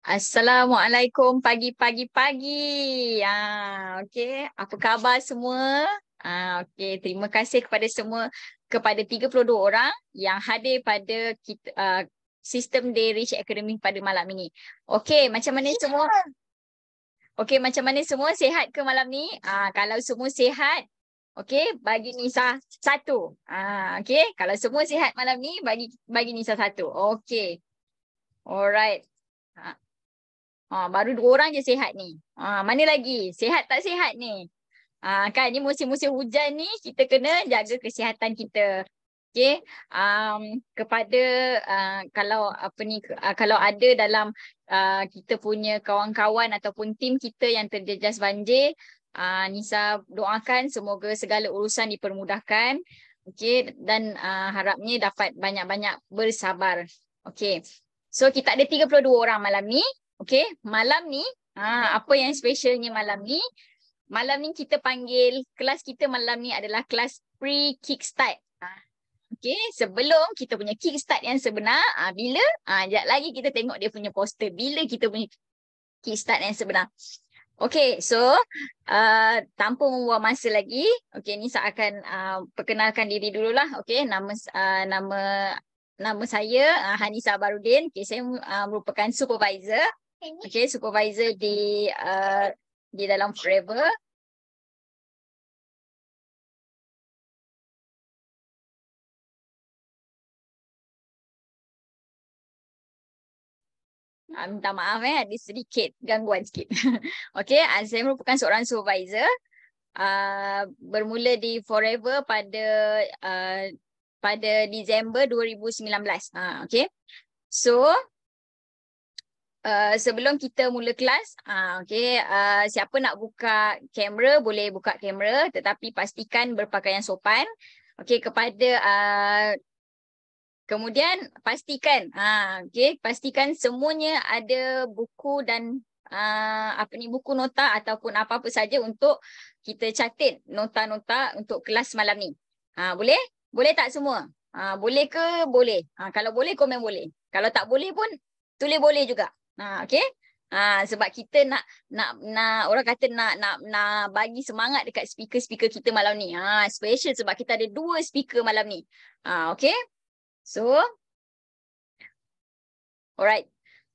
Assalamualaikum pagi-pagi-pagi. Ah, okay. Apa khabar semua? Ah, okay. Terima kasih kepada semua, kepada 32 orang yang hadir pada kita, uh, sistem Day Rich Academy pada malam ini. Okay, ya. macam mana semua? Okay, macam mana semua? Sehat ke malam ni? Ah, kalau semua sehat, okay. bagi Nisa satu. Ah, okay. kalau semua sehat malam ni bagi bagi Nisa satu. Okay. Alright. Ah. Ha, baru dua orang je sihat ni. Ha, mana lagi? Sihat tak sihat ni? Ha, kan ni musim-musim hujan ni kita kena jaga kesihatan kita. Okay. Um, kepada uh, kalau apa ni uh, kalau ada dalam uh, kita punya kawan-kawan ataupun tim kita yang terjejas banjir, uh, Nisa doakan semoga segala urusan dipermudahkan. Okay. Dan uh, harapnya dapat banyak-banyak bersabar. Okay. So kita ada 32 orang malam ni. Okay, malam ni, ha, apa yang specialnya malam ni? Malam ni kita panggil, kelas kita malam ni adalah kelas pre-kickstart. Ha. Okay, sebelum kita punya kickstart yang sebenar, ha, bila? Ha, sekejap lagi kita tengok dia punya poster. Bila kita punya kickstart yang sebenar? Okay, so uh, tanpa membuang masa lagi, okay, ni saya akan uh, perkenalkan diri dululah. Okay, nama uh, nama nama saya uh, Hanisa Barudin. Okay, saya uh, merupakan supervisor Okay, supervisor di uh, di dalam forever. Uh, minta maaf eh, ada sedikit gangguan sikit. okay, uh, saya merupakan seorang supervisor. Uh, bermula di forever pada uh, pada Disember 2019. Uh, ah, okay, so... Uh, sebelum kita mula kelas, uh, ah, okay, uh, eh, siapa nak buka kamera boleh buka kamera tetapi pastikan berpakaian sopan. Okay, kepada uh, kemudian pastikan, uh, ah, okay, pastikan semuanya ada buku dan uh, apa ni buku nota ataupun apa-apa saja untuk kita catat nota-nota untuk kelas malam ni. Uh, boleh? Boleh tak semua? Uh, boleh ke? Boleh. Uh, kalau boleh komen boleh. Kalau tak boleh pun tulis boleh juga. Ha okey. Ha sebab kita nak nak nak orang kata nak nak nak bagi semangat dekat speaker-speaker kita malam ni. Ha special sebab kita ada dua speaker malam ni. Ha okey. So Alright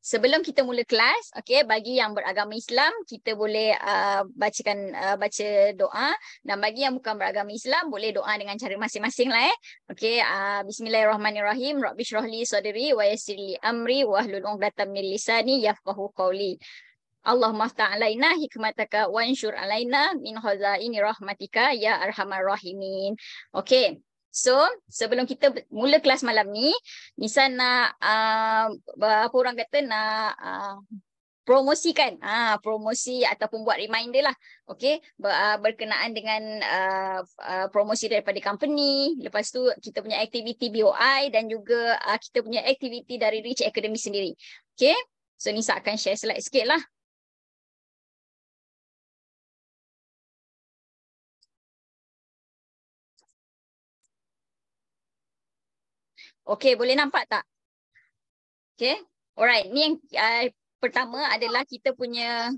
sebelum kita mula kelas, okay, bagi yang beragama Islam, kita boleh uh, bacakan uh, baca doa. Dan bagi yang bukan beragama Islam, boleh doa dengan cara masing-masing lah eh. Okay, uh, bismillahirrahmanirrahim. Rabbish rahli sadri wa yasirli amri wa ahlul ungdatan min lisani yafqahu qawli. Allahumma ta'alaina hikmataka wa ansyur alaina min khazaini rahmatika ya arhamar rahimin. Okay. So sebelum kita mula kelas malam ni, Nisa nak uh, apa orang kata nak uh, promosi kan? Ah promosi ataupun buat reminder lah. Okay, ah, berkenaan dengan uh, uh, promosi daripada company. Lepas tu kita punya aktiviti BOI dan juga uh, kita punya aktiviti dari Rich Academy sendiri. Okay, so Nisa akan share slide sikit lah. Okay, boleh nampak tak? Okay, alright. Ni yang uh, pertama adalah kita punya...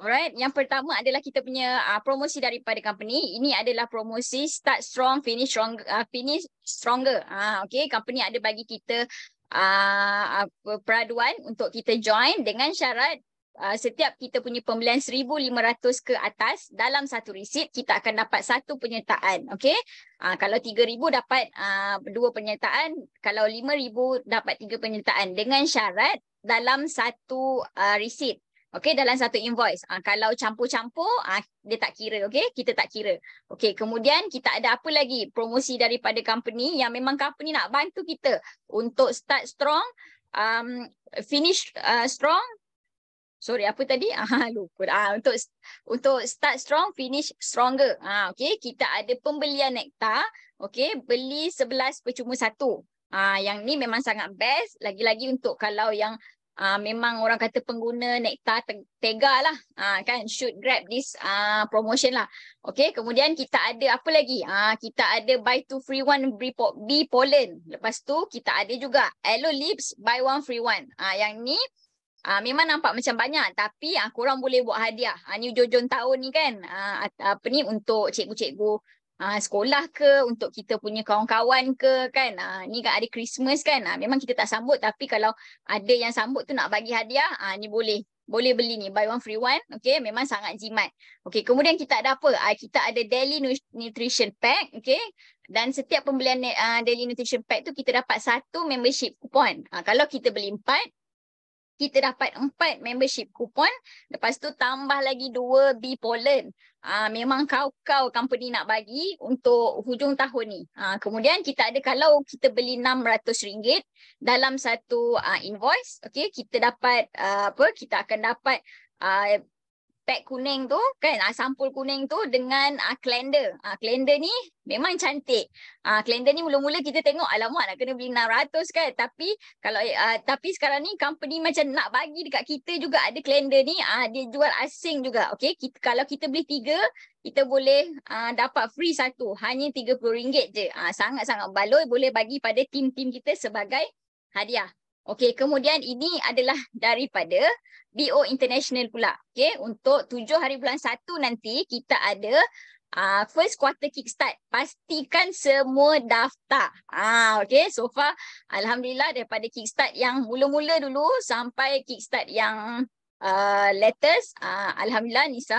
Alright, yang pertama adalah kita punya uh, promosi daripada company. Ini adalah promosi start strong, finish stronger. Uh, finish stronger. Uh, ah, okay, company ada bagi kita uh, uh, peraduan untuk kita join dengan syarat uh, setiap kita punya pembelian 1500 ke atas dalam satu receipt kita akan dapat satu penyertaan okay? uh, ah, kalau 3000 dapat uh, dua penyertaan kalau 5000 dapat tiga penyertaan dengan syarat dalam satu uh, receipt Okey dalam satu invoice. Ha, kalau campur-campur ha, dia tak kira okay? kita tak kira. Okay, kemudian kita ada apa lagi promosi daripada company yang memang company nak bantu kita untuk start strong um finish uh, strong Sorry, apa tadi? Ah, lupa. Ah, untuk untuk start strong, finish stronger. Ah, okay. Kita ada pembelian nektar. Okay, beli 11 percuma satu. Ah, yang ni memang sangat best. Lagi-lagi untuk kalau yang ah, memang orang kata pengguna nektar te tega lah. Ah, kan, should grab this ah, promotion lah. Okay, kemudian kita ada apa lagi? Ah, kita ada buy two free one report B pollen. Lepas tu kita ada juga Hello Lips buy one free one. Ah, yang ni Ah uh, memang nampak macam banyak tapi aku uh, korang boleh buat hadiah. Ah uh, new jojon tahun ni kan. Ah uh, apa ni untuk cikgu-cikgu uh, sekolah ke untuk kita punya kawan-kawan ke kan. Ah uh, ni kan ada Christmas kan. Ah uh, memang kita tak sambut tapi kalau ada yang sambut tu nak bagi hadiah ah uh, ni boleh. Boleh beli ni buy one free one. Okay memang sangat jimat. Okay kemudian kita ada apa? Ah uh, kita ada daily nutrition pack, okay. Dan setiap pembelian uh, daily nutrition pack tu kita dapat satu membership coupon. uh, ah, kalau kita beli empat kita dapat empat membership kupon, Lepas tu tambah lagi dua B Poland. Uh, memang kau-kau company nak bagi untuk hujung tahun ni. Uh, kemudian kita ada kalau kita beli RM600 dalam satu uh, invoice, okay, kita dapat uh, apa? Kita akan dapat uh, pack kuning tu kan uh, sampul kuning tu dengan uh, calendar. Uh, calendar ni memang cantik. Uh, calendar ni mula-mula kita tengok alamak nak kena beli 600 kan tapi kalau uh, tapi sekarang ni company macam nak bagi dekat kita juga ada calendar ni uh, dia jual asing juga. Okay kita, kalau kita beli tiga kita boleh uh, dapat free satu hanya RM30 je. Ah Sangat-sangat baloi boleh bagi pada tim-tim kita sebagai hadiah. Okey, kemudian ini adalah daripada BO International pula. Okey, untuk tujuh hari bulan satu nanti kita ada uh, first quarter kickstart. Pastikan semua daftar. Ah, okey, so far alhamdulillah daripada kickstart yang mula-mula dulu sampai kickstart yang uh, latest, uh, alhamdulillah Nisa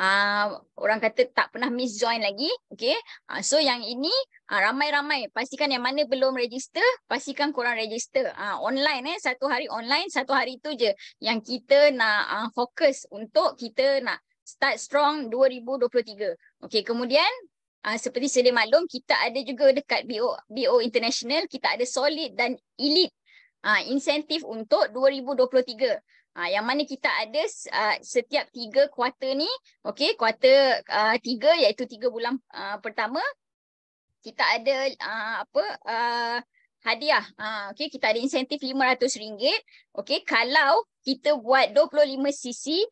uh, orang kata tak pernah miss join lagi. Okay. Uh, ah, so yang ini ah, ramai-ramai uh, pastikan yang mana belum register, pastikan korang register. Uh, online eh, satu hari online, satu hari tu je yang kita nak uh, fokus untuk kita nak start strong 2023. Okay, kemudian uh, seperti sedia maklum, kita ada juga dekat BO, BO International, kita ada solid dan elite uh, insentif untuk 2023. Ha, yang mana kita ada uh, setiap tiga kuarter ni, okay, kuarter uh, ah, tiga iaitu tiga bulan uh, pertama, kita ada uh, apa uh, hadiah. Uh, okay, kita ada insentif RM500. Okay, kalau kita buat 25 cc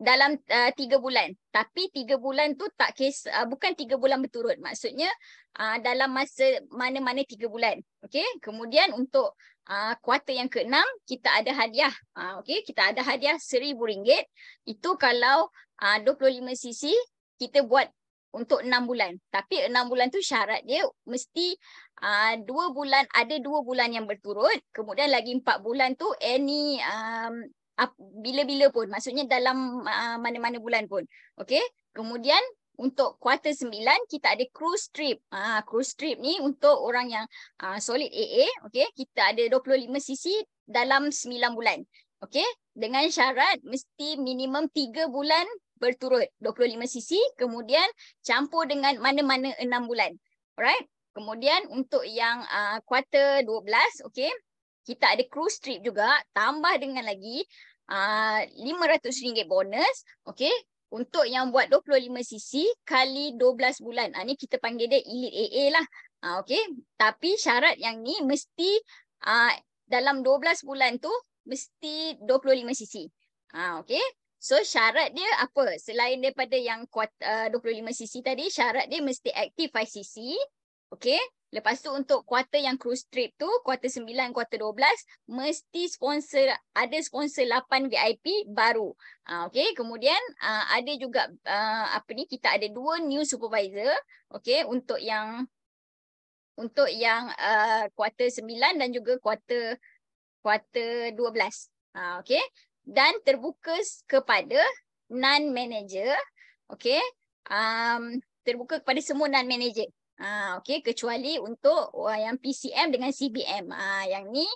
dalam tiga bulan. Tapi tiga bulan tu tak kes, uh, bukan tiga bulan berturut. Maksudnya uh, dalam masa mana-mana tiga bulan. Okay, kemudian untuk Uh, ah, kuarter yang keenam kita ada hadiah. Uh, ah, okay, kita ada hadiah seribu ringgit. Itu kalau ah, dua puluh lima cc kita buat untuk enam bulan. Tapi enam bulan tu syarat dia mesti dua uh, bulan ada dua bulan yang berturut. Kemudian lagi empat bulan tu any um, bila-bila pun. Maksudnya dalam mana-mana uh, bulan pun. Okay. Kemudian untuk kuarter sembilan kita ada cruise trip. Ah cruise trip ni untuk orang yang uh, solid AA, okay. kita ada 25 cc dalam sembilan bulan. okay. dengan syarat mesti minimum tiga bulan berturut 25 cc kemudian campur dengan mana-mana 6 bulan. Alright? Kemudian untuk yang uh, ha, quarter belas, okay. kita ada cruise trip juga tambah dengan lagi RM500 uh, bonus okay? Untuk yang buat 25cc kali 12 bulan. Ha, ni kita panggil dia ilit AA lah. Ha, ah, okay. Tapi syarat yang ni mesti ha, dalam 12 bulan tu mesti 25cc. Ha, okay. So syarat dia apa? Selain daripada yang kuat 25cc tadi, syarat dia mesti aktif 5cc. Okay. Lepas tu untuk kuarter yang cruise trip tu, kuarter 9, kuarter 12, mesti sponsor, ada sponsor 8 VIP baru. Uh, ah, okay, kemudian uh, ada juga, uh, apa ni, kita ada dua new supervisor. Okay, untuk yang untuk yang uh, kuarter 9 dan juga kuarter kuarter 12. Uh, okay, dan terbuka kepada non-manager. Okay, um, terbuka kepada semua non-manager. Ha, ah, okay, kecuali untuk oh, yang PCM dengan CBM. Ha, ah, yang ni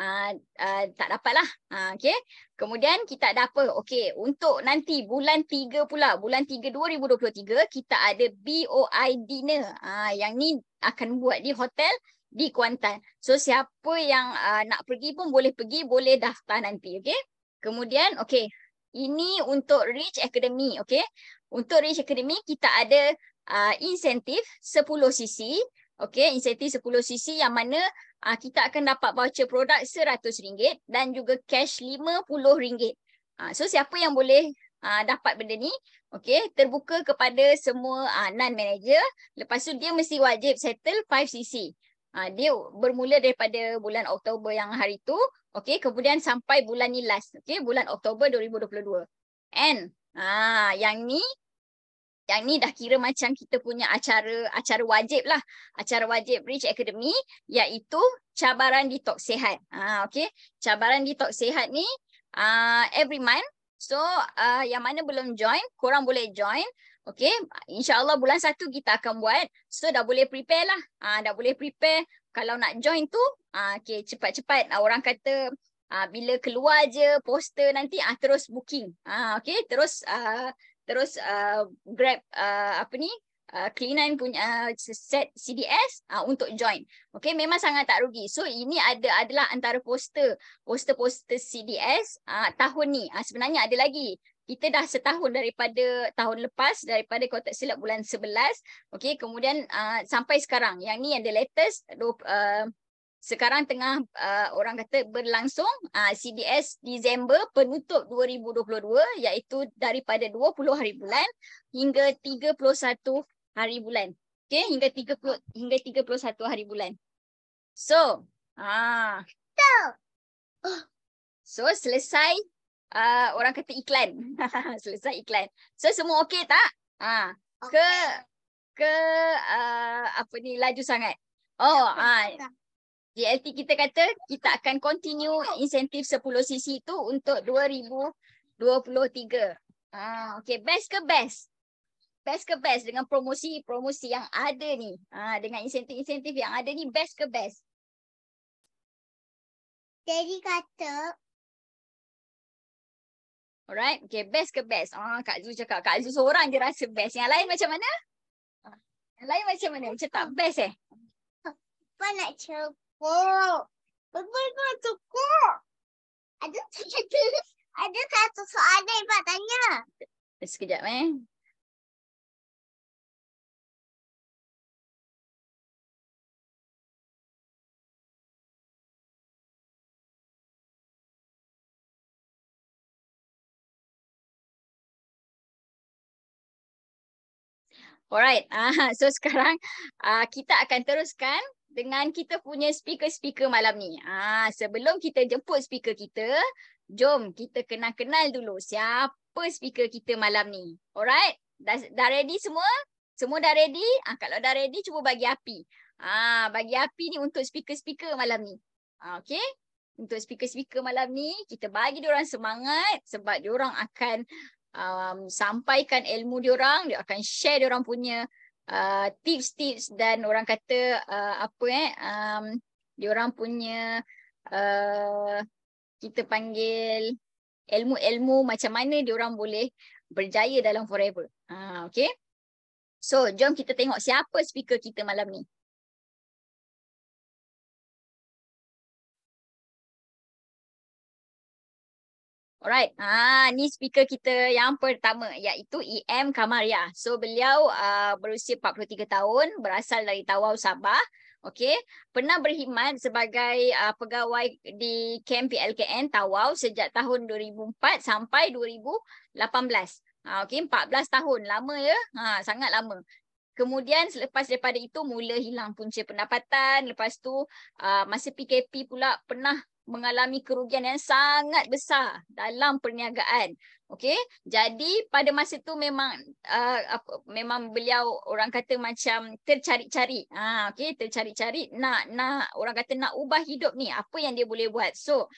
ha, ha, tak dapatlah. Ha, okay. Kemudian kita ada apa? Okay, untuk nanti bulan 3 pula, bulan 3 2023, kita ada BOI Dinner. Ha, yang ni akan buat di hotel di Kuantan. So siapa yang uh, nak pergi pun boleh pergi, boleh daftar nanti. Okay. Kemudian, okay. Ini untuk Rich Academy. Okay. Untuk Rich Academy, kita ada uh, insentif 10 cc. Okey, insentif 10 cc yang mana uh, kita akan dapat voucher produk RM100 dan juga cash RM50. Uh, ah, so siapa yang boleh uh, dapat benda ni? Okey, terbuka kepada semua uh, non-manager. Lepas tu dia mesti wajib settle 5 cc. Uh, dia bermula daripada bulan Oktober yang hari tu. Okey, kemudian sampai bulan ni last. Okey, bulan Oktober 2022. And Ah, yang ni yang ni dah kira macam kita punya acara acara wajib lah. Acara wajib Bridge Academy iaitu cabaran detox sehat. Ha, okay. Cabaran detox sehat ni uh, every month. So uh, yang mana belum join, korang boleh join. Okay. InsyaAllah bulan satu kita akan buat. So dah boleh prepare lah. Uh, dah boleh prepare. Kalau nak join tu, okay, cepat-cepat. Uh, orang kata uh, bila keluar je poster nanti uh, terus booking. Uh, okay. Terus uh, terus uh, grab uh, apa ni Kelinan uh, punya uh, set CDS uh, untuk join. Okay, memang sangat tak rugi. So, ini ada adalah antara poster. Poster-poster CDS uh, tahun ni. Uh, sebenarnya ada lagi. Kita dah setahun daripada tahun lepas. Daripada kau tak silap bulan 11. Okay, kemudian uh, sampai sekarang. Yang ni ada latest. uh, sekarang tengah uh, orang kata berlangsung uh, CBS Disember penutup 2022 iaitu daripada 20 hari bulan hingga 31 hari bulan. okay hingga 30 hingga 31 hari bulan. So, ah. So. So selesai uh, orang kata iklan. selesai iklan. So semua okey tak? Ah. Okay. Ke ke uh, apa ni laju sangat. Oh, ah. uh, JLT kita kata kita akan continue insentif 10cc tu untuk 2023. Ah, okay, best ke best? Best ke best dengan promosi-promosi yang ada ni? Ah, dengan insentif-insentif yang ada ni best ke best? Jadi kata. Alright, okay, best ke best? Ah, Kak Zu cakap Kak Zu seorang je rasa best. Yang lain macam mana? Yang lain macam mana? Macam tak best eh? Apa nak cakap? school. But we're going to school. I just have to I just have to soal ibat tanya. Sekejap eh. Alright, uh, so sekarang uh, kita akan teruskan dengan kita punya speaker-speaker malam ni. Ah, sebelum kita jemput speaker kita, jom kita kenal-kenal dulu siapa speaker kita malam ni. Alright? Dah, dah ready semua? Semua dah ready? Ah, kalau dah ready, cuba bagi api. Ah, bagi api ni untuk speaker-speaker malam ni. Ah, okay? Untuk speaker-speaker malam ni, kita bagi diorang semangat sebab diorang akan um, sampaikan ilmu diorang. Dia akan share diorang punya Uh, tips-tips uh, dan orang kata uh, apa eh um, diorang punya uh, kita panggil ilmu-ilmu macam mana diorang boleh berjaya dalam forever. Ha, uh, okay. So jom kita tengok siapa speaker kita malam ni. Alright, ah, ni speaker kita yang pertama iaitu EM Kamaria. So beliau uh, berusia 43 tahun, berasal dari Tawau, Sabah. Okey, pernah berkhidmat sebagai uh, pegawai di Kem PLKN Tawau sejak tahun 2004 sampai 2018. Ha, ah, Okey, 14 tahun, lama ya. Ha, sangat lama. Kemudian selepas daripada itu mula hilang punca pendapatan, lepas tu uh, masa PKP pula pernah mengalami kerugian yang sangat besar dalam perniagaan. Okey. Jadi pada masa itu memang uh, apa, memang beliau orang kata macam tercari-cari. Ha okey, tercari-cari nak nak orang kata nak ubah hidup ni, apa yang dia boleh buat. So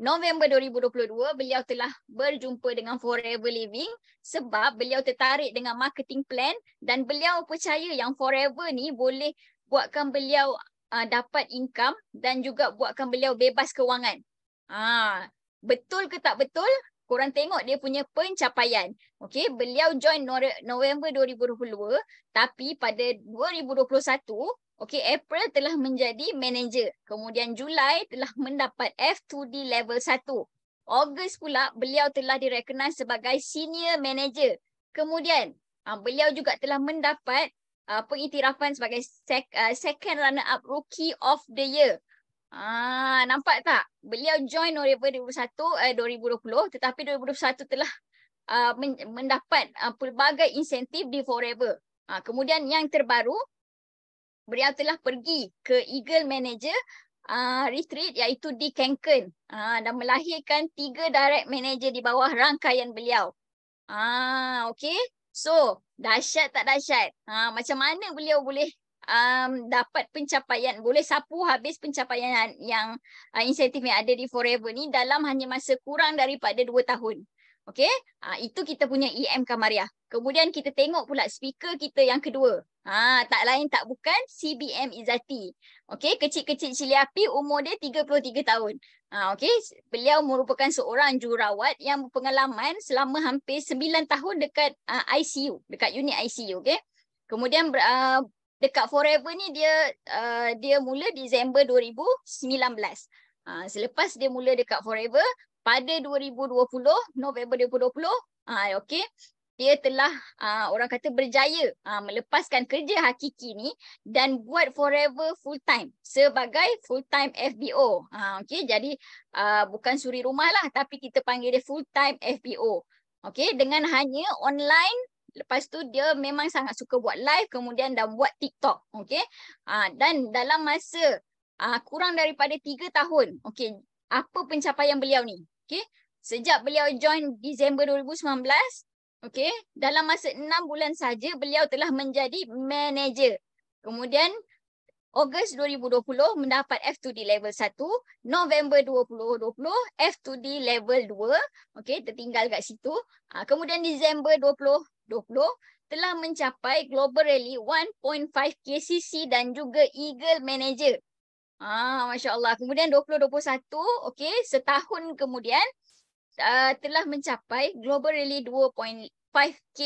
November 2022 beliau telah berjumpa dengan Forever Living sebab beliau tertarik dengan marketing plan dan beliau percaya yang Forever ni boleh buatkan beliau uh, dapat income dan juga buatkan beliau bebas kewangan. Ha, betul ke tak betul? Korang tengok dia punya pencapaian. Okay, beliau join November 2022 tapi pada 2021, okay, April telah menjadi manager. Kemudian Julai telah mendapat F2D level 1. Ogos pula beliau telah direkenal sebagai senior manager. Kemudian ah, beliau juga telah mendapat uh, pengiktirafan sebagai sec, uh, second runner up rookie of the year. Ah nampak tak? Beliau join November 2021 eh uh, 2020 tetapi 2021 telah uh, men- mendapat uh, pelbagai insentif di Forever. Ah, kemudian yang terbaru beliau telah pergi ke Eagle Manager uh, retreat iaitu di Kanken Ah, dan melahirkan tiga direct manager di bawah rangkaian beliau. Ah uh, okey. So, dahsyat tak dahsyat? Ha, macam mana beliau boleh um, dapat pencapaian, boleh sapu habis pencapaian yang uh, insentif yang ada di Forever ni dalam hanya masa kurang daripada 2 tahun. Okay? Ha, itu kita punya EM Kamaria. Kemudian kita tengok pula speaker kita yang kedua. Ha, tak lain tak bukan CBM Izati. Okay, kecil-kecil cili api umur dia 33 tahun. Ha, okay. Beliau merupakan seorang jurawat yang berpengalaman selama hampir 9 tahun dekat uh, ha, ICU, dekat unit ICU, okay. Kemudian uh, dekat Forever ni dia uh, dia mula Disember 2019. Uh, selepas dia mula dekat Forever pada 2020, November 2020, uh, okay dia telah uh, orang kata berjaya uh, melepaskan kerja hakiki ni dan buat forever full time sebagai full time FBO. Uh, ah, okay, jadi uh, bukan suri rumah lah tapi kita panggil dia full time FBO. Okay, dengan hanya online Lepas tu dia memang sangat suka buat live kemudian dah buat TikTok. Okay. Ha, dan dalam masa ha, kurang daripada tiga tahun. Okay. Apa pencapaian beliau ni? Okay. Sejak beliau join Disember 2019 Okey, dalam masa enam bulan saja beliau telah menjadi manager. Kemudian Ogos 2020 mendapat F2D level 1, November 2020 F2D level 2, okey tertinggal kat situ. Ha, kemudian Disember 2020 telah mencapai Global Rally 1.5 KCC dan juga Eagle Manager. Ah, ha, masya-Allah. Kemudian 2021, okey, setahun kemudian uh, telah mencapai global rally 2.5k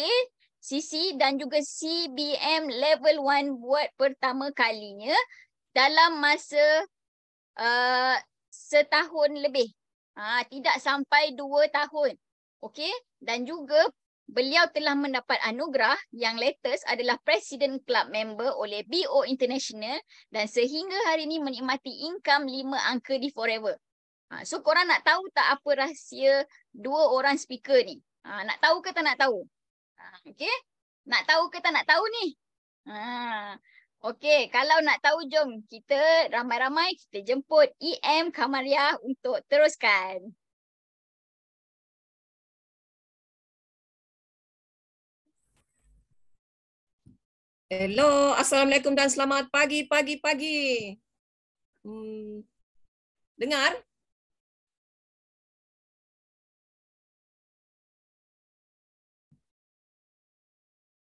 CC dan juga CBM level 1 buat pertama kalinya dalam masa uh, setahun lebih. Ha, tidak sampai dua tahun. okay dan juga beliau telah mendapat anugerah yang latest adalah President Club Member oleh BO International dan sehingga hari ini menikmati income lima angka di Forever. Ha, so korang nak tahu tak apa rahsia dua orang speaker ni? Ha, nak tahu ke tak nak tahu? Ha, okay. Nak tahu ke tak nak tahu ni? Ha, okay. Kalau nak tahu jom kita ramai-ramai kita jemput EM Kamaria untuk teruskan. Hello, Assalamualaikum dan selamat pagi, pagi, pagi. Hmm. Dengar?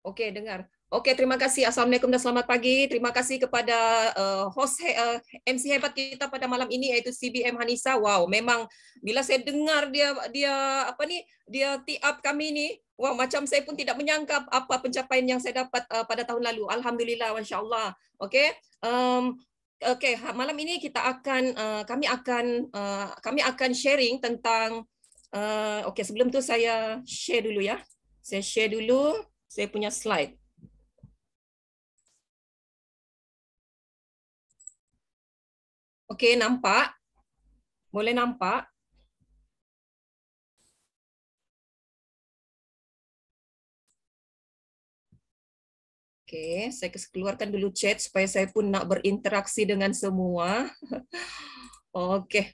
Okey, dengar. Okey, terima kasih. Assalamualaikum dan selamat pagi. Terima kasih kepada uh, host he, uh, eh, MC hebat kita pada malam ini iaitu CBM Hanisa. Wow, memang bila saya dengar dia dia apa ni, dia tee up kami ni, wow, macam saya pun tidak menyangka apa pencapaian yang saya dapat uh, pada tahun lalu. Alhamdulillah, masya-Allah. Okey. Um okey, ha, malam ini kita akan uh, kami akan uh, kami akan sharing tentang uh, okey, sebelum tu saya share dulu ya. Saya share dulu saya punya slide. Okey, nampak? Boleh nampak? Okey, saya keluarkan dulu chat supaya saya pun nak berinteraksi dengan semua. Okey.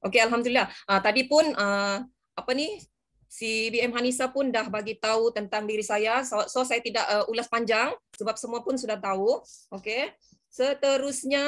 Okey, alhamdulillah. Ah, tadi pun ah, apa ni? si BM Hanisa pun dah bagi tahu tentang diri saya. So, so saya tidak uh, ulas panjang sebab semua pun sudah tahu. Okey. Seterusnya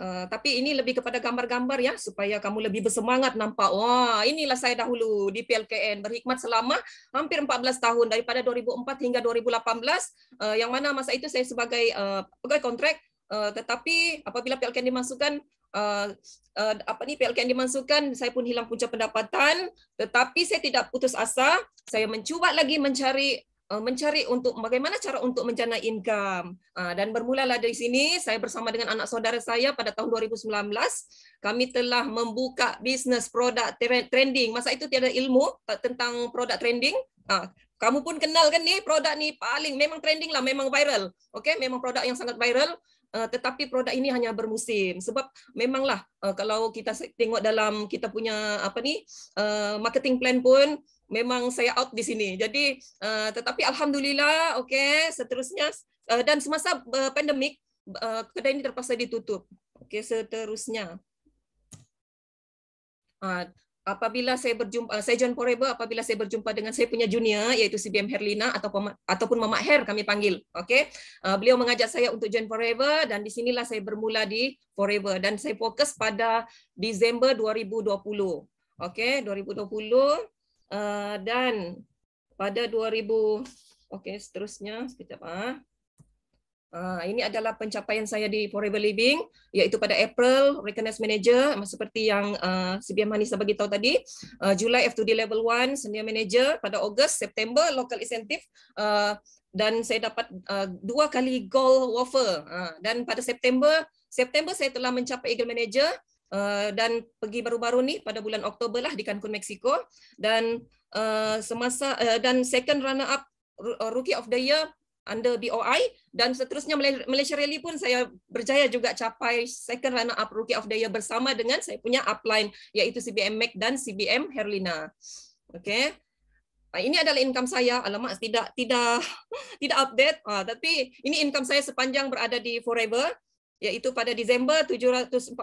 uh, tapi ini lebih kepada gambar-gambar ya supaya kamu lebih bersemangat nampak. Wah, inilah saya dahulu di PLKN berkhidmat selama hampir 14 tahun daripada 2004 hingga 2018 uh, yang mana masa itu saya sebagai uh, pegawai kontrak Uh, tetapi apabila PLKN dimasukkan uh, uh, apa ni PLK yang dimasukkan saya pun hilang punca pendapatan tetapi saya tidak putus asa saya mencuba lagi mencari uh, mencari untuk bagaimana cara untuk menjana income uh, dan bermulalah dari sini saya bersama dengan anak saudara saya pada tahun 2019 kami telah membuka bisnes produk trending masa itu tiada ilmu tentang produk trending uh, kamu pun kenal kan ni produk ni paling memang trending lah memang viral okey memang produk yang sangat viral Eh, tetapi produk ini hanya bermusim sebab memanglah uh, kalau kita tengok dalam kita punya apa ni uh, marketing plan pun memang saya out di sini jadi uh, tetapi alhamdulillah okey seterusnya uh, dan semasa uh, pandemik uh, kedai ini terpaksa ditutup okey seterusnya uh, apabila saya berjumpa eh, saya John Forever apabila saya berjumpa dengan saya punya junior iaitu CBM Herlina ataupun ataupun Mama Her kami panggil okey uh, beliau mengajak saya untuk join Forever dan di sinilah saya bermula di Forever dan saya fokus pada Disember 2020 okey 2020 uh, eh, dan pada 2000 okey seterusnya sekejap ah uh. Ah, ini adalah pencapaian saya di Forever Living iaitu pada April recognized manager seperti yang uh, ah, CBM Manisa bagi tahu tadi uh, Julai F2D level 1 senior manager pada Ogos September local incentive uh, dan saya dapat uh, dua kali gold wafer uh, dan pada September September saya telah mencapai Eagle Manager uh, dan pergi baru-baru ni pada bulan Oktober lah di Cancun, Mexico dan uh, semasa uh, dan second runner up Rookie of the Year under BOI dan seterusnya Malaysia Rally pun saya berjaya juga capai second runner up rookie of the year bersama dengan saya punya upline iaitu CBM Mac dan CBM Herlina. Okey. Ah, ini adalah income saya. Alamak tidak tidak tidak update. Ah, tapi ini income saya sepanjang berada di Forever iaitu pada Disember 749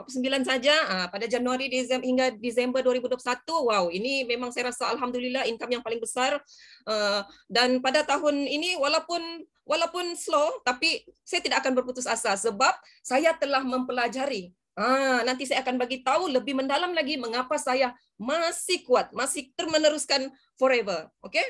saja ah, pada Januari Disember hingga Disember 2021 wow ini memang saya rasa alhamdulillah income yang paling besar ah, dan pada tahun ini walaupun walaupun slow tapi saya tidak akan berputus asa sebab saya telah mempelajari Ah, nanti saya akan bagi tahu lebih mendalam lagi mengapa saya masih kuat, masih termeneruskan forever. Okay?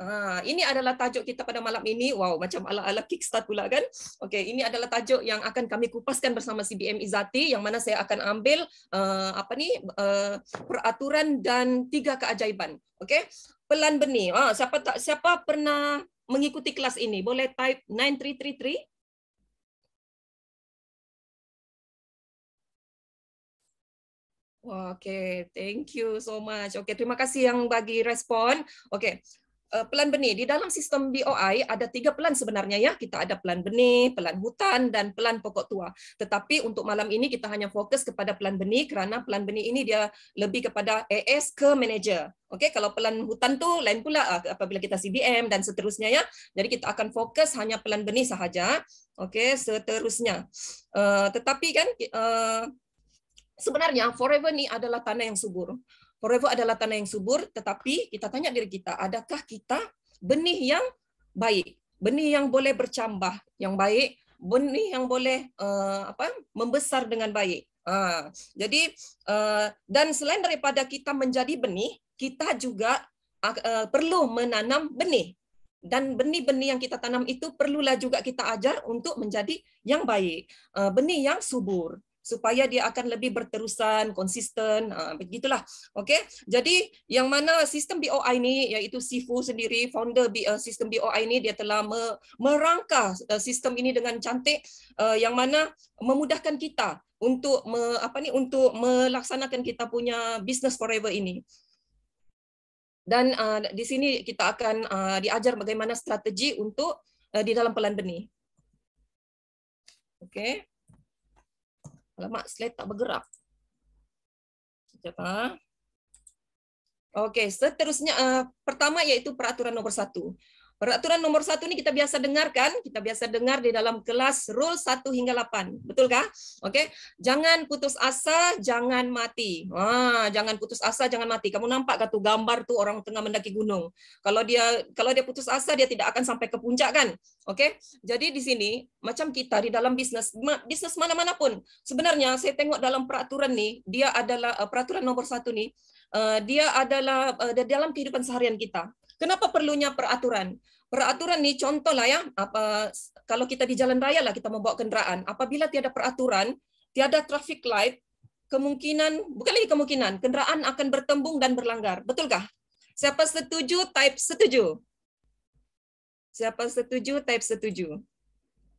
Ha, ini adalah tajuk kita pada malam ini. Wow, macam ala-ala kickstart pula kan? Okey, ini adalah tajuk yang akan kami kupaskan bersama CBM Izati yang mana saya akan ambil uh, apa ni uh, peraturan dan tiga keajaiban. Okey. Pelan benih. Ha, siapa tak siapa pernah mengikuti kelas ini? Boleh type 9333. Wah, okay, thank you so much. Okay, terima kasih yang bagi respon. Okay, Eh, pelan benih. Di dalam sistem BOI ada tiga pelan sebenarnya ya. Kita ada pelan benih, pelan hutan dan pelan pokok tua. Tetapi untuk malam ini kita hanya fokus kepada pelan benih kerana pelan benih ini dia lebih kepada AS ke manager. Okey, kalau pelan hutan tu lain pula eh, apabila kita CBM dan seterusnya ya. Jadi kita akan fokus hanya pelan benih sahaja. Okey, seterusnya. Uh, tetapi kan uh, sebenarnya forever ni adalah tanah yang subur. Forever adalah tanah yang subur, tetapi kita tanya diri kita, adakah kita benih yang baik, benih yang boleh bercambah yang baik, benih yang boleh uh, apa membesar dengan baik. Uh, jadi uh, dan selain daripada kita menjadi benih, kita juga uh, uh, perlu menanam benih dan benih-benih yang kita tanam itu perlulah juga kita ajar untuk menjadi yang baik, uh, benih yang subur supaya dia akan lebih berterusan, konsisten, ah, begitulah. Okey. Jadi yang mana sistem BOI ni iaitu Sifu sendiri founder eh, sistem BOI ni dia telah merangka eh, sistem ini dengan cantik eh, yang mana memudahkan kita untuk apa ni untuk melaksanakan kita punya business forever ini. Dan ah, di sini kita akan ah, diajar bagaimana strategi untuk di dalam pelan benih. Okay. Alamak, slide tak bergerak. Sekejap. Ha? Okey, seterusnya uh, pertama iaitu peraturan nombor satu. Peraturan nomor satu ini kita biasa dengarkan, kita biasa dengar di dalam kelas rule 1 hingga 8. Betulkah? Oke. Jangan putus asa, jangan mati. Ah, jangan putus asa, jangan mati. Kamu nampak kan tuh gambar tuh orang tengah mendaki gunung. Kalau dia kalau dia putus asa, dia tidak akan sampai ke puncak kan? Oke. Jadi di sini macam kita di dalam bisnis bisnis mana-mana pun. Sebenarnya saya tengok dalam peraturan nih, dia adalah eh, peraturan nomor satu nih, eh, dia adalah eh, dalam kehidupan seharian kita Kenapa perlunya peraturan? Peraturan ni contoh lah ya, apa kalau kita di jalan raya lah kita membawa kenderaan. Apabila tiada peraturan, tiada traffic light, kemungkinan bukan lagi kemungkinan kenderaan akan bertembung dan berlanggar. Betulkah? Siapa setuju? Type setuju. Siapa setuju? Type setuju.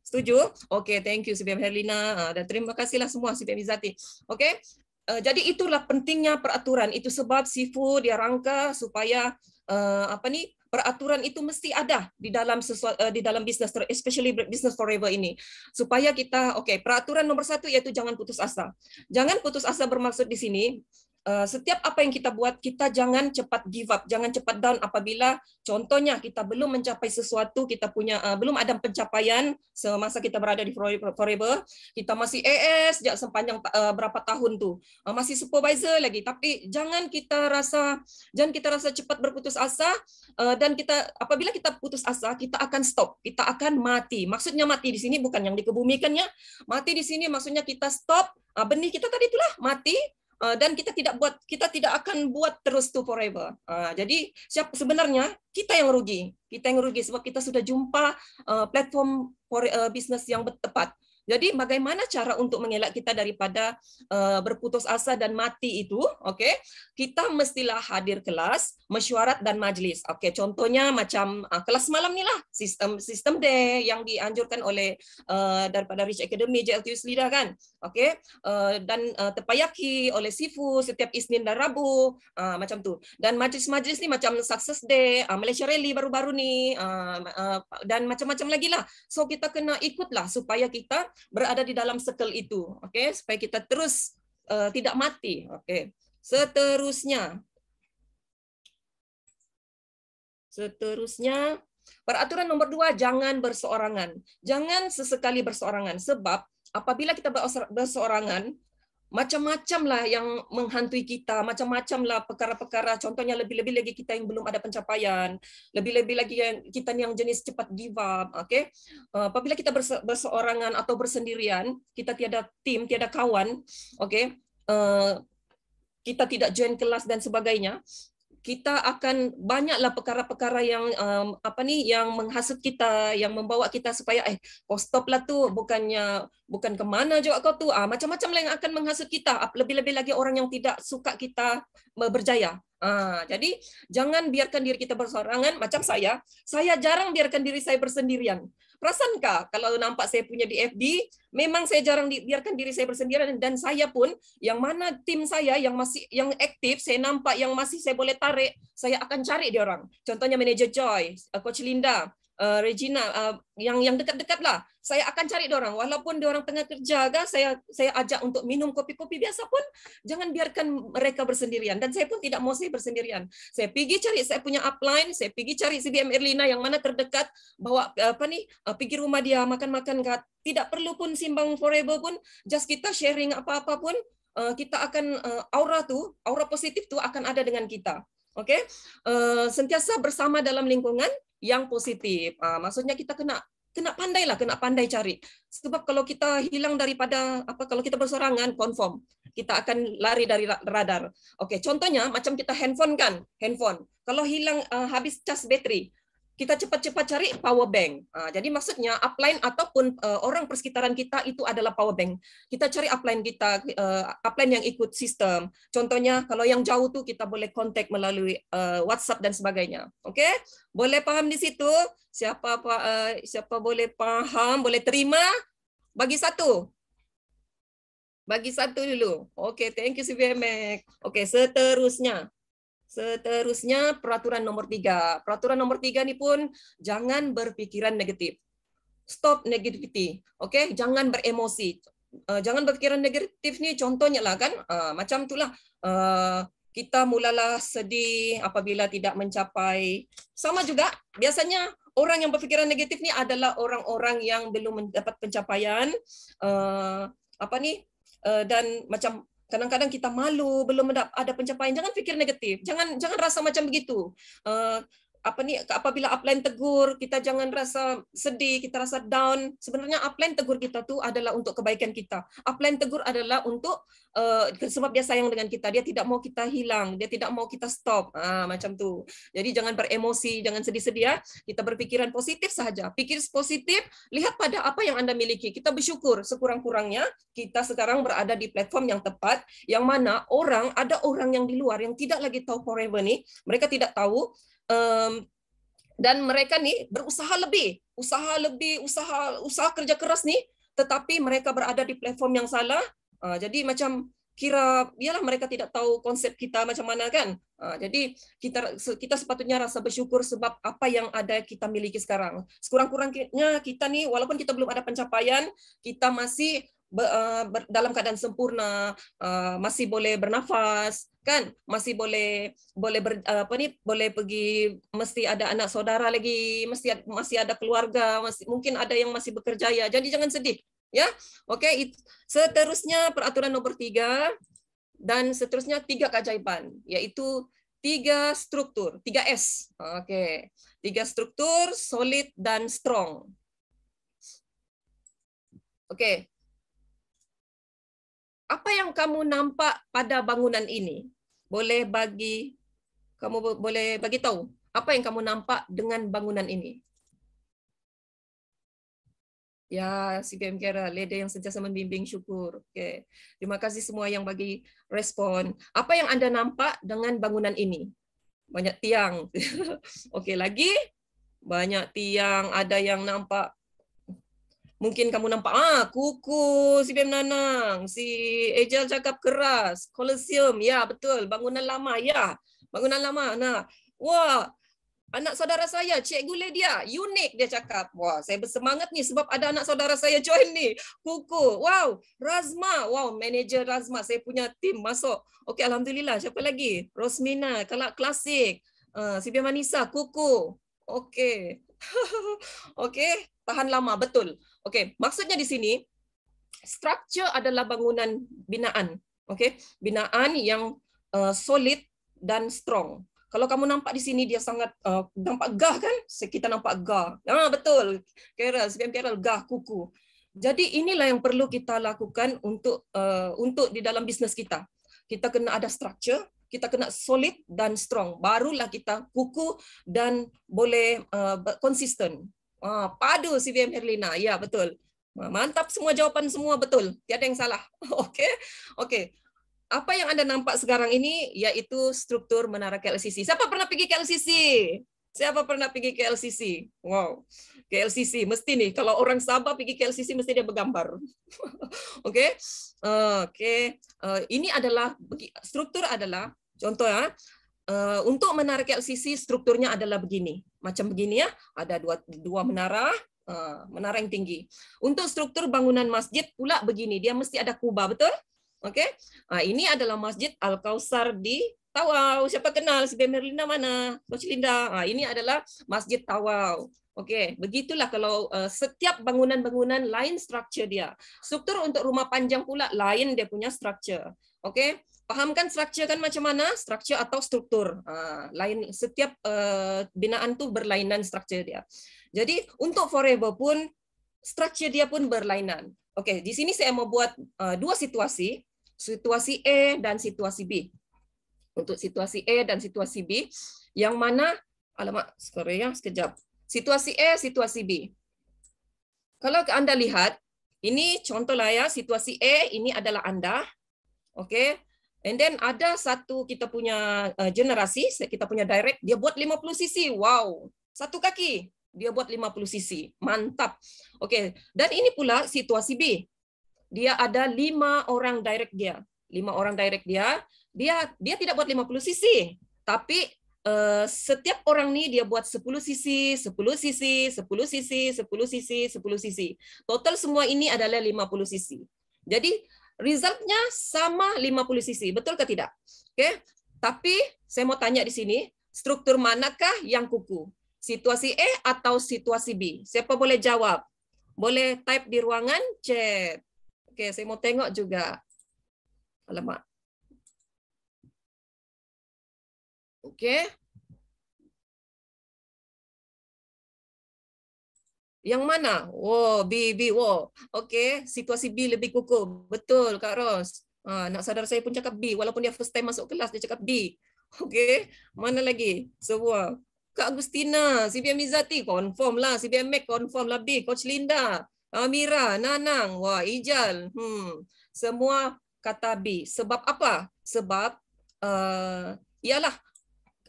Setuju? okay, thank you Sibem Herlina ah, dan terima kasihlah semua Sibem Izati. Okay? Eh, jadi itulah pentingnya peraturan. Itu sebab Sifu dia rangka supaya uh, apa nih peraturan itu mesti ada di dalam sesuatu, eh, di dalam bisnis especially business forever ini supaya kita oke okay, peraturan nomor satu yaitu jangan putus asa jangan putus asa bermaksud di sini Eh, setiap apa yang kita buat, kita jangan cepat give up, jangan cepat down apabila contohnya kita belum mencapai sesuatu, kita punya uh, belum ada pencapaian semasa kita berada di forever, kita masih AS sejak sepanjang uh, berapa tahun tuh, uh, masih supervisor lagi, tapi jangan kita rasa jangan kita rasa cepat berputus asa uh, dan kita apabila kita putus asa, kita akan stop, kita akan mati. Maksudnya mati di sini bukan yang dikebumikannya, mati di sini maksudnya kita stop, uh, benih kita tadi itulah mati Ah, dan kita tidak buat kita tidak akan buat terus to forever. Uh, jadi siap sebenarnya kita yang rugi. Kita yang rugi sebab kita sudah jumpa uh, platform for, uh, business yang tepat. Jadi bagaimana cara untuk mengelak kita daripada uh, berputus asa dan mati itu? okay? Kita mestilah hadir kelas, mesyuarat dan majlis. okay? contohnya macam uh, kelas malam ni lah, sistem sistem day yang dianjurkan oleh uh, daripada Rich Academy JLTU Selida kan. okay? Uh, eh, dan uh, terpayaki oleh Sifu setiap Isnin dan Rabu, uh, macam tu. Dan majlis-majlis ni macam Success Day, uh, Malaysia Rally baru-baru ni uh, uh, dan macam-macam lagi lah. So kita kena ikutlah supaya kita berada di dalam sekel itu, oke, okay? supaya kita terus uh, tidak mati, oke. Okay? Seterusnya, seterusnya peraturan nomor dua jangan berseorangan, jangan sesekali berseorangan, sebab apabila kita berseorangan macam macam lah yang menghantui kita, macam macam lah perkara-perkara. Contohnya lebih-lebih lagi kita yang belum ada pencapaian, lebih-lebih lagi yang kita yang jenis cepat give up, okay? Uh, eh, apabila kita berseorangan atau bersendirian, kita tiada tim, tiada kawan, okay? Uh, eh, kita tidak join kelas dan sebagainya kita akan banyaklah perkara-perkara yang um, apa ni yang menghasut kita yang membawa kita supaya eh kau lah tu bukannya bukan ke mana juga kau tu ah macam-macam lah yang akan menghasut kita lebih-lebih lagi orang yang tidak suka kita berjaya ah jadi jangan biarkan diri kita bersorangan macam saya saya jarang biarkan diri saya bersendirian perasankah kalau nampak saya punya di FB, memang saya jarang biarkan diri saya bersendirian dan saya pun yang mana tim saya yang masih yang aktif, saya nampak yang masih saya boleh tarik, saya akan cari dia orang. Contohnya manager Joy, eh, coach Linda, uh, Regina uh, yang yang dekat-dekat lah. Saya akan cari orang walaupun dia orang tengah kerja ke, saya saya ajak untuk minum kopi-kopi biasa pun jangan biarkan mereka bersendirian dan saya pun tidak mau saya bersendirian. Saya pergi cari saya punya upline, saya pergi cari CDM Erlina yang mana terdekat bawa eh, apa nih pergi rumah dia makan-makan ke. tidak perlu pun simbang forever pun just kita sharing apa-apa pun kita akan aura tu, aura positif tu akan ada dengan kita. Okey. sentiasa bersama dalam lingkungan, yang positif. Uh, maksudnya kita kena kena pandai lah, kena pandai cari. Sebab kalau kita hilang daripada apa kalau kita bersorangan konform kita akan lari dari radar. Okey, contohnya macam kita handphone kan, handphone. Kalau hilang uh, habis cas bateri, kita cepat-cepat cari power bank. Ah, jadi maksudnya upline ataupun eh, orang persekitaran kita itu adalah power bank. Kita cari upline kita, eh, upline yang ikut sistem. Contohnya kalau yang jauh tu kita boleh kontak melalui eh, WhatsApp dan sebagainya. Oke, okay? boleh paham di situ? Siapa siapa boleh paham, boleh terima? Bagi satu, bagi satu dulu. Oke, okay, thank you CBMX. Oke, okay, seterusnya. Seterusnya peraturan nomor tiga. Peraturan nomor tiga ni pun jangan berfikiran negatif. Stop negativity. Okay, jangan beremosi. Eh, jangan berfikiran negatif ni. Contohnya lah kan, eh, macam itulah. Eh, kita mulalah sedih apabila tidak mencapai. Sama juga, biasanya orang yang berfikiran negatif ni adalah orang-orang yang belum mendapat pencapaian. Apa ni? Dan macam kadang-kadang kita malu belum ada pencapaian jangan fikir negatif jangan jangan rasa macam begitu uh, apa ni apabila upline tegur kita jangan rasa sedih kita rasa down sebenarnya upline tegur kita tu adalah untuk kebaikan kita upline tegur adalah untuk uh, sebab dia sayang dengan kita dia tidak mau kita hilang dia tidak mau kita stop ah, macam tu jadi jangan beremosi jangan sedih-sedih ya kita berpikiran positif sahaja pikir positif lihat pada apa yang anda miliki kita bersyukur sekurang-kurangnya kita sekarang berada di platform yang tepat yang mana orang ada orang yang di luar yang tidak lagi tahu forever ni mereka tidak tahu um, dan mereka ni berusaha lebih usaha lebih usaha usaha kerja keras ni tetapi mereka berada di platform yang salah uh, jadi macam kira biarlah mereka tidak tahu konsep kita macam mana kan uh, jadi kita kita sepatutnya rasa bersyukur sebab apa yang ada kita miliki sekarang sekurang-kurangnya kita ni walaupun kita belum ada pencapaian kita masih ber, uh, ber, dalam keadaan sempurna uh, masih boleh bernafas kan masih boleh boleh ber, uh, apa ni boleh pergi mesti ada anak saudara lagi mesti masih ada keluarga masih mungkin ada yang masih bekerja ya jadi jangan sedih ya okey seterusnya peraturan nombor tiga dan seterusnya tiga keajaiban iaitu tiga struktur tiga S okey tiga struktur solid dan strong Okey, apa yang kamu nampak pada bangunan ini? Boleh bagi kamu boleh bagi tahu apa yang kamu nampak dengan bangunan ini? Ya, si PM Kera, leader yang sentiasa membimbing, syukur. Okay. Terima kasih semua yang bagi respon. Apa yang anda nampak dengan bangunan ini? Banyak tiang. Okey, lagi? Banyak tiang, ada yang nampak mungkin kamu nampak ah kuku si Pem Nanang si Ejal cakap keras kolosium ya betul bangunan lama ya bangunan lama nak wah anak saudara saya cikgu dia, unik dia cakap wah saya bersemangat ni sebab ada anak saudara saya join ni kuku wow Razma wow manager Razma saya punya tim masuk okey alhamdulillah siapa lagi Rosmina kalau klasik uh, si Pem Manisa kuku okey okey tahan lama betul Okey, maksudnya di sini structure adalah bangunan binaan. Okey, binaan yang uh, solid dan strong. Kalau kamu nampak di sini dia sangat uh, nampak gah kan? Kita nampak gah. Ah betul. Keral, sebab keral gah kuku. Jadi inilah yang perlu kita lakukan untuk uh, untuk di dalam bisnes kita. Kita kena ada structure, kita kena solid dan strong. Barulah kita kuku dan boleh uh, konsisten. Ah, padu CVM Herlina. Ya, betul. Mantap semua jawapan semua betul. Tiada yang salah. Okey. Okey. Apa yang anda nampak sekarang ini yaitu struktur menara KLCC. Siapa pernah pergi KLCC? Siapa pernah pergi KLCC? Wow. KLCC mesti nih kalau orang Sabah pergi KLCC mesti dia bergambar. Oke. Okay? Okay. Eh, ini adalah struktur adalah contoh ya. Eh, untuk menara KLCC strukturnya adalah begini. Macam begini ya, ada dua dua menara, uh, menara yang tinggi. Untuk struktur bangunan masjid pula begini, dia mesti ada kubah, betul? okay. Uh, ah, ini adalah Masjid Al-Kausar di Tawau. Siapa kenal si Bemerlina mana? Coach Linda. Uh, ini adalah Masjid Tawau. Okay, begitulah kalau uh, setiap bangunan-bangunan lain struktur dia. Struktur untuk rumah panjang pula lain dia punya struktur. okay fahamkan struktur kan macam mana struktur atau struktur ah, lain setiap eh, binaan tu berlainan struktur dia jadi untuk forever pun struktur dia pun berlainan okay, di sini saya mau buat eh, dua situasi situasi A dan situasi B untuk situasi A dan situasi B yang mana alamat sorry ya sekejap situasi A situasi B kalau anda lihat ini contoh lah ya situasi A ini adalah anda okay? And then ada satu kita punya eh, generasi, kita punya direct, dia buat 50 cc. Wow, satu kaki dia buat 50 cc. Mantap. Oke, okay. dan ini pula situasi B. Dia ada lima orang direct dia. Lima orang direct dia. Dia dia tidak buat 50 cc, tapi uh, setiap orang nih dia buat 10 sisi, 10 sisi, 10 sisi, 10 sisi, 10 sisi. Total semua ini adalah 50 sisi. Jadi resultnya sama 50 sisi, betul ke tidak? Oke. Okay. Tapi saya mau tanya di sini, struktur manakah yang kuku? Situasi A atau situasi B? Siapa boleh jawab? Boleh type di ruangan chat. Oke, okay, saya mau tengok juga. Alamak. Oke. Okay. Yang mana? Wow, B, B, wow. Okay, situasi B lebih kukuh. Betul, Kak Ros. Ha, nak sadar saya pun cakap B. Walaupun dia first time masuk kelas, dia cakap B. Okay, mana lagi? Semua. Kak Agustina, CBM Izzati, confirm lah. CBM Mac, confirm lah B. Coach Linda, Amira, Nanang, wah, Ijal. Hmm. Semua kata B. Sebab apa? Sebab, uh, ialah,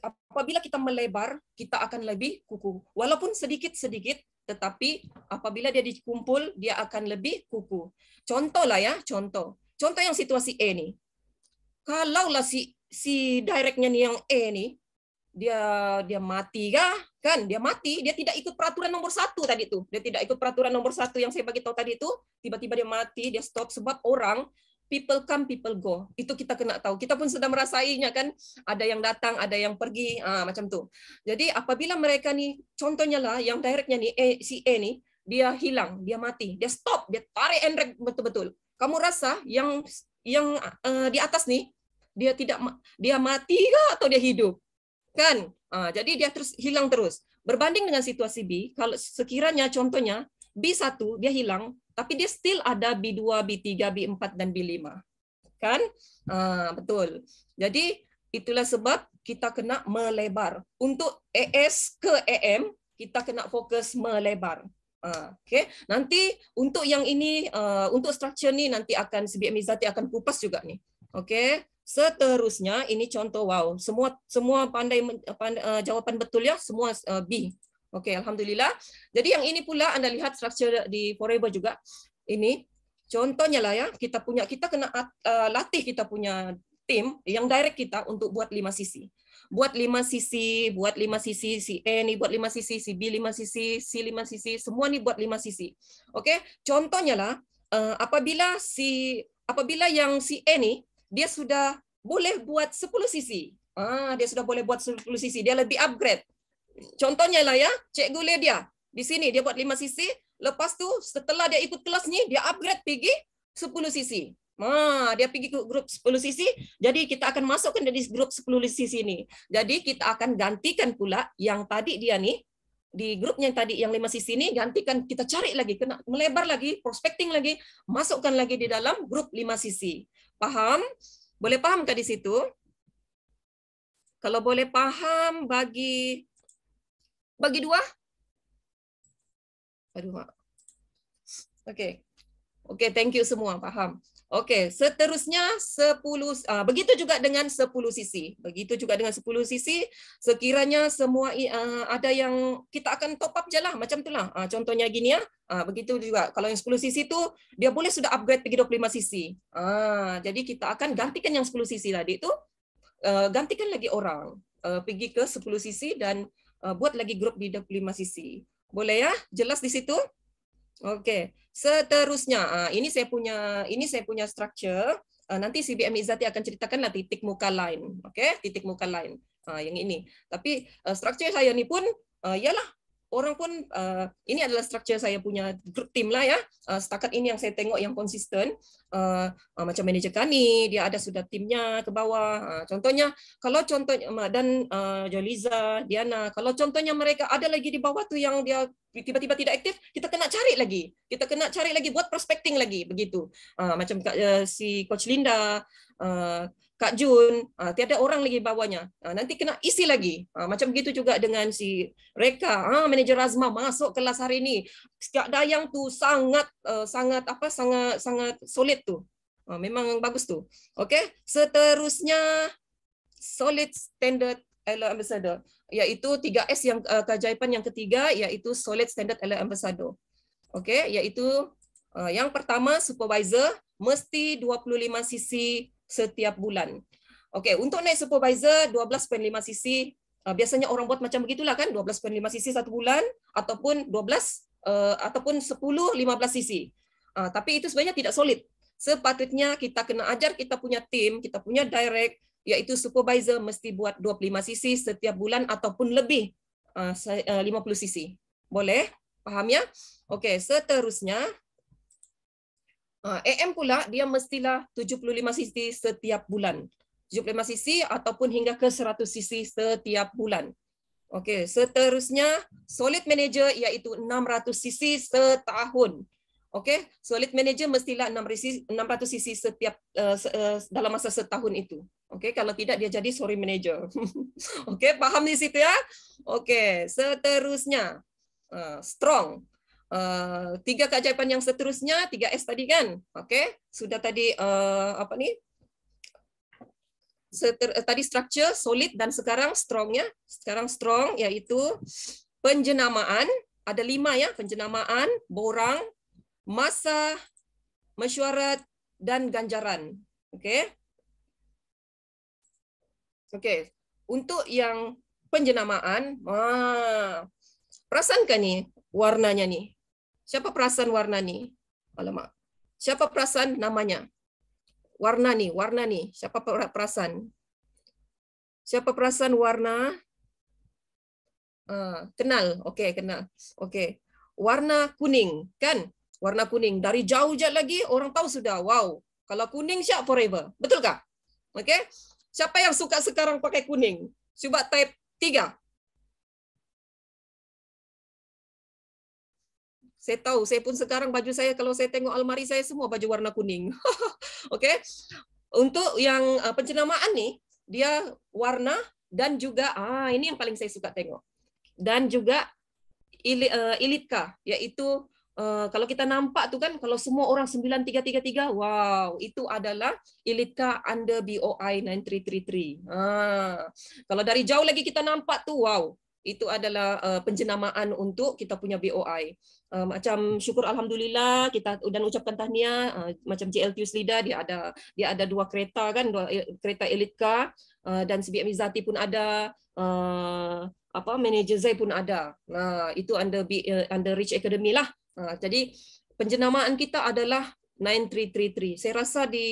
apabila kita melebar, kita akan lebih kuku. Walaupun sedikit-sedikit, tetapi apabila dia dikumpul dia akan lebih kuku. Contohlah ya, contoh. Contoh yang situasi E nih. Kalaulah si si directnya nih yang E nih dia dia mati kah? Kan dia mati, dia tidak ikut peraturan nomor satu tadi tuh. Dia tidak ikut peraturan nomor satu yang saya bagi tahu tadi itu, tiba-tiba dia mati, dia stop sebab orang people come, people go. Itu kita kena tahu. Kita pun sudah merasainya kan. Ada yang datang, ada yang pergi, ha, macam tu. Jadi apabila mereka ni, contohnya lah yang directnya ni, A, si A ni, dia hilang, dia mati, dia stop, dia tarik endrek betul-betul. Kamu rasa yang yang uh, di atas ni dia tidak dia mati ke atau dia hidup? Kan? Uh, jadi dia terus hilang terus. Berbanding dengan situasi B, kalau sekiranya contohnya B1 dia hilang, tapi dia still ada B2, B3, B4 dan B5. Kan? Ha, betul. Jadi itulah sebab kita kena melebar. Untuk AS ke AM, kita kena fokus melebar. Ha, ah, okay. Nanti untuk yang ini, uh, untuk structure ni nanti akan sebiak mizati akan kupas juga ni. Okay. Seterusnya ini contoh wow semua semua pandai, pandai uh, jawapan betul ya semua uh, B Okay, alhamdulillah. Jadi yang ini pula anda lihat struktur di Forever juga. Ini contohnya lah ya, kita punya kita kena uh, uh latih kita punya tim yang direct kita untuk buat lima sisi. Buat lima sisi, buat lima sisi, si E ini buat lima sisi, si B lima sisi, si lima sisi, semua ini buat lima sisi. Okay, contohnya lah uh, apabila si apabila yang si E ini dia sudah boleh buat sepuluh sisi. Ah, dia sudah boleh buat sepuluh sisi. Dia lebih upgrade contohnya lah ya, cikgu dia di sini dia buat 5 sisi, lepas tu setelah dia ikut kelas ni dia upgrade pergi 10 sisi. Ha, dia pergi ke grup 10 sisi, jadi kita akan masukkan dari grup 10 sisi ni. Jadi kita akan gantikan pula yang tadi dia ni di grupnya yang tadi yang 5 sisi ni gantikan kita cari lagi kena melebar lagi, prospecting lagi, masukkan lagi di dalam grup 5 sisi. Faham? Boleh faham ke di situ? Kalau boleh faham bagi bagi dua. Aduh, mak. Okay, okay. thank you semua. Faham. Okay, seterusnya sepuluh. uh, begitu juga dengan sepuluh sisi. Begitu juga dengan sepuluh sisi, sekiranya semua uh, ada yang kita akan top up jelah macam itulah. Uh, ah, contohnya gini ya. Uh, begitu juga kalau yang sepuluh sisi tu dia boleh sudah upgrade pergi 25 sisi. Uh, jadi kita akan gantikan yang sepuluh sisi tadi tu uh, gantikan lagi orang. Uh, pergi ke sepuluh sisi dan Eh, buat lagi grup di 25 sisi. Boleh ya? Jelas di situ? okay Seterusnya, eh, ini saya punya ini saya punya structure. Eh, nanti CBM Izati akan ceritakanlah titik muka lain. okay titik muka lain. yang ini. Tapi structure saya ni pun ialah orang pun uh, ini adalah struktur saya punya grup tim lah ya. Uh, setakat ini yang saya tengok yang konsisten uh, uh, macam manager kami dia ada sudah timnya ke bawah. Uh, contohnya kalau contohnya dan uh, Joliza, Diana kalau contohnya mereka ada lagi di bawah tu yang dia tiba-tiba tidak aktif kita kena cari lagi kita kena cari lagi buat prospecting lagi begitu uh, macam uh, si coach Linda uh, Kak Jun, ha, tiada orang lagi bawahnya. Ha, nanti kena isi lagi. Ha, macam begitu juga dengan si Reka, ha, manager Azma masuk kelas hari ini. Sejak dayang tu sangat uh, sangat apa sangat sangat solid tu. Ha, memang bagus tu. Okey, seterusnya solid standard Ella Ambassador iaitu 3S yang uh, keajaiban yang ketiga iaitu solid standard Ella Ambassador. Okey, iaitu uh, yang pertama supervisor mesti 25 sisi setiap bulan. Okey, untuk naik supervisor 12.5 cc, uh, biasanya orang buat macam begitulah kan, 12.5 cc satu bulan ataupun 12 uh, eh, ataupun 10 15 cc. Uh, tapi itu sebenarnya tidak solid. Sepatutnya kita kena ajar kita punya tim, kita punya direct iaitu supervisor mesti buat 25 cc setiap bulan ataupun lebih ah, eh, uh, 50 cc. Boleh? Faham ya? Okey, seterusnya AM ha, pula dia mestilah 75 cc setiap bulan. 75 cc ataupun hingga ke 100 cc setiap bulan. Okey, seterusnya solid manager iaitu 600 cc setahun. Okey, solid manager mestilah 600 cc setiap eh, eh, dalam masa setahun itu. Okey, kalau tidak dia jadi sorry manager. Okey, faham di situ ya? Okey, seterusnya ha, strong. Eh, tiga keajaiban yang seterusnya tiga s tadi kan okey sudah tadi uh, apa ni Seter, uh, tadi structure solid dan sekarang strong ya sekarang strong iaitu penjenamaan ada lima ya penjenamaan borang masa mesyuarat dan ganjaran okey okey untuk yang penjenamaan ah perasankan ni warnanya ni. Siapa perasan warna ni? Alamak. Siapa perasan namanya? Warna ni, warna ni. Siapa perasan? Siapa perasan warna? Uh, kenal. Okey, kenal. Okey. Warna kuning, kan? Warna kuning. Dari jauh je lagi, orang tahu sudah. Wow. Kalau kuning, siap forever. Betul kah? Okey. Siapa yang suka sekarang pakai kuning? Cuba type Saya tahu, saya pun sekarang baju saya kalau saya tengok almari saya semua baju warna kuning. Okay, Untuk yang uh, pencenamaan ni, dia warna dan juga ah ini yang paling saya suka tengok. Dan juga ilitka uh, yaitu uh, kalau kita nampak tu kan kalau semua orang 9333, wow, itu adalah ilitka under BOI 9333. Ah, kalau dari jauh lagi kita nampak tu, wow, itu adalah uh, penjenamaan untuk kita punya BOI. Uh, macam syukur alhamdulillah kita dan ucapkan tahniah uh, macam JLT Slida dia ada dia ada dua kereta kan dua eh, kereta elite car uh, dan sebiak Mizati pun ada uh, apa manager Zai pun ada. Nah uh, itu under uh, under Rich Academy lah. Uh, jadi penjenamaan kita adalah 9333. Saya rasa di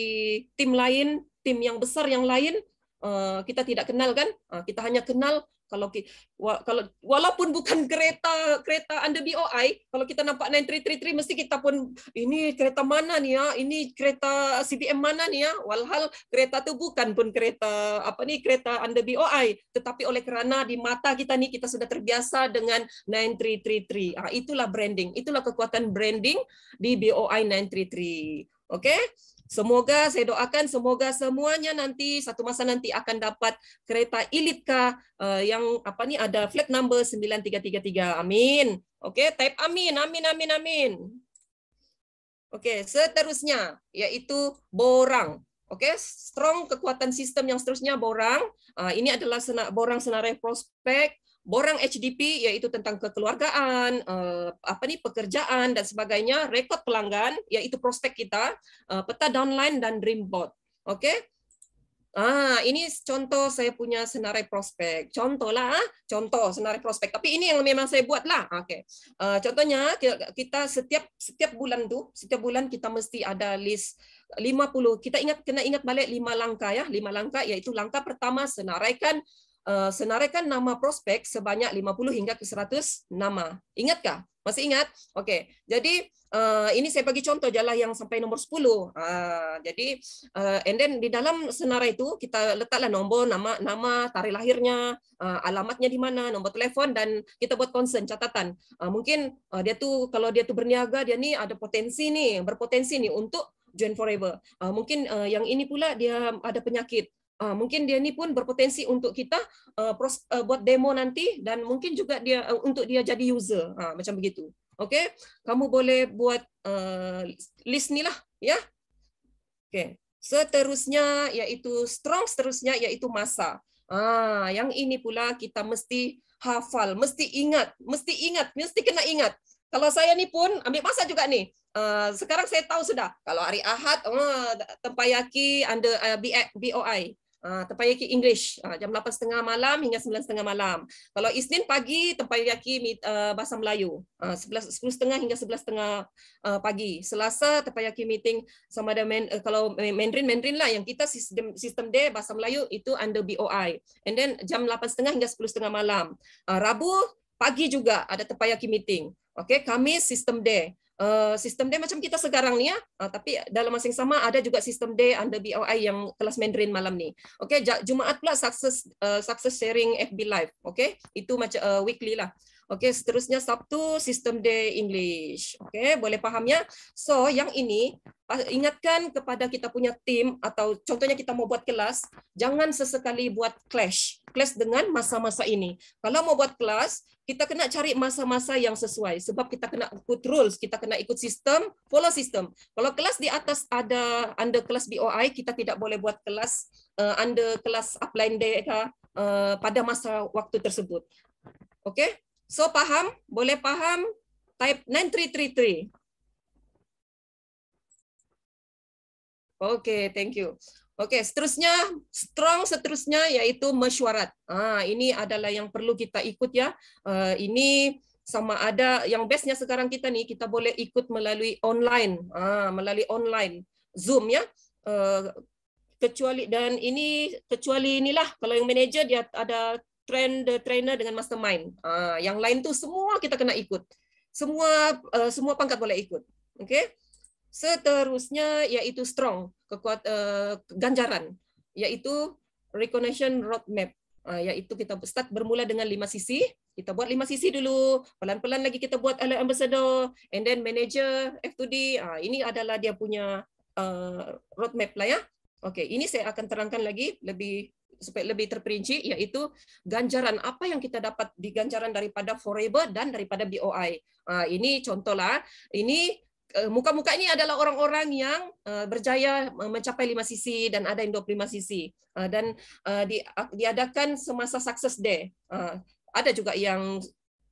tim lain, tim yang besar yang lain uh, kita tidak kenal kan? Uh, kita hanya kenal kalau kita kalau walaupun bukan kereta kereta under BOI kalau kita nampak 9333 mesti kita pun ini kereta mana nih? Ah? ya ini kereta CBM mana nih? Ah? ya walhal kereta tu bukan pun kereta apa ni kereta under BOI tetapi oleh kerana di mata kita ni kita sudah terbiasa dengan 9333 ah, itulah branding itulah kekuatan branding di BOI 9333 okey Semoga saya doakan semoga semuanya nanti satu masa nanti akan dapat kereta Elitka uh, eh, yang apa ni ada flat number 9333. Amin. Okey, type amin. Amin amin amin. Okey, seterusnya iaitu borang. Okey, strong kekuatan sistem yang seterusnya borang. Uh, ini adalah sena borang senarai prospek borang HDP iaitu tentang kekeluargaan, eh, apa ni pekerjaan dan sebagainya, rekod pelanggan iaitu prospek kita, eh, peta downline dan dreamboard. Okey? Ah, ini contoh saya punya senarai prospek. Contohlah, ah, contoh senarai prospek. Tapi ini yang memang saya buatlah. Okey. Uh, eh, contohnya kita setiap setiap bulan tu, setiap bulan kita mesti ada list 50. Kita ingat kena ingat balik 5 langkah ya, 5 langkah iaitu langkah pertama senaraikan Eh, senaraikan nama prospek sebanyak 50 hingga ke 100 nama. Ingatkah? Masih ingat? Okey. Jadi uh, ini saya bagi contoh jelah yang sampai nombor 10. Uh, ah, jadi uh, and then di dalam senarai itu kita letaklah nombor, nama, nama, tarikh lahirnya, uh, alamatnya di mana, nombor telefon dan kita buat concern catatan. Uh, mungkin uh, dia tu kalau dia tu berniaga dia ni ada potensi ni, berpotensi ni untuk join forever. Uh, mungkin uh, yang ini pula dia ada penyakit uh, mungkin dia ni pun berpotensi untuk kita uh, pros, uh, buat demo nanti dan mungkin juga dia uh, untuk dia jadi user uh, macam begitu okey kamu boleh buat uh, list nilah ya yeah? okey seterusnya iaitu strong seterusnya iaitu masa ah yang ini pula kita mesti hafal mesti ingat mesti ingat mesti kena ingat kalau saya ni pun ambil masa juga ni Uh, sekarang saya tahu sudah kalau hari Ahad uh, tempayaki under uh, BOI Ah, tempayaki English ah, jam 8.30 malam hingga 9.30 malam. Kalau Isnin pagi tempayaki ah, bahasa Melayu 11.30 hingga 11.30 pagi. Selasa tempayaki meeting sama ada main, eh, kalau Mandarin Mandarin lah yang kita sistem sistem day bahasa Melayu itu under BOI. And then jam 8.30 hingga 10.30 malam. Rabu pagi juga ada tempayaki meeting. Okay, Kamis sistem day. Eh, sistem D macam kita sekarang ni ya. Uh, tapi dalam masing sama ada juga sistem D under BOI yang kelas Mandarin malam ni. Okey, Jumaat pula success uh, success sharing FB live. Okey, itu macam uh, weekly lah. Okey, seterusnya Sabtu sistem day English. Okey, boleh faham ya? So, yang ini ah, ingatkan kepada kita punya tim atau contohnya kita mau buat kelas, jangan sesekali buat clash, clash dengan masa-masa ini. Kalau mau buat kelas, kita kena cari masa-masa yang sesuai sebab kita kena ikut rules, kita kena ikut sistem, follow sistem. Kalau kelas di atas ada under kelas BOI, kita tidak boleh buat kelas uh, under kelas upline day uh, eh, pada masa waktu tersebut. Okey? So paham, Boleh paham. Type 9333. Okay, thank you. Okay, seterusnya, strong seterusnya yaitu mesyuarat. Ah, ini adalah yang perlu kita ikut ya. Uh, ini sama ada yang bestnya sekarang kita ni kita boleh ikut melalui online. Ah, melalui online. Zoom ya. Uh, kecuali dan ini kecuali inilah kalau yang manager dia ada train the trainer dengan mastermind. Uh, yang lain tu semua kita kena ikut. Semua uh, semua pangkat boleh ikut. Okey. Seterusnya iaitu strong, kekuat uh, ganjaran iaitu recognition roadmap. Uh, iaitu kita start bermula dengan lima sisi. Kita buat lima sisi dulu, pelan-pelan lagi kita buat alert ambassador and then manager F2D. Uh, ah, ini adalah dia punya uh, roadmap lah ya. Okey, ini saya akan terangkan lagi lebih supaya lebih terperinci yaitu ganjaran apa yang kita dapat di ganjaran daripada forever dan daripada BOI. Ha, ini contohlah, ini eh, muka-muka ini adalah orang-orang yang eh, berjaya mencapai lima sisi dan ada yang 25 sisi eh, dan diadakan semasa success day. ada juga yang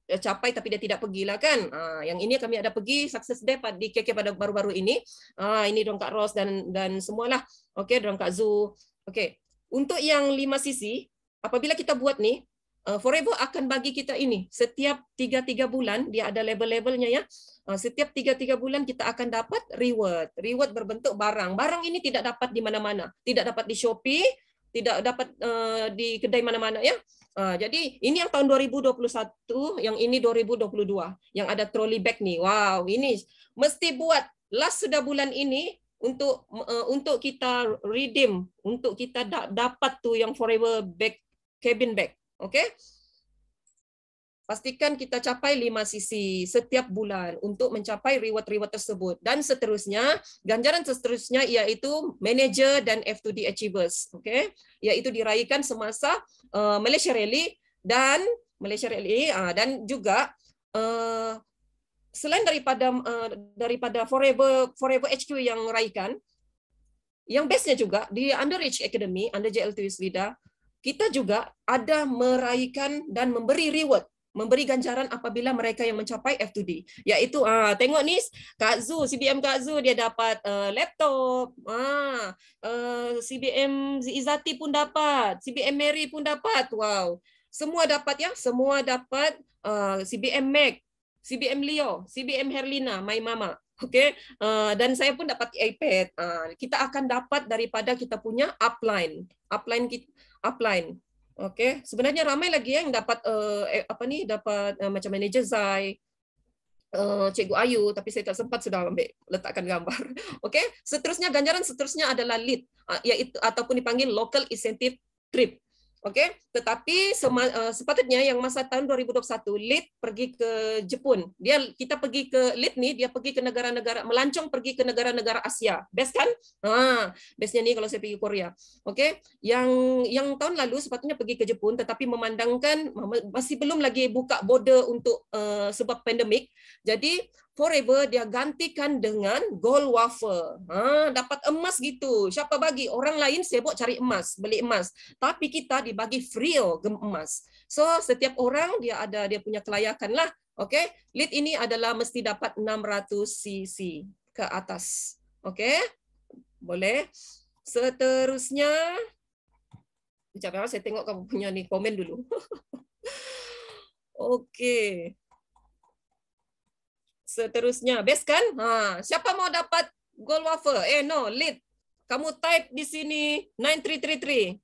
Eh, capai tapi dia tidak pergilah kan. Ha, yang ini kami ada pergi sukses day di KK pada baru-baru ini. Ha, ini dong Kak Ros dan dan semualah. Okey, dong Kak Zu. Okey. Untuk yang lima sisi, apabila kita buat ni, uh, Forever akan bagi kita ini. Setiap tiga-tiga bulan, dia ada level-levelnya ya. Uh, setiap tiga-tiga bulan, kita akan dapat reward. Reward berbentuk barang. Barang ini tidak dapat di mana-mana. Tidak dapat di Shopee, tidak dapat uh, di kedai mana-mana ya. Ha, jadi ini yang tahun 2021, yang ini 2022, yang ada trolley bag ni. Wow, ini mesti buat last sudah bulan ini untuk uh, untuk kita redeem, untuk kita dapat tu yang forever bag cabin bag. Okay? Pastikan kita capai lima sisi setiap bulan untuk mencapai reward-reward tersebut. Dan seterusnya, ganjaran seterusnya iaitu manager dan F2D achievers. Okay? Iaitu diraihkan semasa uh, Malaysia Rally dan Malaysia Rally uh, dan juga uh, selain daripada uh, daripada Forever Forever HQ yang Raihkan yang bestnya juga di Underage Academy, under JLT Wisvida, kita juga ada meraihkan dan memberi reward memberi ganjaran apabila mereka yang mencapai F2D. Iaitu ah tengok ni Kak Zu, CBM Kak Zu dia dapat uh, laptop. Ah uh, eh, CBM Izati pun dapat, CBM Mary pun dapat. Wow. Semua dapat ya, semua dapat uh, eh, CBM Mac, CBM Leo, CBM Herlina, my mama. Okey, uh, dan saya pun dapat iPad. Uh, kita akan dapat daripada kita punya upline, upline kita, upline. Okay, sebenarnya ramai lagi ya yang dapat uh, apa ni dapat uh, macam manager Zai, uh, Cikgu Ayu, tapi saya tak sempat sudah ambil letakkan gambar. Okay, seterusnya ganjaran seterusnya adalah lead, uh, iaitu ataupun dipanggil local incentive trip. Okey, tetapi sema, uh, sepatutnya yang masa tahun 2021 lead pergi ke Jepun. Dia kita pergi ke lead ni dia pergi ke negara-negara melancong pergi ke negara-negara Asia. Best kan? Ha, bestnya ni kalau saya pergi Korea. Okey, yang yang tahun lalu sepatutnya pergi ke Jepun tetapi memandangkan masih belum lagi buka border untuk uh, sebab pandemik. Jadi forever dia gantikan dengan gold waffle. Ha, dapat emas gitu. Siapa bagi? Orang lain sibuk cari emas, beli emas. Tapi kita dibagi free oh, gem emas. So setiap orang dia ada dia punya kelayakan lah. Okay, lead ini adalah mesti dapat 600 cc ke atas. Okay, boleh. Seterusnya, Sekejap, ya, saya tengok kamu punya ni komen dulu. Okey seterusnya. Best kan? Ha, siapa mau dapat gold waffle? Eh no, lead. Kamu type di sini 9333.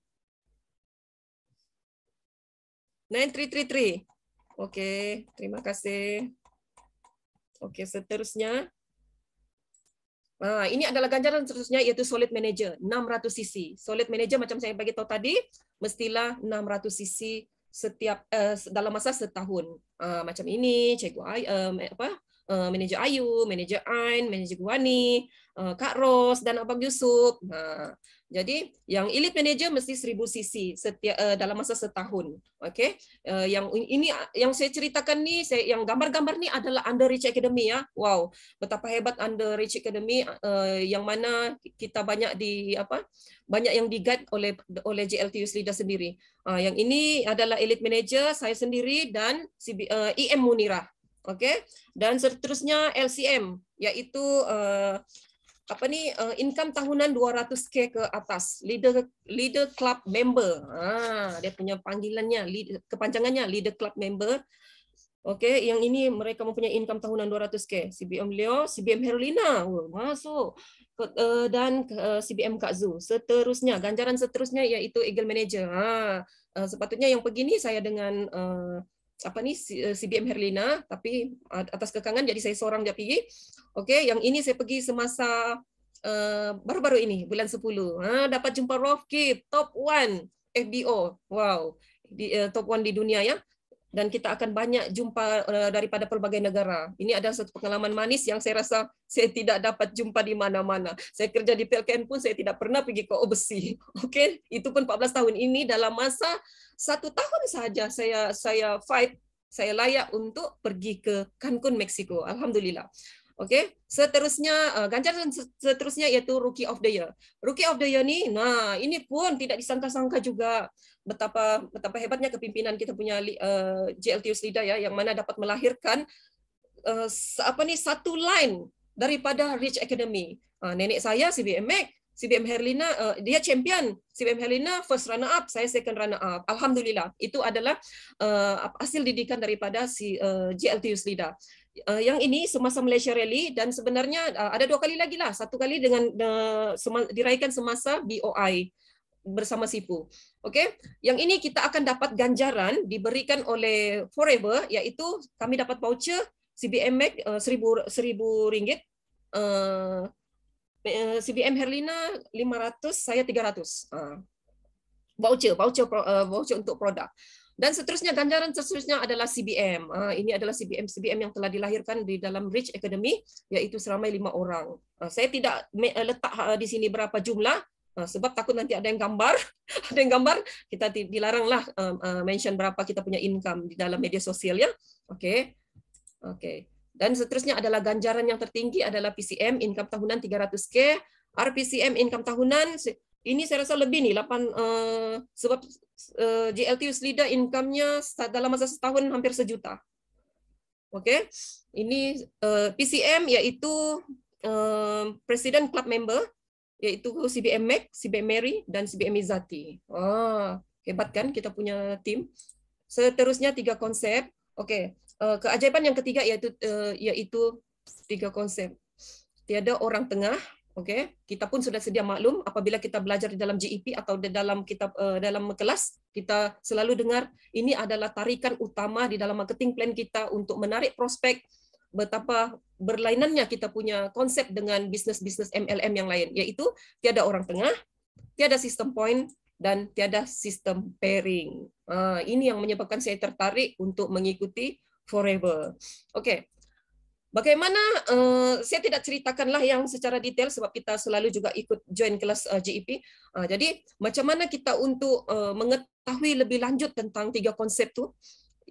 9333. Okay, terima kasih. Okay, seterusnya. Ah, ini adalah ganjaran seterusnya iaitu solid manager 600 cc. Solid manager macam saya bagi tahu tadi mestilah 600 cc setiap uh, dalam masa setahun. Uh, macam ini cikgu uh, apa uh, manager Ayu, manager Ain, manager Guani, uh, eh, Kak Ros dan Abang Yusuf. Uh, ha. jadi yang elite manager mesti seribu sisi setiap uh, dalam masa setahun. Okey. Uh, yang ini yang saya ceritakan ni saya yang gambar-gambar ni adalah Under Rich Academy ya. Wow, betapa hebat Under Rich Academy uh, yang mana kita banyak di apa? Banyak yang di guide oleh oleh JLTU leader sendiri. Uh, yang ini adalah elite manager saya sendiri dan IM e uh, Munirah okey dan seterusnya LCM iaitu uh, apa ni uh, income tahunan 200k ke atas leader leader club member ha dia punya panggilannya lead, kepanjangannya leader club member okey yang ini mereka mempunyai income tahunan 200k CBM Leo CBM Herlina oh, masuk eh, dan CBM Kak Zu. Seterusnya, ganjaran seterusnya iaitu Eagle Manager. Ha, sepatutnya yang pergi ni saya dengan uh, apa ni CBM eh, Herlina tapi atas kekangan jadi saya seorang dia pergi. Okey, yang ini saya pergi semasa uh, baru-baru ini bulan 10. Ha dapat jumpa Rofki top 1 FBO. Wow. Di uh, top 1 di dunia ya dan kita akan banyak jumpa eh, daripada pelbagai negara. Ini adalah satu pengalaman manis yang saya rasa saya tidak dapat jumpa di mana-mana. Saya kerja di PLKN pun saya tidak pernah pergi ke Obesi. Oke, okay? itu pun 14 tahun ini dalam masa satu tahun saja saya saya fight saya layak untuk pergi ke Cancun, Meksiko. Alhamdulillah. Okey, seterusnya uh, ganjaran seterusnya iaitu rookie of the year. Rookie of the year ni nah ini pun tidak disangka-sangka juga betapa betapa hebatnya kepimpinan kita punya uh, eh, JLTU Slida ya yang mana dapat melahirkan uh, apa ni satu line daripada Rich Academy. Uh, nenek saya CBM Mac, CBM Herlina uh, dia champion, CBM Herlina first runner up, saya second runner up. Alhamdulillah, itu adalah uh, hasil didikan daripada si uh, JLTU Slida uh, yang ini semasa Malaysia Rally dan sebenarnya uh, ada dua kali lagi lah. Satu kali dengan uh, sema, diraikan semasa BOI bersama Sipu. Okay. yang ini kita akan dapat ganjaran diberikan oleh Forever iaitu kami dapat voucher CBM Mac seribu seribu ringgit. CBM Herlina ratus saya tiga 300. Ah. Voucher, voucher, voucher untuk produk. dan seterusnya ganjaran seterusnya adalah CBM. Ah, ini adalah CBM CBM yang telah dilahirkan di dalam Rich Academy yaitu seramai lima orang. Ah, saya tidak eh, letak ah, di sini berapa jumlah sebab takut nanti ada yang gambar, ada yang gambar kita dilaranglah mention berapa kita punya income di dalam media sosial ya. Oke. Okay. Oke. Okay. Dan seterusnya adalah ganjaran yang tertinggi adalah PCM income tahunan 300k, RPCM income tahunan ini saya rasa lebih ni 8 uh, eh, sebab uh, eh, JLTUS leader income-nya dalam masa setahun hampir sejuta. Okey. Ini uh, eh, PCM iaitu uh, presiden club member iaitu CBM Mac, CBM Mary dan CBM Izati. Ah, hebat kan kita punya tim. Seterusnya tiga konsep. Okey. Uh, keajaiban yang ketiga iaitu uh, iaitu tiga konsep. Tiada orang tengah, oke okay? kita pun sudah sedia maklum apabila kita belajar di dalam GEP atau di dalam kita uh, eh, dalam kelas kita selalu dengar ini adalah tarikan utama di dalam marketing plan kita untuk menarik prospek betapa berlainannya kita punya konsep dengan bisnis-bisnis MLM yang lain yaitu tiada orang tengah tiada sistem point dan tiada sistem pairing. Uh, ini yang menyebabkan saya tertarik untuk mengikuti Forever. Oke, okay. Bagaimana uh, saya tidak ceritakanlah yang secara detail sebab kita selalu juga ikut join kelas uh, eh, GEP. Uh, ah, jadi macam mana kita untuk uh, mengetahui lebih lanjut tentang tiga konsep tu?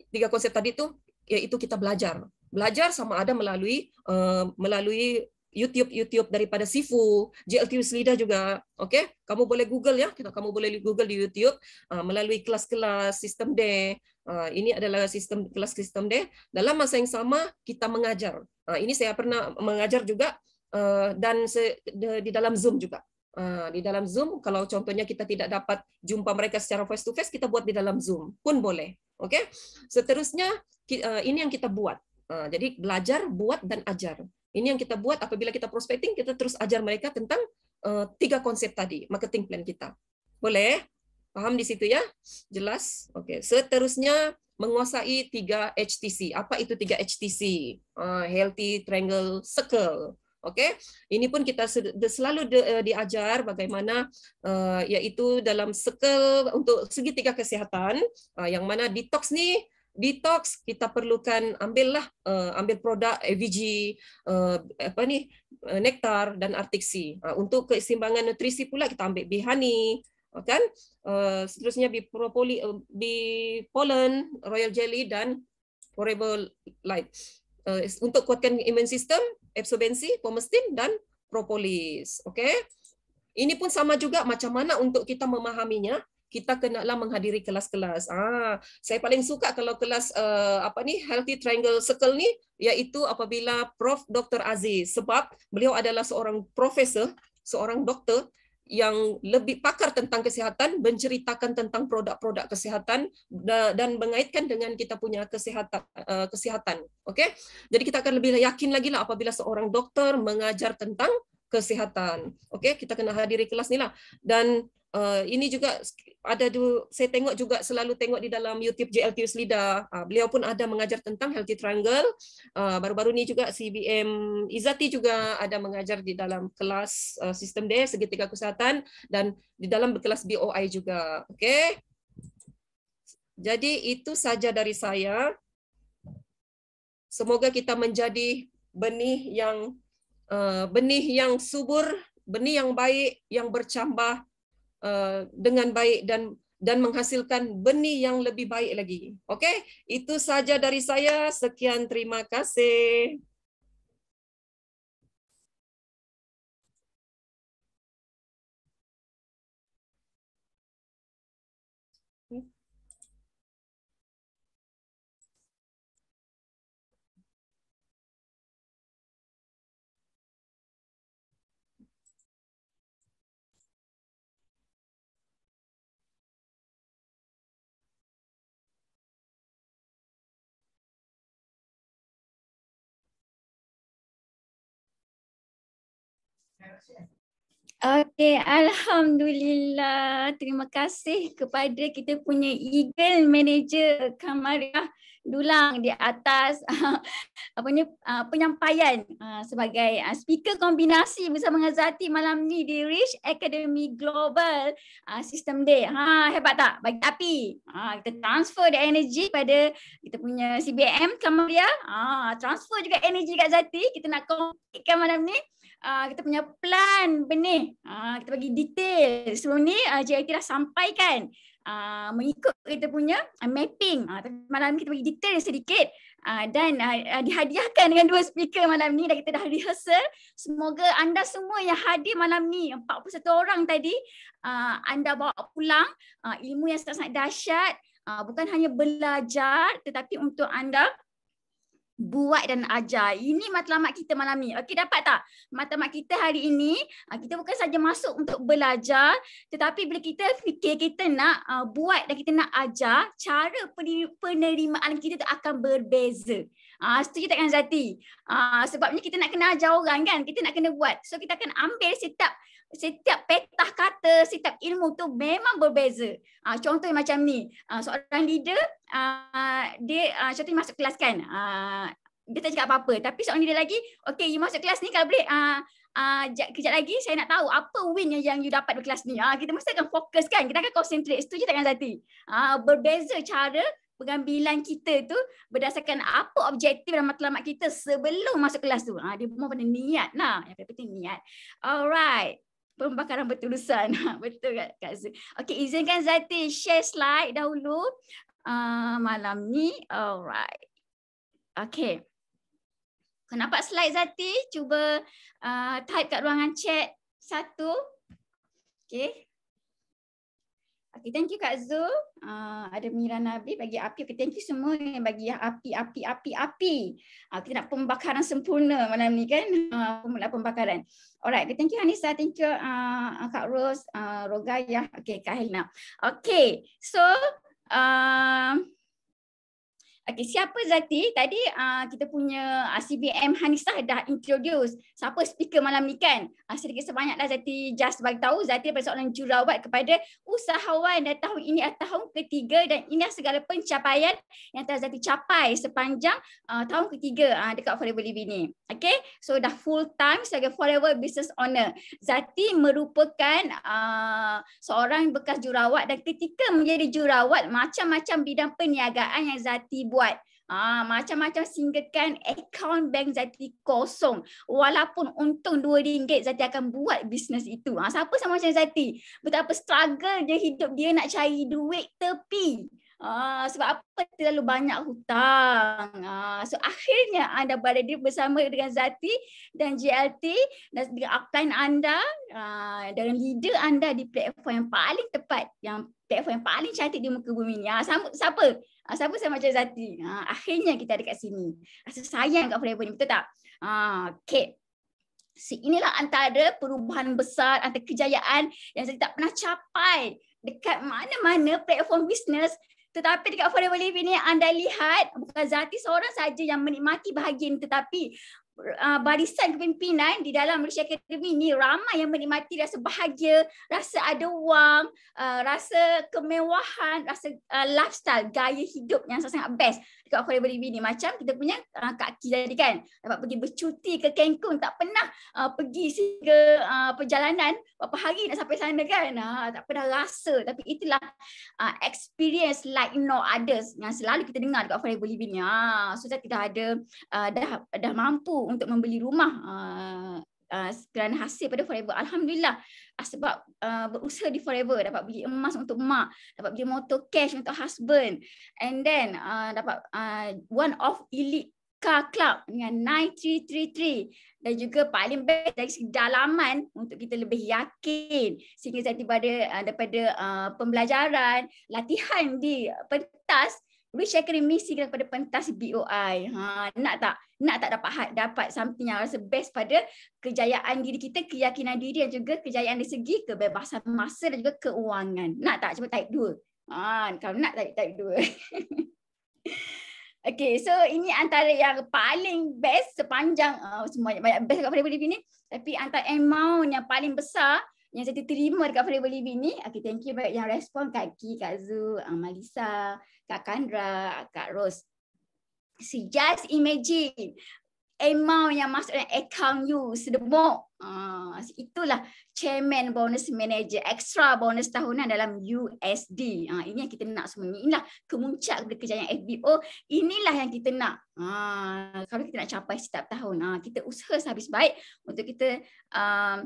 Tiga konsep tadi tu yaitu kita belajar. Belajar sama ada melalui uh, melalui YouTube-YouTube daripada Sifu, JLTU Selida juga. okay? kamu boleh Google ya. Kita kamu boleh Google di YouTube uh, melalui kelas-kelas sistem deh. Ah, ini adalah sistem kelas sistem deh. Dalam masa yang sama kita mengajar. Ah, ini saya pernah mengajar juga ah, dan di dalam Zoom juga. Di dalam Zoom, kalau contohnya kita tidak dapat jumpa mereka secara face to face, kita buat di dalam Zoom pun boleh. Oke, seterusnya ini yang kita buat. Jadi belajar, buat dan ajar. Ini yang kita buat apabila kita prospecting, kita terus ajar mereka tentang tiga konsep tadi marketing plan kita. Boleh? Faham di situ ya? Jelas? Okey. Seterusnya menguasai 3 HTC. Apa itu 3 HTC? Uh, ah, healthy Triangle Circle. Okey. Ini pun kita selalu eh, diajar bagaimana uh, iaitu dalam circle untuk segitiga kesihatan uh, yang mana detox ni detox kita perlukan ambillah uh, ambil produk EVG uh, apa ni uh, nektar dan artiksi uh, untuk keseimbangan nutrisi pula kita ambil bihani kan uh, seterusnya bipropoli uh, eh, bipolen royal jelly dan forever light uh, untuk kuatkan immune system absorbency pomestin dan propolis Okay, ini pun sama juga macam mana untuk kita memahaminya kita kena lah menghadiri kelas-kelas. Ah, saya paling suka kalau kelas uh, apa ni Healthy Triangle Circle ni iaitu apabila Prof Dr Aziz sebab beliau adalah seorang profesor, seorang doktor yang lebih pakar tentang kesehatan menceritakan tentang produk-produk kesehatan dan mengaitkan dengan kita punya kesehatan eh, kesehatan okey jadi kita akan lebih yakin lagi lah apabila seorang doktor mengajar tentang kesehatan Okay, kita kena hadiri kelas ni lah dan Eh, ini juga ada tu saya tengok juga selalu tengok di dalam YouTube JLT Selida. Uh, beliau pun ada mengajar tentang healthy triangle. Uh, baru-baru ni juga CBM Izati juga ada mengajar di dalam kelas uh, sistem deh segitiga kesehatan dan di dalam kelas BOI juga. Okay. Jadi itu saja dari saya. Semoga kita menjadi benih yang uh, benih yang subur, benih yang baik, yang bercambah, Uh, dengan baik dan dan menghasilkan benih yang lebih baik lagi. Okey, itu saja dari saya. Sekian terima kasih. Okey, Alhamdulillah. Terima kasih kepada kita punya Eagle Manager Kamaria Dulang di atas apa ni ah, penyampaian ah, sebagai ah, speaker kombinasi bersama dengan Zati malam ni di Rich Academy Global System Day. Ha hebat tak? Bagi api. Ha kita transfer the energy pada kita punya CBM Kamaria. Ha transfer juga energy kat Zati. Kita nak kompetikan malam ni. Ah, kita punya plan benih. Uh, kita bagi detail. Sebelum ni uh, ah, JIT dah sampaikan uh, mengikut kita punya uh, mapping. Uh, tapi malam ni kita bagi detail sedikit. Uh, dan uh, dihadiahkan dengan dua speaker malam ni dan kita dah rehearsal. Semoga anda semua yang hadir malam ni, 41 orang tadi, uh, anda bawa pulang uh, ilmu yang sangat-sangat dahsyat. Uh, bukan hanya belajar tetapi untuk anda buat dan ajar. Ini matlamat kita malam ni. Okey dapat tak? Matlamat kita hari ini, ah, kita bukan saja masuk untuk belajar, tetapi bila kita fikir kita nak ah, buat dan kita nak ajar, cara penerimaan kita tu akan berbeza. Ah uh, setuju tak kan Zati? Ah sebabnya kita nak kena ajar orang kan, kita nak kena buat. So kita akan ambil setiap setiap petah kata, setiap ilmu tu memang berbeza. Uh, contoh macam ni, uh, seorang leader, uh, dia uh, contohnya masuk kelas kan, uh, dia tak cakap apa-apa. Tapi seorang leader lagi, okay, you masuk kelas ni kalau boleh, uh, Uh, jat, kejap lagi saya nak tahu apa win yang yang you dapat di kelas ni. Uh, kita mesti akan fokus kan. Kita akan konsentrate. Setuju je dengan Zati? Uh, berbeza cara pengambilan kita tu berdasarkan apa objektif dan matlamat kita sebelum masuk kelas tu. Uh, dia semua benda niat lah. Yang penting niat. Alright pembakaran bertulusan. Ha, betul kan Kak Zul? Okay, izinkan Zati share slide dahulu uh, malam ni. Alright. okay. Kau nampak slide Zati? Cuba uh, type kat ruangan chat satu. Okay. Okay, thank you Kak Zul. Uh, ada Mira Nabi bagi api. Okay, thank you semua yang bagi api, api, api, api. Uh, kita nak pembakaran sempurna malam ni kan. Ah, pemula uh, pembakaran. Alright, okay, thank you Anissa, Thank you uh, Kak Rose, uh, Rogaya. Okay, Kak Helena. Okay, so... Uh, Okey, siapa Zati? Tadi uh, kita punya uh, ah, CBM Hanisah dah introduce siapa speaker malam ni kan? Uh, sedikit sebanyaklah Zati just bagi tahu Zati daripada seorang jurawat kepada usahawan dan tahun ini adalah tahun ketiga dan ini segala pencapaian yang telah Zati capai sepanjang uh, tahun ketiga uh, dekat Forever Living ini. Okey, so dah full time sebagai Forever Business Owner. Zati merupakan uh, seorang bekas jurawat dan ketika menjadi jurawat macam-macam bidang perniagaan yang Zati buat ah ha, macam-macam singgahkan akaun bank Zati kosong walaupun untung rm ringgit, Zati akan buat bisnes itu ah ha, siapa sama macam Zati betapa struggle dia hidup dia nak cari duit tepi Ah, sebab apa terlalu banyak hutang. Ah, so akhirnya anda berada di bersama dengan Zati dan JLT dan dengan upline anda ah, ha, dan leader anda di platform yang paling tepat yang platform yang paling cantik di muka bumi ni. Ha, siapa? siapa? Ah, ha, siapa saya macam Zati? Ha, akhirnya kita ada kat sini. Rasa sayang kat flavor ni, betul tak? Ha, okay. So, inilah antara perubahan besar, antara kejayaan yang saya tak pernah capai dekat mana-mana platform bisnes tetapi dekat Forever Living ni anda lihat bukan Zati seorang saja yang menikmati bahagian tetapi uh, barisan kepimpinan di dalam Malaysia Academy ni ramai yang menikmati rasa bahagia, rasa ada wang, uh, rasa kemewahan, rasa uh, lifestyle, gaya hidup yang sangat best dekat Hore Bolivia ni macam kita punya uh, Kak Ki tadi kan dapat pergi bercuti ke Cancun tak pernah uh, pergi si ke uh, perjalanan berapa hari nak sampai sana kan uh, tak pernah rasa tapi itulah uh, experience like no others yang selalu kita dengar dekat Hore Bolivia ni uh, so saya tidak ada uh, dah dah mampu untuk membeli rumah uh, uh, kerana hasil pada Forever. Alhamdulillah sebab uh, berusaha di forever dapat beli emas untuk mak dapat beli motor cash untuk husband and then uh, dapat uh, one of elite car club dengan 9333 dan juga paling best dari segi dalaman untuk kita lebih yakin sehingga daripada uh, daripada uh, pembelajaran latihan di pentas Which academy sekiranya pada pentas BOI. Ha, nak tak? Nak tak dapat dapat something yang rasa best pada kejayaan diri kita, keyakinan diri dan juga kejayaan dari segi kebebasan masa dan juga keuangan. Nak tak? Cuba type 2. Ha, kalau nak type, type 2. okay, so ini antara yang paling best sepanjang uh, semua banyak, best kat pada ini. Tapi antara amount yang paling besar yang saya terima dekat Flavor Living ni. Okay, thank you banyak yang respon Kak Ki, Kak Zu, Malisa, Kak Kandra, Kak Rose. So just imagine amount yang masuk dalam account you sedemok. Ah, uh, itulah chairman bonus manager extra bonus tahunan dalam USD. Ah, uh, ini yang kita nak semua. Inilah kemuncak kepada kejayaan FBO. Inilah yang kita nak. Ah, uh, kalau kita nak capai setiap tahun. Ah, uh, kita usaha sehabis baik untuk kita uh,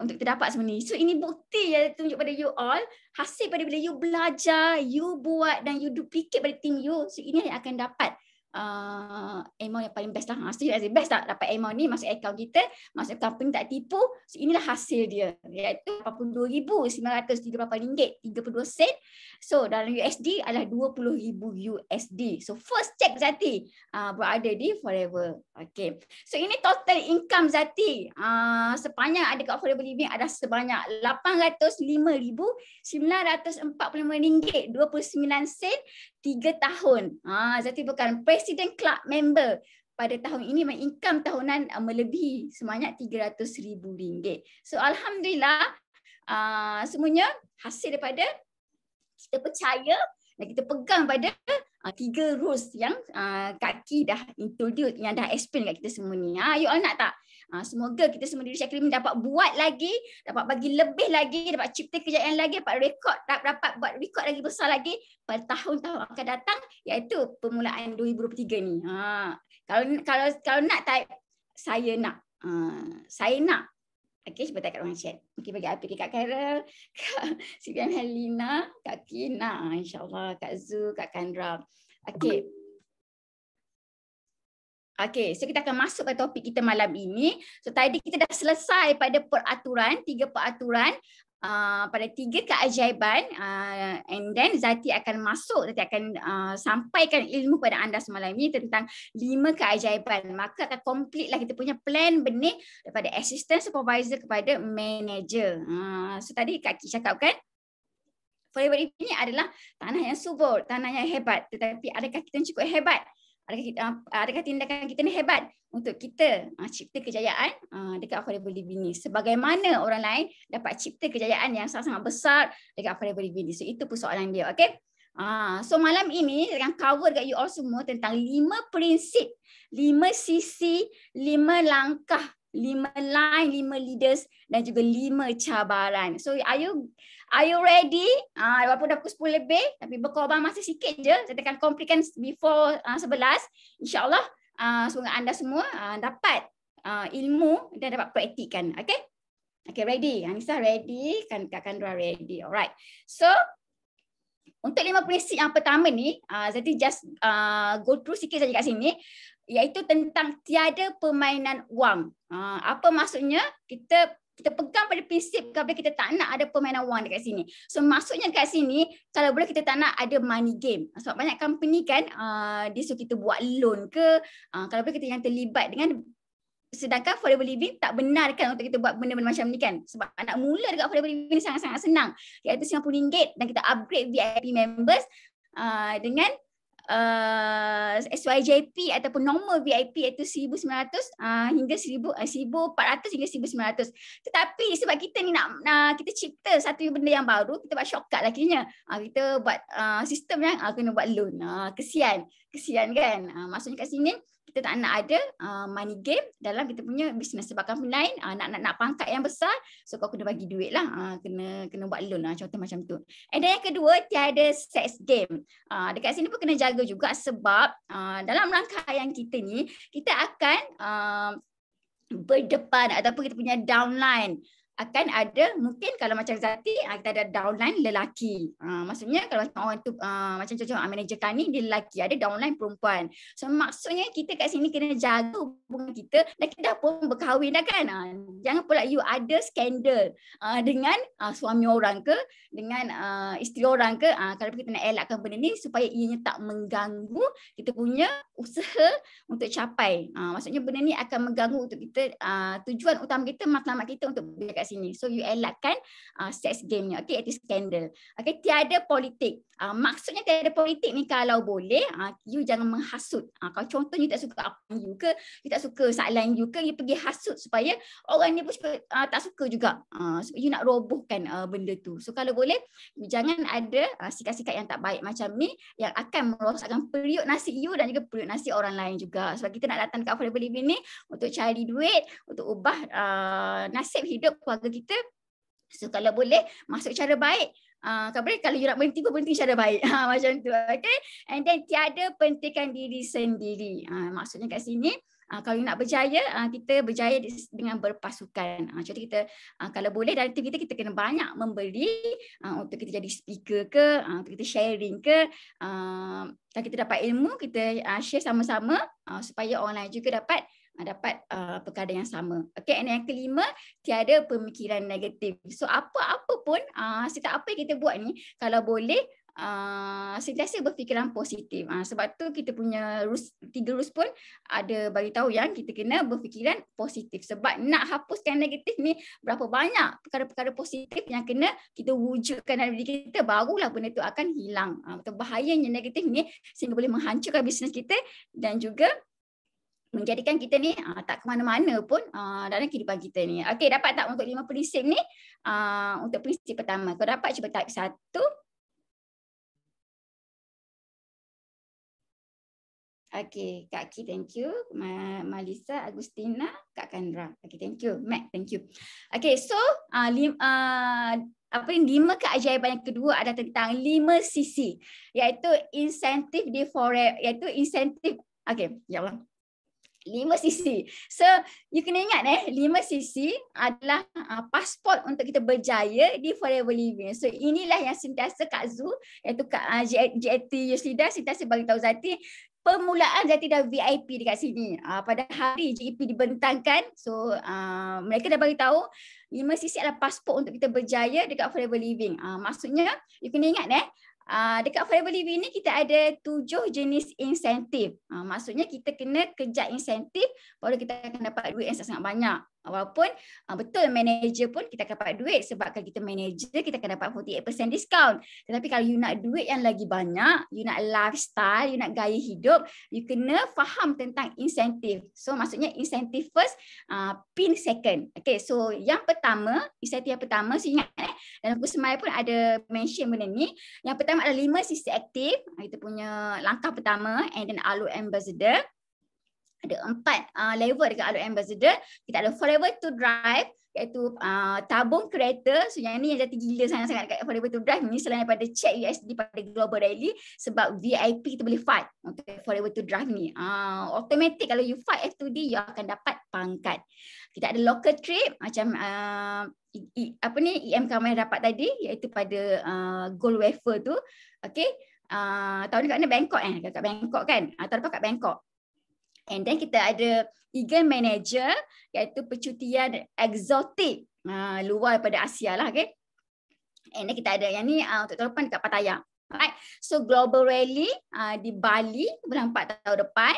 untuk kita dapat sebenarnya. So ini bukti yang tunjuk pada you all. Hasil pada bila you belajar, you buat dan you duplicate pada team you. So ini yang akan dapat uh, amount yang paling best lah. Ha, Still as best tak dapat amount ni masuk account kita, masuk company tak tipu, so inilah hasil dia. Iaitu RM82,938.32 ringgit, 32 sen. So dalam USD adalah 20,000 USD. So first check Zati uh, ah, berada di Forever. Okay. So ini total income Zati uh, sepanjang ada kat Forever Living ada sebanyak RM805,945.29 sen tiga tahun. Ha, Zati bukan President Club member pada tahun ini my income tahunan uh, melebihi semanyak RM300,000. So Alhamdulillah uh, semuanya hasil daripada kita percaya dan kita pegang pada uh, tiga rules yang uh, Kak Ki dah introduce, yang dah explain kat kita semua ni. Ha, you all nak tak? Ha, semoga kita semua diri Syakirin dapat buat lagi, dapat bagi lebih lagi, dapat cipta kejayaan lagi, dapat rekod, dapat, dapat buat rekod lagi besar lagi pada tahun-tahun akan datang iaitu permulaan 2023 ni. Ha. Kalau kalau kalau nak type, saya nak. Ha, saya nak. Okey, cuba tekan ruang chat. Okey, bagi api dekat Karel, Kak Sibian Helena, Kak Kina, ha, insyaAllah, Kak Zu, Kak Kandra. Okey. Okay. Okey, so kita akan masuk ke topik kita malam ini. So tadi kita dah selesai pada peraturan, tiga peraturan uh, pada tiga keajaiban uh, and then Zati akan masuk, Zati akan uh, sampaikan ilmu pada anda semalam ini tentang lima keajaiban. Maka akan complete lah kita punya plan benih daripada assistant supervisor kepada manager. Uh, so tadi Kak Ki cakap kan, Forever ini adalah tanah yang subur, tanah yang hebat. Tetapi adakah kita cukup hebat? adakah kita ah, adakah tindakan kita ni hebat untuk kita uh, cipta kejayaan uh, dekat affordable living ni sebagaimana orang lain dapat cipta kejayaan yang sangat-sangat besar dekat affordable living ni so itu persoalan dia okey Ah, so malam ini saya akan cover dekat you all semua tentang lima prinsip, lima sisi, lima langkah lima line, lima leaders dan juga lima cabaran. So are you are you ready? Ah uh, walaupun dah pukul 10 lebih tapi berkorban masih sikit je. Saya tekan complete before uh, ah, 11. Insya-Allah uh, semoga anda semua uh, dapat uh, ilmu dan dapat praktikkan. Okay? Okay, ready. Anissa ready. Kan Kak Kandra ready. Alright. So, untuk lima prinsip yang pertama ni, uh, Zati just uh, go through sikit saja kat sini iaitu tentang tiada permainan wang. Ha, apa maksudnya? Kita kita pegang pada prinsip kalau kita tak nak ada permainan wang dekat sini. So maksudnya kat sini kalau boleh kita tak nak ada money game. Sebab banyak company kan uh, dia suruh kita buat loan ke uh, kalau boleh kita yang terlibat dengan sedangkan affordable living tak benarkan untuk kita buat benda-benda macam ni kan. Sebab nak mula dekat affordable living sangat-sangat senang. Iaitu RM50 dan kita upgrade VIP members uh, dengan uh, SYJP ataupun normal VIP iaitu 1900 uh, hingga 1000 uh, 1400 hingga 1900. Tetapi sebab kita ni nak uh, kita cipta satu benda yang baru, kita buat shortcut lah kiranya. Uh, ah, kita buat uh, sistem yang uh, kena buat loan. Uh, kesian. Kesian kan? Uh, maksudnya kat sini kita tak nak ada uh, money game dalam kita punya bisnes sebabkan lain uh, nak nak nak pangkat yang besar so kau kena bagi duit lah uh, kena kena buat loan lah contoh macam tu and then yang kedua tiada sex game uh, dekat sini pun kena jaga juga sebab uh, dalam yang kita ni kita akan uh, berdepan ataupun kita punya downline uh, akan ada mungkin kalau macam Zati kita ada downline lelaki. Uh, maksudnya kalau macam orang tu uh, macam contoh ah, manager kami dia lelaki ada downline perempuan. So maksudnya kita kat sini kena jaga hubungan kita dan kita dah pun berkahwin dah kan. Uh, jangan pula you ada skandal uh, dengan uh, suami orang ke dengan uh, isteri orang ke uh, kalau kita nak elakkan benda ni supaya ianya tak mengganggu kita punya usaha untuk capai. Uh, maksudnya benda ni akan mengganggu untuk kita uh, tujuan utama kita matlamat kita untuk kat kat sini. So you elakkan uh, sex game ni. Okay, itu scandal. Okay, tiada politik. Uh, maksudnya tiada politik ni kalau boleh, uh, you jangan menghasut. Uh, kalau contoh you tak suka apa you ke, you tak suka soalan you ke, you pergi hasut supaya orang ni pun suka, uh, tak suka juga. Uh, so you nak robohkan uh, benda tu. So kalau boleh, you jangan ada uh, sikap-sikap yang tak baik macam ni yang akan merosakkan periuk nasi you dan juga periuk nasi orang lain juga. Sebab kita nak datang ke Affordable Living ni untuk cari duit, untuk ubah uh, nasib hidup keluarga keluarga kita. So kalau boleh masuk cara baik. Uh, ah, kabar kalau you nak berhenti pun berhenti cara baik. Ha, macam tu. Okay. And then tiada pentingkan diri sendiri. Ha, maksudnya kat sini Uh, kalau nak berjaya, uh, kita berjaya dengan berpasukan. Uh, jadi kita uh, kalau boleh dalam tim kita, kita kena banyak memberi uh, untuk kita jadi speaker ke, uh, untuk kita sharing ke. Uh, kalau kita dapat ilmu, kita uh, share sama-sama uh, supaya orang lain juga dapat uh, Ah, dapat uh, perkara yang sama. Okey, dan yang kelima, tiada pemikiran negatif. So apa-apa pun uh, ah, setiap apa yang kita buat ni kalau boleh Uh, sentiasa berfikiran positif uh, sebab tu kita punya rus, tiga rus pun ada bagi tahu yang kita kena berfikiran positif sebab nak hapuskan negatif ni berapa banyak perkara-perkara positif yang kena kita wujudkan dalam diri kita barulah benda tu akan hilang uh, bahayanya negatif ni sehingga boleh menghancurkan bisnes kita dan juga menjadikan kita ni uh, tak ke mana-mana pun uh, dalam kehidupan kita ni. Okey, dapat tak untuk lima prinsip ni? Uh, untuk prinsip pertama. Kalau dapat, cuba type satu. Okey, Kak Ki, thank you. Malisa, Agustina, Kak Kandra. Okey, thank you. Mac, thank you. Okey, so uh, lima, uh, apa yang lima keajaiban yang kedua ada tentang lima sisi. Iaitu insentif di forex, iaitu insentif. Okey, ya Allah. 5 sisi. So you kena ingat eh 5 sisi adalah uh, pasport untuk kita berjaya di forever living. So inilah yang sentiasa Kak Zu iaitu Kak ah, JT uh, Yusida sentiasa bagi tahu Zati permulaan Zati dah VIP dekat sini. Uh, pada hari JP dibentangkan so uh, mereka dah bagi tahu 5 sisi adalah pasport untuk kita berjaya dekat forever living. Uh, maksudnya you kena ingat eh Ah, dekat Forever Living ni kita ada tujuh jenis insentif. Uh, maksudnya kita kena kejar insentif baru kita akan dapat duit yang sangat banyak. Ah, walaupun uh, betul manager pun kita akan dapat duit sebab kalau kita manager kita akan dapat 48% discount. Tetapi kalau you nak duit yang lagi banyak, you nak lifestyle, you nak gaya hidup, you kena faham tentang insentif. So maksudnya insentif first, uh, pin second. Okay, so yang pertama, insentif yang pertama, so ingat eh, dalam buku semai pun ada mention benda ni. Yang pertama adalah 5 sisi aktif, kita punya langkah pertama and then alu ambassador ada empat uh, level dekat Alok Ambassador. Kita ada Forever to Drive iaitu uh, tabung kereta. So yang ni yang jadi gila sangat-sangat dekat Forever to Drive ni selain daripada check USD pada Global Rally sebab VIP kita boleh fight untuk Forever to Drive ni. Uh, automatic kalau you fight F2D you akan dapat pangkat. Kita ada local trip macam uh, I, e, I, e, apa ni EM kami dapat tadi iaitu pada uh, Gold Wafer tu. Okay. Uh, tahun ni kat mana? Bangkok Eh? Kat Bangkok kan? Uh, tahun lepas kat Bangkok. And then kita ada Eagle Manager iaitu percutian eksotik uh, ha, luar daripada Asia lah. Okay? And then kita ada yang ni uh, untuk tahun depan dekat Pattaya. Right? So Global Rally uh, di Bali bulan 4 tahun depan.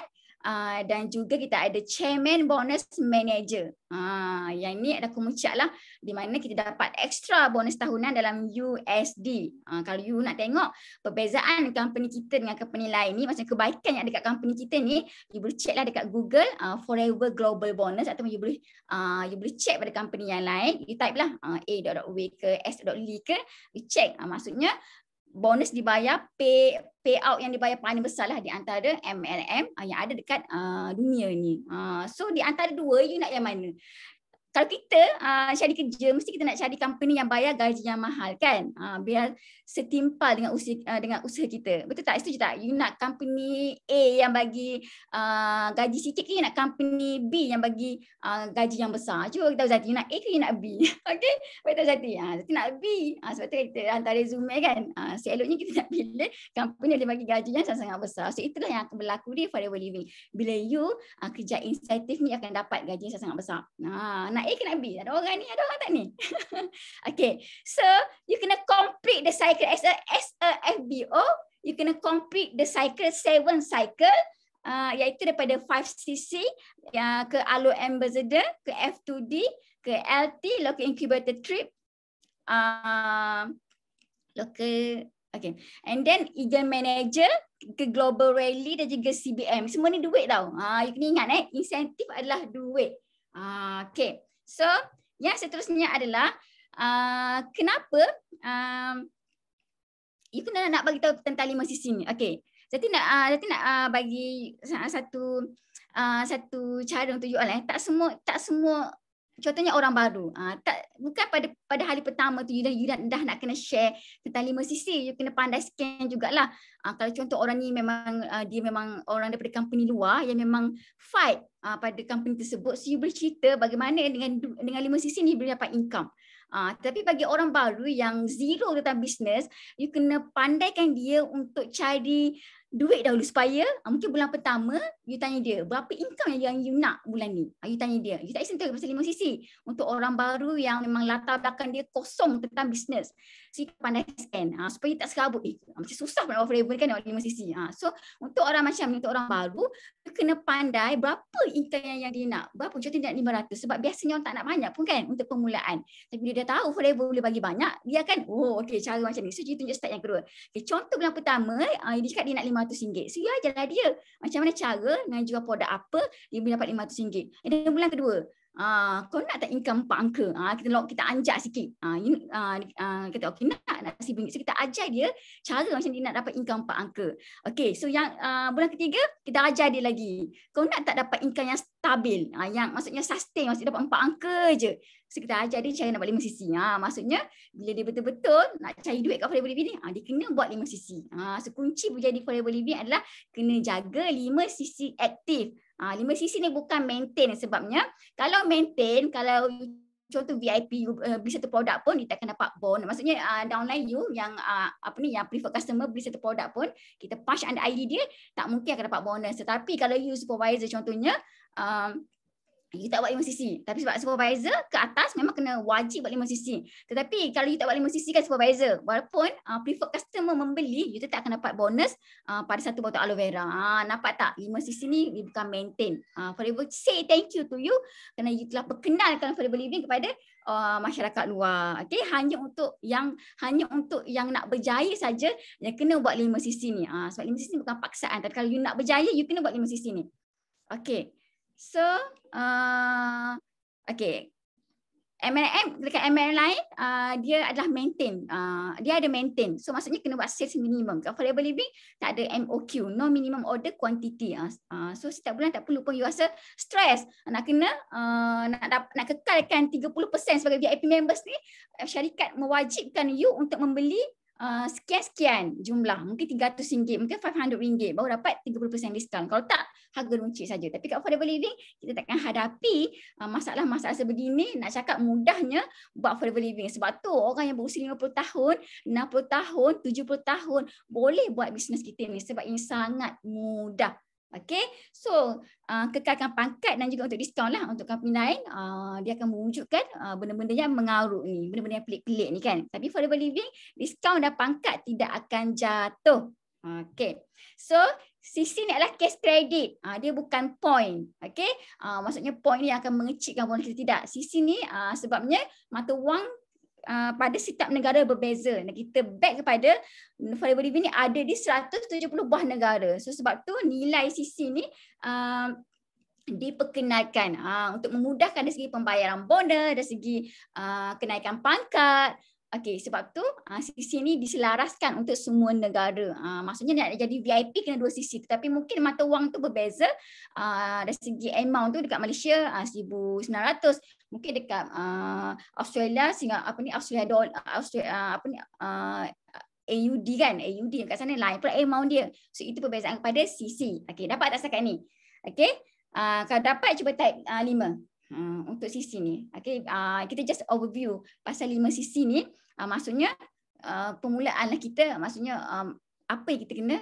Ah, dan juga kita ada chairman bonus manager. Ha, yang ini ada kemuncak lah di mana kita dapat extra bonus tahunan dalam USD. Ha, ah, kalau you nak tengok perbezaan company kita dengan company lain ni, macam kebaikan yang ada dekat company kita ni, you boleh check lah dekat Google uh, Forever Global Bonus atau you boleh uh, you boleh check pada company yang lain. You type lah uh, A.W ke S.Li e ke, you check. Uh, maksudnya bonus dibayar pay payout yang dibayar paling besar lah di antara MLM ah, yang ada dekat uh, dunia ni. Uh, so di antara dua you nak yang mana? Kalau kita uh, cari kerja mesti kita nak cari company yang bayar gaji yang mahal kan? Uh, biar setimpal dengan usia uh, dengan usaha kita. Betul tak? Setuju tak? You nak company A yang bagi uh, gaji sikit ke you nak company B yang bagi uh, gaji yang besar? Cuba kita Zati, you nak A ke you nak B? Okey? Kita Zati, ha, Zati nak B. Ha, sebab tu kita hantar resume kan. Ha, seeloknya kita nak pilih company yang bagi gaji yang sangat-sangat besar. So itulah yang akan berlaku di forever living. Bila you uh, kerja insentif ni akan dapat gaji yang sangat-sangat besar. Ha, nak A ke nak B? Ada orang ni, ada orang tak ni? okay. So, you kena complete the cycle cycle as a as a FBO you kena complete the cycle seven cycle uh, iaitu daripada 5cc ya uh, ke alo ambassador ke F2D ke LT local incubator trip uh, local okay and then eagle manager ke global rally dan juga CBM semua ni duit tau ha uh, you kena ingat eh insentif adalah duit uh, okay so yang seterusnya adalah uh, kenapa um, itu nak nak bagi tahu tentang lima sisi ni. Okey. Jadi nak uh, ah, jadi nak uh, ah, bagi satu uh, satu cara untuk you all eh. Tak semua tak semua contohnya orang baru. Uh, tak bukan pada pada hari pertama tu you dah, you dah, dah nak kena share tentang lima sisi. You kena pandai scan jugaklah. Uh, kalau contoh orang ni memang uh, dia memang orang daripada company luar yang memang fight uh, pada company tersebut. So you boleh cerita bagaimana dengan dengan lima sisi ni boleh dapat income. Uh, tapi bagi orang baru yang zero tentang bisnes, you kena pandaikan dia untuk cari duit dahulu supaya uh, mungkin bulan pertama you tanya dia berapa income yang you nak bulan ni. Uh, you tanya dia. You tak sentuh pasal lima sisi untuk orang baru yang memang latar belakang dia kosong tentang bisnes sikit panaskan ha, ah, supaya tak serabut. Eh, macam susah nak flavor kan 5 cc. Ha, so untuk orang macam ni, untuk orang baru, dia kena pandai berapa ikan yang, yang dia nak. Berapa? Contohnya dia nak ratus. sebab biasanya orang tak nak banyak pun kan untuk permulaan. Tapi dia dah tahu flavor boleh bagi banyak, dia akan, oh okey cara macam ni. So dia tunjuk start yang kedua. Okay, contoh yang pertama, uh, dia cakap dia nak RM500. So ya ajarlah dia macam mana cara dengan jual produk apa dia boleh dapat ratus 500 Dan bulan kedua, Ah, uh, kau nak tak income empat angka? Ah, uh, kita lock, kita anjak sikit. Ah, uh, uh, kata okey nak nak kasi bingit. So, kita ajar dia cara macam dia nak dapat income empat angka. Okey, so yang uh, bulan ketiga kita ajar dia lagi. Kau nak tak dapat income yang stabil? Ah, uh, yang maksudnya sustain maksudnya dapat empat angka je. So kita ajar dia cara nak buat lima sisi. Ah, uh, maksudnya bila dia betul-betul nak cari duit kat Forever Living, ah uh, dia kena buat lima sisi. Ah, uh, so kunci menjadi Forever Living adalah kena jaga lima sisi aktif. Ah ha, 5cc ni bukan maintain sebabnya. Kalau maintain, kalau contoh VIP you uh, beli satu produk pun kita akan dapat bon. Maksudnya uh, downline you yang uh, apa ni yang private customer beli satu produk pun kita punch under ID dia tak mungkin akan dapat bonus. Tetapi kalau you supervisor contohnya uh, you tak buat 5 cc. Tapi sebab supervisor ke atas memang kena wajib buat 5 cc. Tetapi kalau you tak buat 5 cc kan supervisor. Walaupun uh, preferred customer membeli, you tetap akan dapat bonus uh, pada satu botol aloe vera. Ha, nampak tak? 5 cc ni you bukan maintain. Uh, ah, forever say thank you to you kerana you telah perkenalkan Forever Living kepada uh, masyarakat luar. Okay? Hanya untuk yang hanya untuk yang nak berjaya saja yang kena buat 5 cc ni. Uh, sebab 5 cc ni bukan paksaan. Tapi kalau you nak berjaya, you kena buat 5 cc ni. Okay. So, uh, okay. MLM, dekat MLM lain, uh, dia adalah maintain. Uh, dia ada maintain. So, maksudnya kena buat sales minimum. Kalau variable living, tak ada MOQ. No minimum order quantity. Uh, uh, so, setiap bulan tak perlu pun you rasa stress. Nak kena, uh, nak, nak kekalkan 30% sebagai VIP members ni, syarikat mewajibkan you untuk membeli Ah, sekian-sekian jumlah mungkin RM300 mungkin RM500 baru dapat 30% diskaun kalau tak harga runcit saja tapi kat affordable living kita takkan hadapi ah, masalah-masalah sebegini nak cakap mudahnya buat affordable living sebab tu orang yang berusia 50 tahun 60 tahun 70 tahun boleh buat bisnes kita ni sebab ini sangat mudah Okay, so uh, kekalkan pangkat dan juga untuk diskaun lah untuk company lain uh, Dia akan mewujudkan uh, benda-benda yang mengaruh ni, benda-benda yang pelik-pelik ni kan Tapi for the living, diskaun dan pangkat tidak akan jatuh Okay, so sisi ni adalah case credit, uh, dia bukan point Okay, uh, ah, maksudnya point ni akan mengecikkan bonus kita tidak Sisi ni uh, sebabnya mata wang Ah, pada setiap negara berbeza. Kita back kepada Forever Living ni ada di 170 buah negara. So sebab tu nilai sisi ni uh, diperkenalkan uh, untuk memudahkan dari segi pembayaran bonus, dari segi uh, kenaikan pangkat, Okey, sebab tu uh, sisi ni diselaraskan untuk semua negara. Uh, maksudnya nak jadi VIP kena dua sisi. Tetapi mungkin mata wang tu berbeza. Uh, dari segi amount tu dekat Malaysia uh, 1900 Mungkin dekat uh, Australia, sehingga apa ni, Australia, dollar, Australia uh, apa ni, uh, AUD kan. AUD dekat sana lain pula amount dia. So itu perbezaan kepada sisi. Okey, dapat tak setakat ni? Okey, uh, kalau dapat cuba type uh, 5. Hmm, untuk sisi ni. Okay, uh, kita just overview pasal lima sisi ni. Uh, maksudnya uh, ah, pemulaanlah kita. Maksudnya um, apa yang kita kena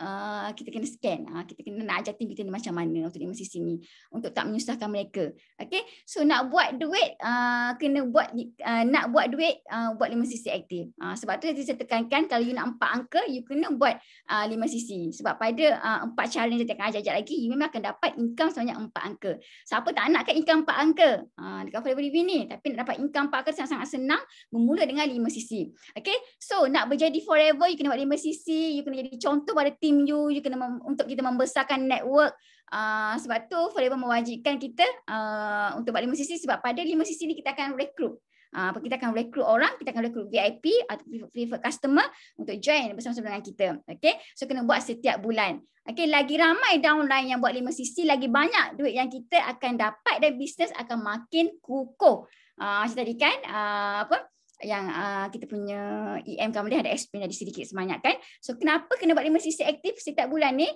Ah, kita kena scan uh, kita kena nak ajar team kita ni macam mana untuk dimasi sini untuk tak menyusahkan mereka okey so nak buat duit uh, kena buat uh, nak buat duit uh, buat lima sisi aktif uh, sebab tu saya tekankan kalau you nak empat angka you kena buat uh, 5 cc sebab pada empat uh, challenge saya akan ajar-ajar lagi you memang akan dapat income sebanyak empat angka siapa tak nak kan income empat angka uh, dekat Flavor TV ni tapi nak dapat income empat angka sangat-sangat senang bermula dengan lima sisi. okey so nak berjadi forever you kena buat lima sisi. you kena jadi contoh pada team team you you kena untuk kita membesarkan network uh, sebab tu forever mewajibkan kita uh, untuk buat lima sisi sebab pada lima sisi ni kita akan recruit uh, kita akan recruit orang kita akan recruit VIP atau prefer customer untuk join bersama-sama dengan kita Okay, so kena buat setiap bulan Okay, lagi ramai downline yang buat lima sisi lagi banyak duit yang kita akan dapat dan bisnes akan makin kukuh uh, macam tadi kan uh, apa yang uh, kita punya EM dia ada explain dari sedikit sebanyak kan. So kenapa kena buat lima sesi aktif setiap bulan ni?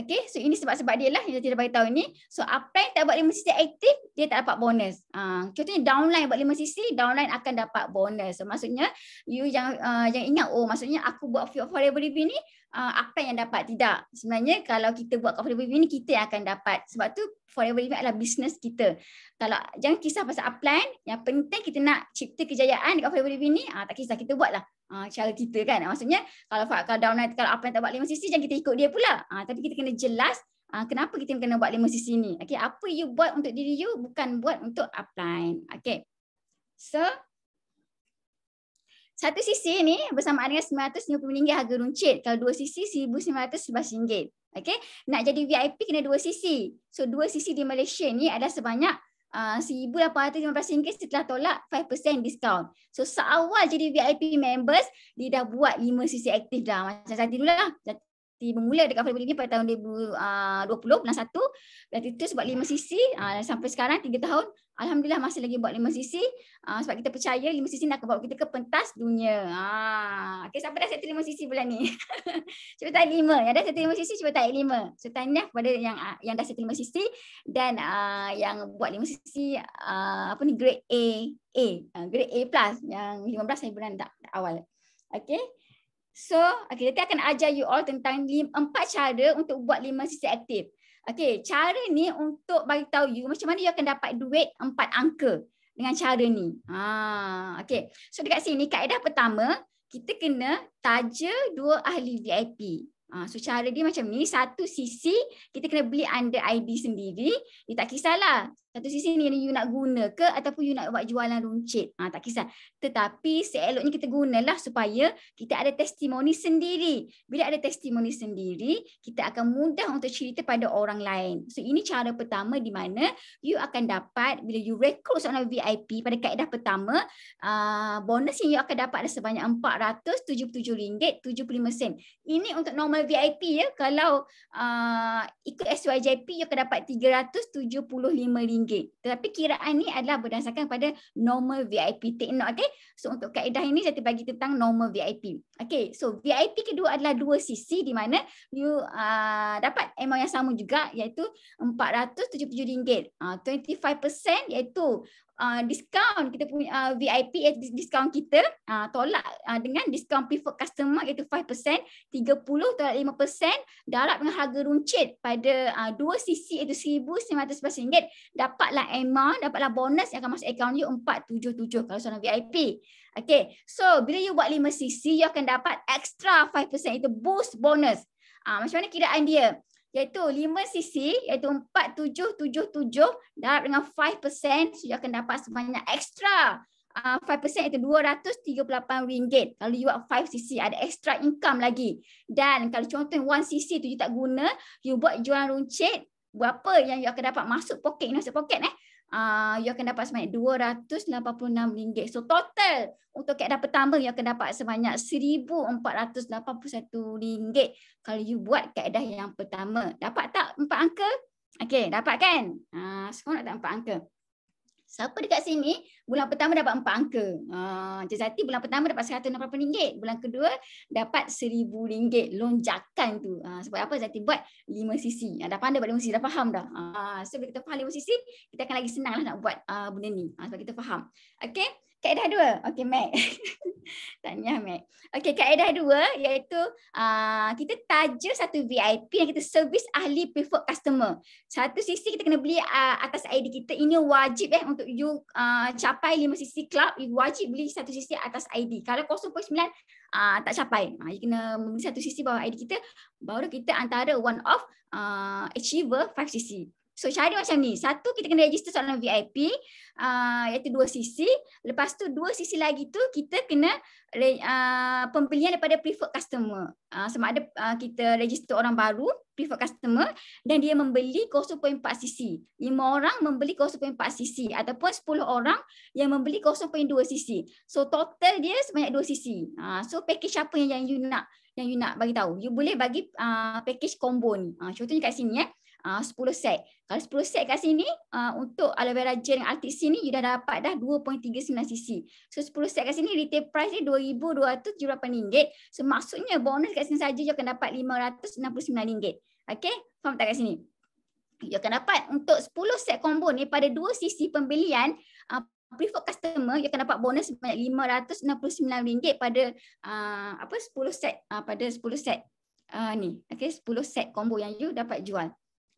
Okay, so ini sebab-sebab dia lah, dia tidak tahu ini. So, apply tak buat 5 sisi aktif, dia tak dapat bonus. Uh, contohnya, downline buat 5 sisi downline akan dapat bonus. So, maksudnya, you yang uh, ah, ingat, oh, maksudnya aku buat affordable review ni, uh, ah, apply yang dapat. Tidak. Sebenarnya, kalau kita buat affordable review ni, kita yang akan dapat. Sebab tu, affordable review adalah bisnes kita. Kalau jangan kisah pasal upline, yang penting kita nak cipta kejayaan dekat affordable review ni, uh, tak kisah, kita buat lah. Ah, cara kita kan. Ah, maksudnya kalau Fakar down kalau apa yang tak buat lima sisi jangan kita ikut dia pula. Ah, tapi kita kena jelas kenapa kita kena buat lima sisi ni. Okay, apa you buat untuk diri you bukan buat untuk upline. Okay, So satu sisi ni bersamaan dengan RM950 harga runcit. Kalau dua sisi RM1,911. Okay, Nak jadi VIP kena dua sisi. So dua sisi di Malaysia ni ada sebanyak Ah, RM1,815 setelah tolak 5% discount. So seawal jadi VIP members, dia dah buat 5 sisi aktif dah. Macam Zati dulu lah. Berarti bermula dekat Fadil Bolivia pada tahun 2020, ah, bulan 1. Berarti itu sebab lima sisi. Ah, sampai sekarang tiga tahun, Alhamdulillah masih lagi buat lima sisi. Ah, sebab kita percaya lima sisi nak bawa kita ke pentas dunia. Okay, siapa dah set lima sisi bulan ni? cuba tanya 5. Yang dah set lima sisi, cuba tanya 5. So, tanya kepada yang yang dah set lima sisi dan yang buat lima sisi apa ni, grade A. A. Grade A plus yang 15 hari bulan tak, tak awal. Okay. So, okay, nanti akan ajar you all tentang empat cara untuk buat lima sisi aktif. Okay, cara ni untuk bagi tahu you macam mana you akan dapat duit empat angka dengan cara ni. Ha, okay. So, dekat sini, kaedah pertama, kita kena taja dua ahli VIP. Ha, so, cara dia macam ni, satu sisi kita kena beli under ID sendiri. Dia tak kisahlah satu sisi ni you nak guna ke ataupun you nak buat jualan runcit. Ha, tak kisah. Tetapi seeloknya kita gunalah supaya kita ada testimoni sendiri. Bila ada testimoni sendiri, kita akan mudah untuk cerita pada orang lain. So ini cara pertama di mana you akan dapat bila you rekrut seorang VIP pada kaedah pertama, uh, bonus yang you akan dapat adalah sebanyak RM477.75. Ini untuk normal VIP ya. Kalau uh, ikut SYJP, you akan dapat RM375 ringgit. Tetapi kiraan ni adalah berdasarkan pada normal VIP take note okay. So untuk kaedah ini saya terbagi tentang normal VIP. Okay so VIP kedua adalah dua sisi di mana you uh, dapat amount yang sama juga iaitu RM477. Uh, 25% iaitu uh, discount kita punya uh, ah, VIP eh, discount kita uh, tolak uh, dengan discount preferred customer iaitu 5% 30 tolak 5% darab dengan harga runcit pada dua sisi iaitu RM1,911 dapatlah amount dapatlah bonus yang akan masuk account you 477 kalau seorang VIP Okay, so bila you buat 5 sisi, you akan dapat extra 5% itu boost bonus. uh, macam mana kiraan dia? iaitu 5 cc iaitu 4777 darab dengan 5% sudah akan dapat sebanyak extra uh, ah, 5% iaitu rm ringgit kalau you buat 5 cc ada extra income lagi dan kalau contoh 1 cc tu you tak guna you buat jualan runcit berapa yang you akan dapat masuk poket masuk poket eh uh, you akan dapat sebanyak RM286. So total untuk keadaan pertama you akan dapat sebanyak RM1,481 kalau you buat dah yang pertama. Dapat tak empat angka? Okay, dapat kan? Uh, ah, sekarang nak tak empat angka? Siapa dekat sini bulan pertama dapat empat angka. Ha, Encik Zati bulan pertama dapat RM168. Bulan kedua dapat RM1,000. Lonjakan tu. Ha, sebab apa Zati buat lima sisi. Ha, dah pandai buat 5 sisi. Dah faham dah. So bila kita faham lima sisi, kita akan lagi senanglah nak buat benda ni. Sebab kita faham. Okay kaedah dua. Okey, Mac. Tanya Mac. Okey, kaedah dua iaitu uh, kita taja satu VIP yang kita servis ahli preferred customer. Satu sisi kita kena beli uh, atas ID kita. Ini wajib eh untuk you uh, capai lima sisi club, you wajib beli satu sisi atas ID. Kalau 0.9 uh, tak capai. Uh, you kena beli satu sisi bawah ID kita. Baru kita antara one of uh, achiever 5 sisi. So cara dia macam ni. Satu kita kena register soalan VIP uh, ah, iaitu dua sisi. Lepas tu dua sisi lagi tu kita kena re, uh, pembelian daripada preferred customer. Uh, ah, sama ada uh, kita register orang baru preferred customer dan dia membeli 0.4 cc. 5 orang membeli 0.4 cc ataupun 10 orang yang membeli 0.2 cc. So total dia sebanyak dua sisi. Uh, so package apa yang, yang you nak yang you nak bagi tahu. You boleh bagi uh, package combo ni. Uh, contohnya kat sini eh. Ya. 10 ah, set. Kalau 10 set kat sini ah, untuk aloe vera gel dengan RTC ni you dah dapat dah 2.39 cc. So 10 set kat sini retail price dia 2278 So maksudnya bonus kat sini saja you akan dapat 569 ringgit. Okey? Faham tak kat sini? You akan dapat untuk 10 set combo ni pada dua sisi pembelian ah, prefer customer dia akan dapat bonus sebanyak 569 ringgit pada apa 10 set pada 10 set uh, ni. Okay, 10 set combo yang you dapat jual.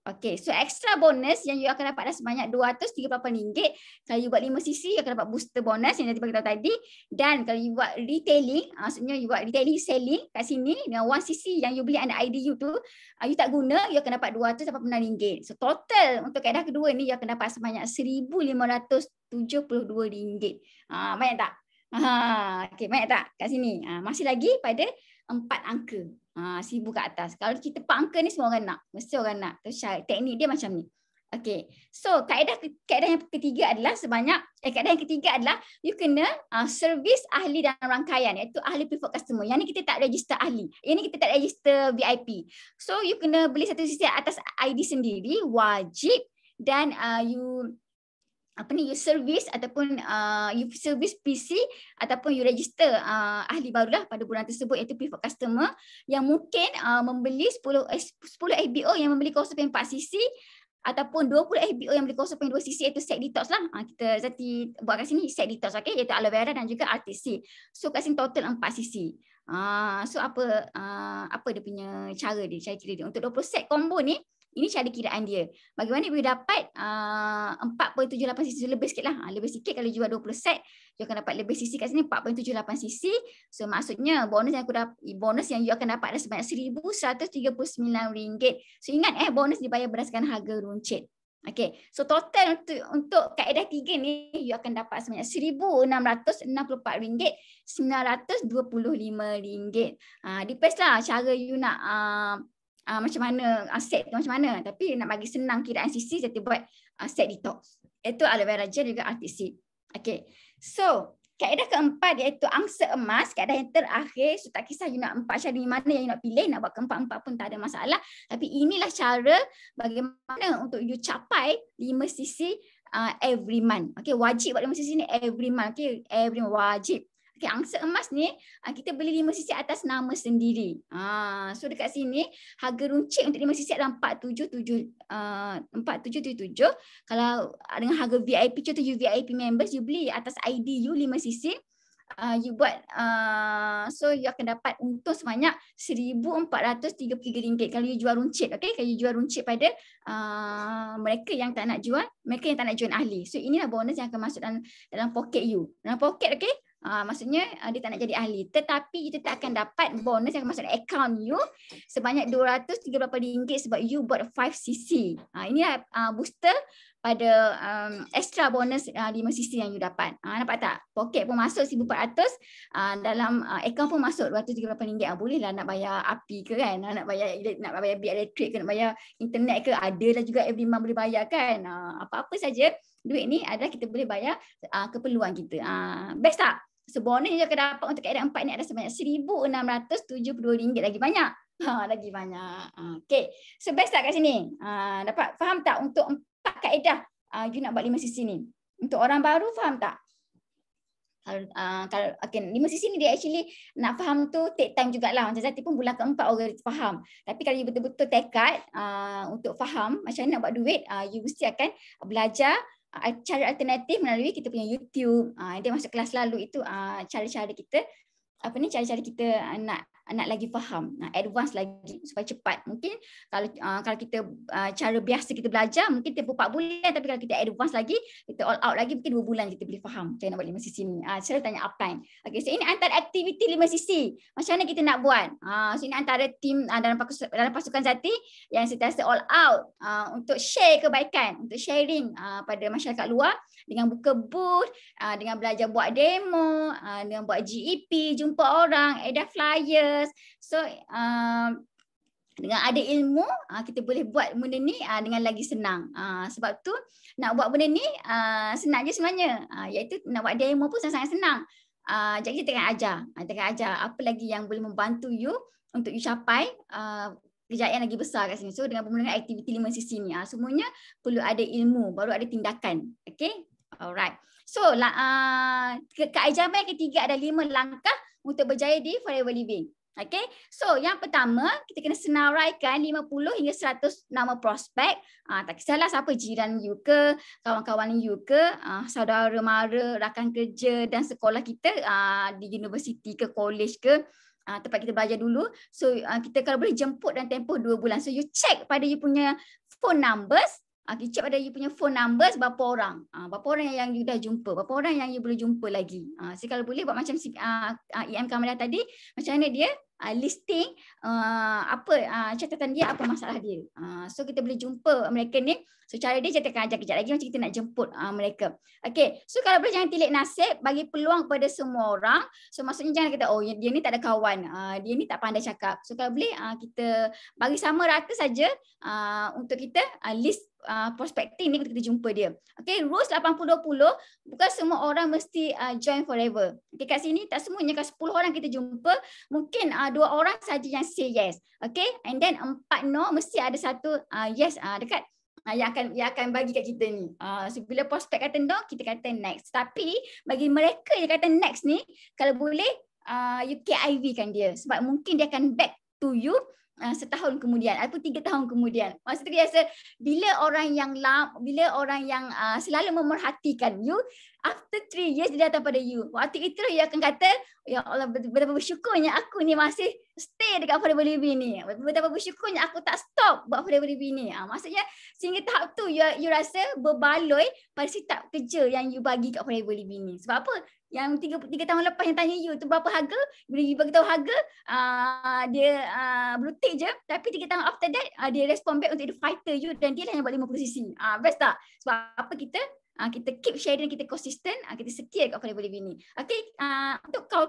Okay, so extra bonus yang you akan dapatlah sebanyak RM238. Kalau you buat 5 cc, you akan dapat booster bonus yang dah tiba kita tadi. Dan kalau you buat retailing, ah, maksudnya you buat retailing selling kat sini dengan 1 cc yang you beli under ID you tu, ah, you tak guna, you akan dapat RM286. So total untuk kaedah kedua ni, you akan dapat sebanyak RM1,572. Ha, ah, banyak tak? Ha, okay, banyak tak kat sini? Ha, masih lagi pada empat angka. Ha, sibu kat atas. Kalau kita empat angka ni semua orang nak. Mesti orang nak. Terus teknik dia macam ni. Okay. So, kaedah, kaedah yang ketiga adalah sebanyak, eh, kaedah yang ketiga adalah you kena uh, servis ahli dan rangkaian iaitu ahli pivot customer. Yang ni kita tak register ahli. Yang ni kita tak register VIP. So, you kena beli satu sisi atas ID sendiri, wajib dan uh, you apa ni you service ataupun uh, you service PC ataupun you register uh, ahli barulah pada bulan tersebut iaitu pivot customer yang mungkin uh, membeli 10 10 FBO yang membeli 0.4 CC ataupun 20 FBO yang membeli 0.2 CC iaitu set detox lah. Uh, kita Zati buat kat sini set detox okey iaitu aloe vera dan juga RTC. So kat sini total 4 CC. Uh, so apa uh, apa dia punya cara dia cara dia untuk 20 set combo ni ini cara kiraan dia. Bagaimana boleh dapat uh, 4.78 cc lebih sikit lah. Ah, lebih sikit kalau jual 20 set. You akan dapat lebih cc kat sini 4.78 cc. So maksudnya bonus yang aku dapat, bonus yang you akan dapat adalah sebanyak RM1,139. So ingat eh bonus dibayar berdasarkan harga runcit. Okay. So total untuk, untuk kaedah tiga ni you akan dapat sebanyak RM1,664, RM925. Ha, depends lah cara you nak uh, uh, macam mana aset, ah, tu macam mana tapi nak bagi senang kira CC jadi buat aset ah, set detox itu aloe vera gel juga RTC okey so kaedah keempat iaitu angsa emas kaedah yang terakhir so tak kisah you nak empat cara ni mana yang you nak pilih nak buat keempat-empat pun tak ada masalah tapi inilah cara bagaimana untuk you capai 5 cc uh, every month okey wajib buat 5 cc ni every month okey every month wajib okay, angsa emas ni ah, kita beli 5 sisi atas nama sendiri. Ah, so dekat sini harga runcit untuk 5 sisi adalah 477 4777. Ah, kalau dengan harga VIP contoh you VIP members you beli atas ID you 5 sisi you buat so you akan dapat untung sebanyak RM1433 kalau you jual runcit okay? kalau you jual runcit pada mereka yang tak nak jual mereka yang tak nak jual ahli so inilah bonus yang akan masuk dalam dalam poket you dalam pocket, okay? Uh, maksudnya uh, dia tak nak jadi ahli tetapi kita tak akan dapat bonus yang masuk account you sebanyak 238 ringgit sebab you bought 5cc. Ha uh, inilah uh, booster pada um, extra bonus uh, 5cc yang you dapat. Ha uh, nampak tak? Poket pun masuk 1400 uh, dalam uh, account pun masuk 238 ringgit. Uh, boleh lah nak bayar api ke kan? Uh, nak bayar nak bayar bil elektrik ke nak bayar internet ke? ada, Adalah juga every month boleh bayar kan? Uh, apa-apa saja duit ni adalah kita boleh bayar uh, keperluan kita. Uh, best tak? sebonus yang aku dapat untuk kaedah empat ni ada sebanyak RM1,672 lagi banyak. Ha, lagi banyak. Ha, okay. So best tak kat sini? Ha, dapat faham tak untuk empat kaedah uh, you nak buat lima sisi ni? Untuk orang baru faham tak? Kalau, uh, kalau okay, lima sisi ni dia actually nak faham tu take time jugalah. Macam Zati pun bulan keempat orang faham. Tapi kalau you betul-betul tekad ha, uh, untuk faham macam mana nak buat duit, uh, you mesti akan belajar cara alternatif melalui kita punya YouTube. Ah, uh, dia masuk kelas lalu itu ah uh, cara-cara kita apa ni cara-cara kita uh, nak nak lagi faham, nak advance lagi supaya cepat. Mungkin kalau uh, kalau kita uh, cara biasa kita belajar mungkin tempoh 4 bulan tapi kalau kita advance lagi, kita all out lagi mungkin 2 bulan kita boleh faham macam mana nak buat 5 sisi ni. Ah uh, saya tanya upline. Okey, so ini antara aktiviti 5 sisi. Macam mana kita nak buat? Ah uh, so ini antara tim uh, ah, dalam pasukan dalam pasukan Zati yang sentiasa all out uh, untuk share kebaikan, untuk sharing uh, pada masyarakat luar dengan buka booth, uh, dengan belajar buat demo, uh, dengan buat GEP, jumpa orang, ada flyer serious. So uh, dengan ada ilmu uh, kita boleh buat benda ni uh, dengan lagi senang. Uh, sebab tu nak buat benda ni uh, senang je sebenarnya. Uh, iaitu nak buat demo pun sangat-sangat senang. Uh, jadi kita akan ajar. Uh, kita akan ajar apa lagi yang boleh membantu you untuk you capai uh, kejayaan lagi besar kat sini. So dengan pemulangan aktiviti lima sisi ni, uh, semuanya perlu ada ilmu, baru ada tindakan. Okay? Alright. So, uh, ke ketiga ada lima langkah untuk berjaya di forever living. Okay, so yang pertama kita kena senaraikan 50 hingga 100 nama prospek. Ah, tak kisahlah siapa jiran you ke, kawan-kawan you ke, ah, saudara mara, rakan kerja dan sekolah kita ah, di universiti ke, college ke, ah, tempat kita belajar dulu. So ah, kita kalau boleh jemput dan tempoh 2 bulan. So you check pada you punya phone numbers Ah, you check pada you punya phone numbers berapa orang. Ah, berapa orang yang you dah jumpa. Berapa orang yang you boleh jumpa lagi. Ah, so kalau boleh buat macam ah, ah EM Kamala tadi. Macam mana dia ah, listing ah, apa ah, catatan dia, apa masalah dia. Ah, so kita boleh jumpa mereka ni. So cara dia cakap ajar kejap lagi macam kita nak jemput ah, mereka. Okay. So kalau boleh jangan tilik nasib. Bagi peluang kepada semua orang. So maksudnya jangan kata oh dia ni tak ada kawan. Ah, dia ni tak pandai cakap. So kalau boleh ah, kita bagi sama rata saja ah, untuk kita ah, list Uh, prospecting ni kita jumpa dia. Okay, rules 80-20, bukan semua orang mesti uh, join forever. Okay, kat sini tak semuanya, kat 10 orang kita jumpa, mungkin uh, dua orang saja yang say yes. Okay, and then empat no, mesti ada satu uh, yes uh, dekat uh, yang akan yang akan bagi kat kita ni. Uh, so bila prospek kata no, kita kata next. Tapi bagi mereka yang kata next ni, kalau boleh uh, you KIV kan dia. Sebab mungkin dia akan back to you Ah, setahun kemudian ataupun tiga tahun kemudian. Maksud biasa bila orang yang bila orang yang uh, selalu memerhatikan you after three years dia datang pada you. Waktu itu lah dia akan kata ya Allah betapa bersyukurnya aku ni masih stay dekat Forever Baby ni. Betapa bersyukurnya aku tak stop buat Forever Baby ni. Uh, maksudnya sehingga tahap tu you, you rasa berbaloi pada setiap kerja yang you bagi kat Forever Baby ni. Sebab apa? yang tiga, tiga tahun lepas yang tanya you tu berapa harga bila you bagi tahu harga uh, dia uh, ah, blue tick je tapi tiga tahun after that uh, dia respond back untuk the fighter you dan dia lah yang buat 50 cc uh, best tak sebab apa kita uh, kita keep sharing kita konsisten uh, kita setia kat Fali Bolivia ni okay uh, untuk kau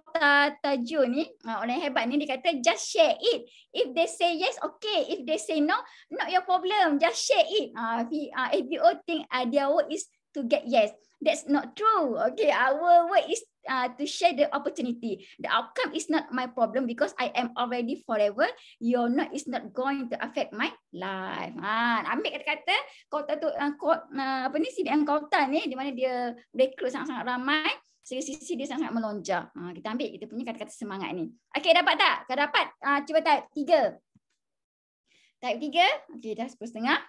tajo ni uh, orang yang hebat ni dia kata just share it if they say yes okay if they say no not your problem just share it uh, if, uh, you all think uh, their work is to get yes that's not true. Okay, our work is uh, to share the opportunity. The outcome is not my problem because I am already forever. Your not is not going to affect my life. Ha, ambil kata-kata kota tu, uh, kota, uh, apa ni, CDM kota ni, di mana dia rekrut sangat-sangat ramai, sisi sisi dia sangat-sangat melonjak. Ha, kita ambil kita punya kata-kata semangat ni. Okay, dapat tak? Kalau dapat, uh, cuba type tiga. Type tiga, okay, dah sepuluh setengah.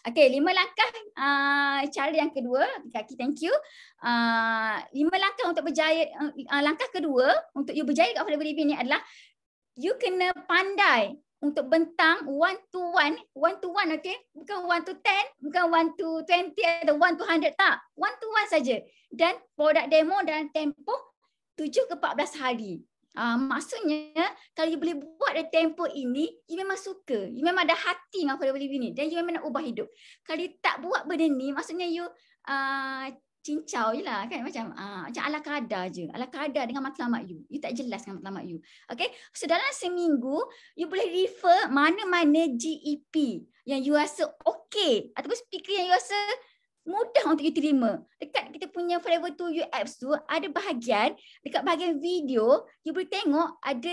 Okay, lima langkah uh, cara yang kedua. Kaki, thank you. Uh, lima langkah untuk berjaya. Uh, langkah kedua untuk you berjaya kat Flavor Living ni adalah you kena pandai untuk bentang one to one. One to one, okay? Bukan one to ten, bukan one to twenty atau one to hundred. Tak, one to one saja. Dan produk demo dan tempoh tujuh ke empat belas hari. Uh, maksudnya, kalau you boleh buat dari tempo ini, you memang suka. You memang ada hati dengan kuala beli ini. Dan you memang nak ubah hidup. Kalau you tak buat benda ni, maksudnya you uh, cincau je lah. Kan? Macam, uh, macam ala kadar je. Ala kadar dengan matlamat you. You tak jelas dengan matlamat you. Okay? So dalam seminggu, you boleh refer mana-mana GEP yang you rasa okay. Ataupun speaker yang you rasa mudah untuk you terima. Dekat kita punya Forever To You apps tu, ada bahagian, dekat bahagian video, you boleh tengok ada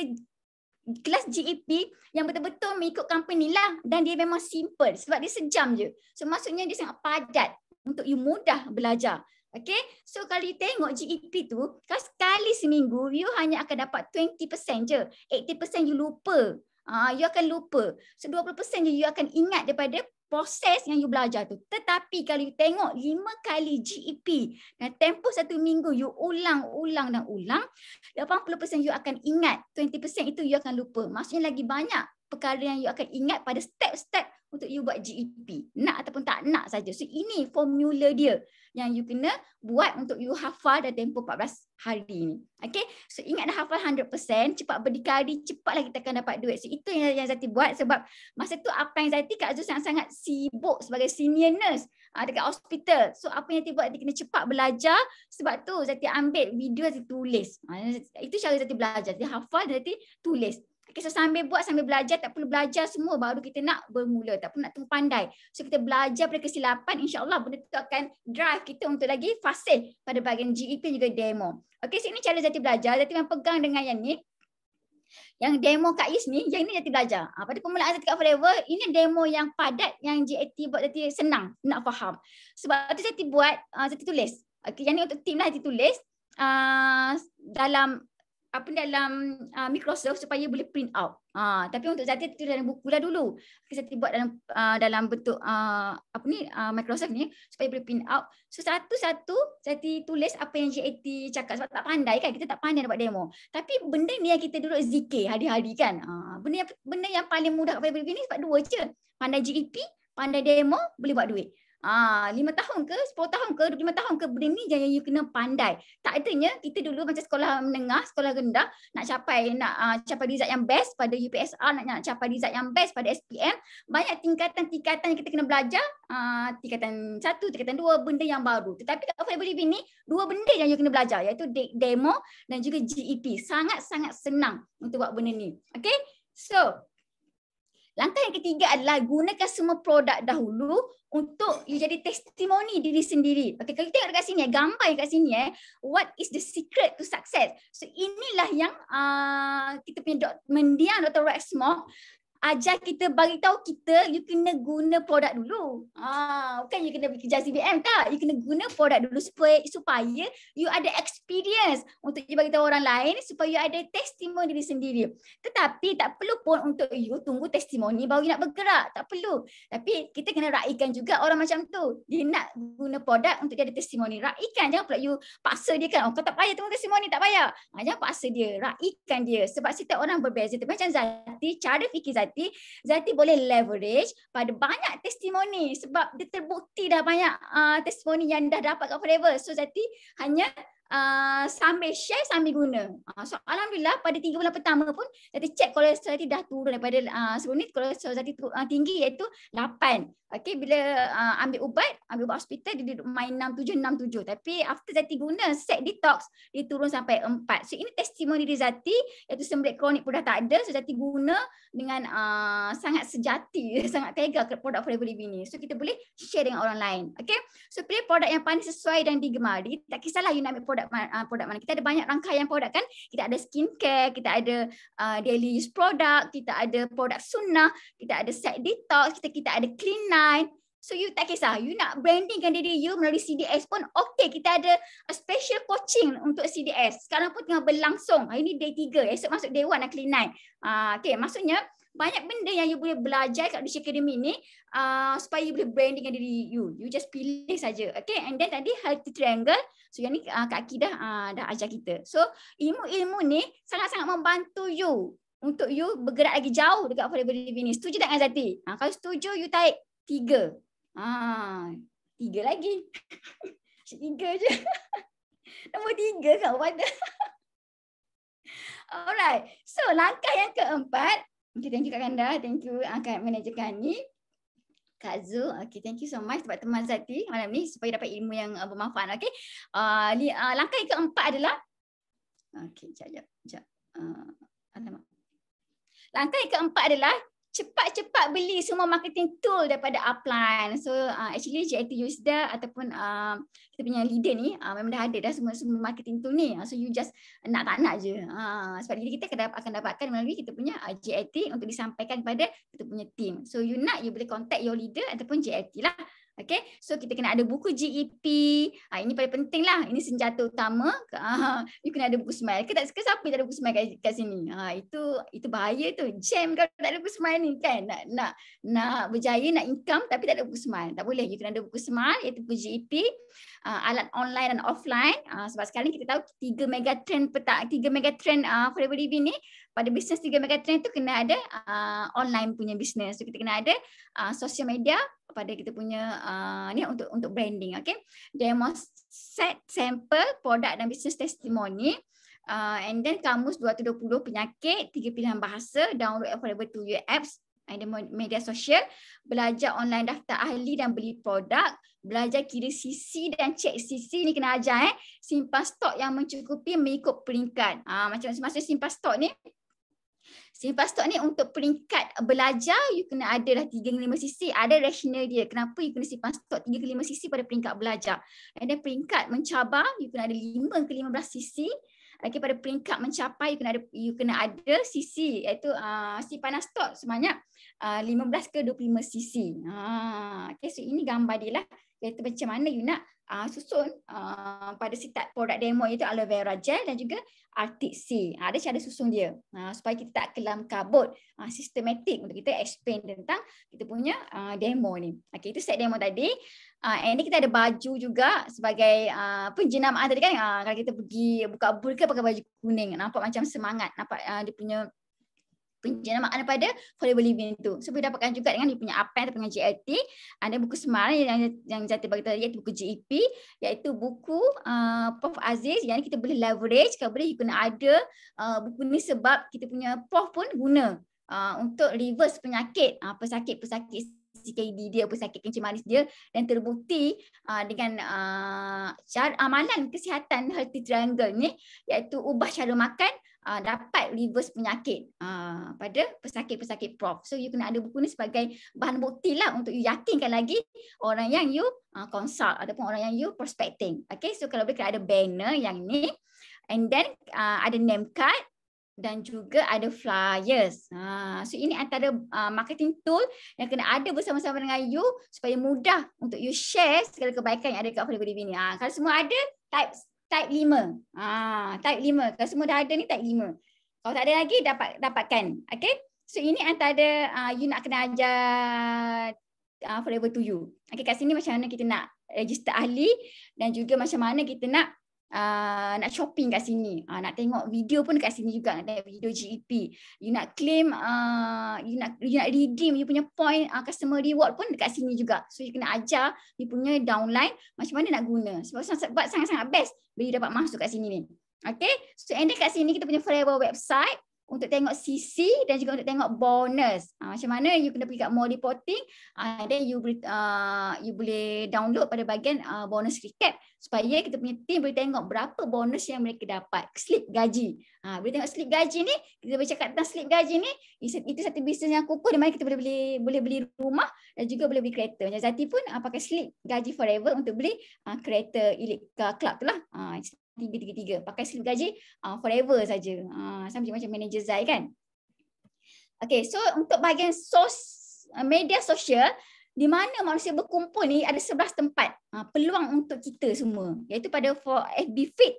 kelas GEP yang betul-betul mengikut company lah dan dia memang simple sebab dia sejam je. So maksudnya dia sangat padat untuk you mudah belajar. Okay, so kalau you tengok GEP tu, kalau sekali seminggu, you hanya akan dapat 20% je. 80% you lupa. Ah, uh, you akan lupa. So 20% je you akan ingat daripada proses yang you belajar tu. Tetapi kalau you tengok lima kali GEP dan tempoh satu minggu you ulang, ulang dan ulang, 80% you akan ingat, 20% itu you akan lupa. Maksudnya lagi banyak perkara yang you akan ingat pada step-step untuk you buat GEP. Nak ataupun tak nak saja. So ini formula dia yang you kena buat untuk you hafal dalam tempoh 14 hari ini. Okay. So ingat dah hafal 100%. Cepat berdikari. Cepatlah kita akan dapat duit. So itu yang, yang Zati buat sebab masa tu apa yang Zati Kak Zul sangat-sangat sibuk sebagai senior nurse uh, dekat hospital. So apa yang Zati buat Zati kena cepat belajar sebab tu Zati ambil video Zati tulis. Ah, itu cara Zati belajar. Zati hafal dan Zati tulis kisah sambil buat sambil belajar tak perlu belajar semua baru kita nak bermula tak perlu nak tunggu pandai so kita belajar pada kesilapan insyaallah benda tu akan drive kita untuk lagi fasih pada bahagian GEP juga demo Okay, okey ini cara jati belajar jati memang pegang dengan yang ni yang demo kak Is ni, yang ni Jati belajar. Ha, pada permulaan Jati kat Forever, ini demo yang padat yang GAT buat Jati senang nak faham. Sebab tu Jati buat, uh, tulis. Okay, yang ni untuk tim lah Jati tulis. Uh, dalam apa dalam uh, Microsoft supaya boleh print out. Uh, tapi untuk Zati itu dalam buku lah dulu. Zati buat dalam uh, dalam bentuk uh, apa ni uh, Microsoft ni supaya boleh print out. So satu-satu Zati tulis apa yang JAT cakap sebab tak pandai kan kita tak pandai nak buat demo. Tapi benda ni yang kita duduk zikir hari-hari kan. Uh, benda yang benda yang paling mudah apa boleh ni sebab dua je. Pandai JAT, e pandai demo boleh buat duit. Ah, lima tahun ke, sepuluh tahun ke, lima tahun ke, benda ni jangan you kena pandai. Tak adanya kita dulu macam sekolah menengah, sekolah rendah, nak capai nak uh, capai result yang best pada UPSR, nak, nak capai result yang best pada SPM, banyak tingkatan-tingkatan yang kita kena belajar, uh, tingkatan satu, tingkatan dua, benda yang baru. Tetapi kat Fire ni, dua benda yang you kena belajar, iaitu demo dan juga GEP. Sangat-sangat senang untuk buat benda ni. Okay? So, langkah yang ketiga adalah gunakan semua produk dahulu untuk you jadi testimoni diri sendiri. Okay, kalau kita tengok dekat sini, eh, gambar dekat sini. Eh, what is the secret to success? So inilah yang uh, kita punya dok, mendiang Dr. Rex ajar kita bagi tahu kita you kena guna produk dulu. Ha, ah, bukan you kena kerja CBM tak. You kena guna produk dulu supaya supaya you ada experience untuk you bagi tahu orang lain supaya you ada testimoni diri sendiri. Tetapi tak perlu pun untuk you tunggu testimoni baru you nak bergerak. Tak perlu. Tapi kita kena raikan juga orang macam tu. Dia nak guna produk untuk dia ada testimoni. Raikan jangan pula you paksa dia kan. Oh, kau tak payah tunggu testimoni tak payah. Ha, jangan paksa dia. Raikan dia. Sebab setiap orang berbeza. Tapi macam Zati cara fikir Zati Zati, Zati boleh leverage pada banyak testimoni sebab dia terbukti dah banyak uh, testimoni yang dah dapat kat Forever. So Zati hanya uh, sambil share sambil guna. Uh, so alhamdulillah pada tiga bulan pertama pun kita cek kolesterol Zati dah turun daripada uh, sebelum ni kolesterol hati uh, tinggi iaitu 8. Okay, bila uh, ambil ubat, ambil ubat hospital dia duduk main 6 7 6 tapi after Zati guna set detox dia turun sampai 4. So ini testimoni diri Zati iaitu sembelit kronik pun dah tak ada so Zati guna dengan uh, sangat sejati sangat tega ke produk Forever Living ni. So kita boleh share dengan orang lain. Okay, So pilih produk yang paling sesuai dan digemari. Tak kisahlah you nak ambil produk produk uh, ah, produk mana. Kita ada banyak rangkaian produk kan. Kita ada skincare, kita ada uh, daily use produk, kita ada produk sunnah, kita ada set detox, kita kita ada clean line. So you tak kisah, you nak brandingkan diri you melalui CDS pun okay, kita ada a special coaching untuk CDS. Sekarang pun tengah berlangsung. Hari ni day 3, esok masuk day 1 nak lah clean night. Uh, okay, maksudnya banyak benda yang you boleh belajar kat Lucia Academy ni uh, supaya you boleh branding diri you. You just pilih saja. Okay, and then tadi healthy triangle. So yang ni uh, Kak Ki dah, uh, dah ajar kita. So ilmu-ilmu ni sangat-sangat membantu you untuk you bergerak lagi jauh dekat Forever Living ni. Setuju tak Azati? Uh, ah, kalau setuju, you taik tiga. Uh, tiga lagi. tiga je. Nombor tiga kat mana? Alright. So langkah yang keempat, Okay, thank you Kak Kanda. Thank you uh, Kak Manager Kani. Kak Zu, okay, thank you so much sebab teman Zati malam ni supaya dapat ilmu yang uh, bermanfaat. Okay. Uh, uh, langkah yang keempat adalah Okay, jap, jap, jap. Uh, Langkah yang keempat adalah cepat-cepat beli semua marketing tool daripada upline. So uh, actually JIT Yusda ataupun uh, kita punya leader ni uh, memang dah ada dah semua semua marketing tool ni. Uh, so you just nak tak nak je. Uh, sebab diri kita akan dapatkan melalui kita punya uh, JIT untuk disampaikan kepada kita punya team. So you nak you boleh contact your leader ataupun JIT lah. Okay, so kita kena ada buku GEP. Ha, ini paling penting lah. Ini senjata utama. Ha, you kena ada buku smile. Kita tak, ke siapa yang tak ada buku smile kat, kat sini? Ha, itu itu bahaya tu. Jam kalau tak ada buku smile ni kan. Nak, nak, nak berjaya, nak income tapi tak ada buku smile. Tak boleh. You kena ada buku smile iaitu buku GEP. Ha, alat online dan offline. Ha, sebab sekarang kita tahu tiga megatrend petak. Tiga megatrend uh, ha, forever living ni pada bisnes tiga mega trend tu kena ada uh, online punya bisnes. So kita kena ada uh, social media pada kita punya uh, ni untuk untuk branding, okay? Demo set sample produk dan bisnes testimoni. Uh, and then kamus 220 penyakit, tiga pilihan bahasa, download available to your apps, and media sosial, belajar online daftar ahli dan beli produk, belajar kiri sisi dan cek sisi ni kena ajar eh. Simpan stok yang mencukupi mengikut peringkat. Ah uh, macam semasa simpan stok ni, Selepas tu ni untuk peringkat belajar, you kena ada lah 3 ke 5 sisi. Ada rasional dia. Kenapa you kena simpan stok 3 ke 5 sisi pada peringkat belajar. And then peringkat mencabar, you kena ada 5 ke 15 sisi. Okay, pada peringkat mencapai, you kena ada, you kena ada sisi. Iaitu uh, ah, simpanan stok sebanyak uh, ah, 15 ke 25 sisi. Ha. Okay, so ini gambar dia lah. Iaitu macam mana you nak uh, susun uh, pada sitat produk demo itu aloe vera gel dan juga Arctic Sea. Ada ah, uh, cara susun dia uh, supaya kita tak kelam kabut uh, sistematik untuk kita explain tentang kita punya uh, demo ni. Okay, itu set demo tadi. Uh, and ini kita ada baju juga sebagai uh, penjenamaan tadi kan. Uh, kalau kita pergi buka burka pakai baju kuning. Nampak macam semangat. Nampak uh, dia punya penjana makna pada forever living tu. So boleh dapatkan juga dengan dia punya apa yang dengan JLT. Ada buku semalam yang yang jatuh bagi tadi iaitu buku GEP iaitu buku uh, Prof Aziz yang kita boleh leverage kalau boleh kena ada uh, buku ni sebab kita punya prof pun guna uh, untuk reverse penyakit uh, pesakit-pesakit CKD dia, pesakit kencing manis dia dan terbukti uh, dengan uh, cara amalan kesihatan healthy triangle ni iaitu ubah cara makan, uh, dapat reverse penyakit uh, pada pesakit-pesakit prof. So you kena ada buku ni sebagai bahan bukti lah untuk you yakinkan lagi orang yang you uh, consult ataupun orang yang you prospecting. Okay, so kalau boleh kena ada banner yang ni and then uh, ada name card dan juga ada flyers. Ha. So ini antara uh, marketing tool yang kena ada bersama-sama dengan you supaya mudah untuk you share segala kebaikan yang ada dekat Fulibu TV ni. Ha. Uh, kalau semua ada, types type 5. Ah, type 5. Kalau semua dah ada ni type 5. Kalau tak ada lagi dapat dapatkan. Okey. So ini antara uh, you nak kena ajar uh, forever to you. Okey kat sini macam mana kita nak register ahli dan juga macam mana kita nak uh, nak shopping kat sini, uh, nak tengok video pun kat sini juga, nak tengok video GEP. You nak claim, uh, you nak you nak redeem you punya point uh, customer reward pun dekat sini juga. So you kena ajar you punya downline macam mana nak guna. Sebab, sangat-sangat best bila dapat masuk kat sini ni. Okay, so and then kat sini kita punya forever website untuk tengok CC dan juga untuk tengok bonus. Ha, macam mana you kena pergi kat more reporting uh, then you boleh uh, you boleh download pada bahagian uh, bonus recap supaya kita punya team boleh tengok berapa bonus yang mereka dapat. Slip gaji. Ha, boleh tengok slip gaji ni, kita boleh cakap tentang slip gaji ni, itu satu bisnes yang kukuh di mana kita boleh beli boleh beli rumah dan juga boleh beli kereta. Macam Zati pun uh, pakai slip gaji forever untuk beli uh, kereta elite club tu lah. Uh, tiga tiga tiga pakai slip gaji uh, forever saja uh, sama macam macam manager Zai kan okay so untuk bahagian sos uh, media sosial di mana manusia berkumpul ni ada sebelas tempat uh, peluang untuk kita semua iaitu pada for FB feed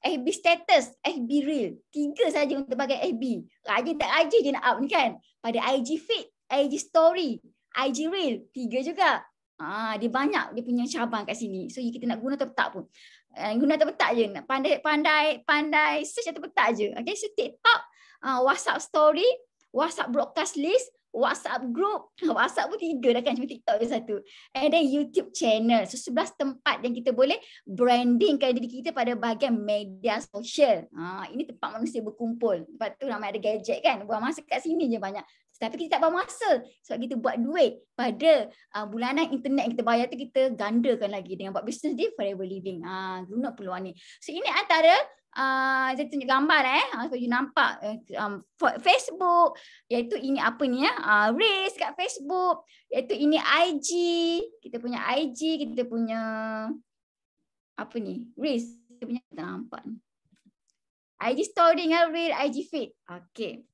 FB status, FB real. Tiga saja untuk bagi FB. Rajin tak rajin je nak up ni kan. Pada IG feed, IG story, IG real. Tiga juga. Ah, dia banyak dia punya cabang kat sini. So kita nak guna atau tak pun. Eh, guna atau petak je nak pandai pandai pandai search atau petak je okey so TikTok uh, WhatsApp story WhatsApp broadcast list WhatsApp group WhatsApp pun tiga dah kan cuma TikTok je satu and then YouTube channel so sebelas tempat yang kita boleh branding brandingkan diri kita pada bahagian media sosial ha, ini tempat manusia berkumpul lepas tu ramai ada gadget kan buang masa kat sini je banyak tapi kita tak buang masa sebab kita buat duit pada uh, bulanan internet yang kita bayar tu kita gandakan lagi dengan buat bisnes di forever living. Ha, uh, guna peluang ni. So ini antara Uh, saya tunjuk gambar eh uh, so you nampak uh, um, Facebook iaitu ini apa ni ya uh, race kat Facebook iaitu ini IG kita punya IG kita punya apa ni race kita punya tak nampak ni IG story dengan real IG feed okey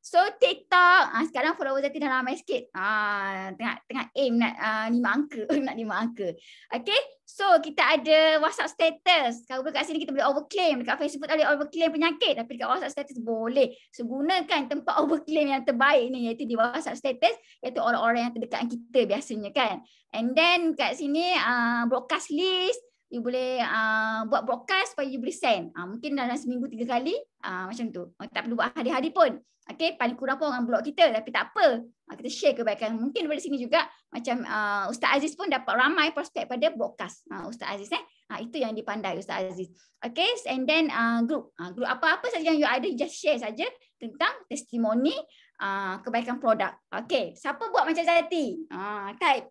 So TikTok, ah, sekarang follower Zati dah ramai sikit. Ah, tengah tengah aim nak ah, lima angka, nak lima angka. Okay, so kita ada WhatsApp status. Kalau dekat sini kita boleh overclaim. Dekat Facebook tak boleh overclaim penyakit. Tapi dekat WhatsApp status boleh. So gunakan tempat overclaim yang terbaik ni. Iaitu di WhatsApp status. Iaitu orang-orang yang terdekat kita biasanya kan. And then kat sini ah, broadcast list you boleh uh, buat broadcast supaya you boleh send. Uh, mungkin dalam seminggu tiga kali, uh, macam tu. Uh, tak perlu buat hari-hari pun. Okay, paling kurang pun orang blog kita, tapi tak apa. Uh, kita share kebaikan. Mungkin dari sini juga, macam uh, Ustaz Aziz pun dapat ramai prospek pada broadcast. Uh, Ustaz Aziz eh. Uh, itu yang dipandai Ustaz Aziz. Okay, and then uh, group. Uh, group apa-apa saja yang you ada, you just share saja tentang testimoni uh, kebaikan produk. Okay, siapa buat macam Zati? Uh, type.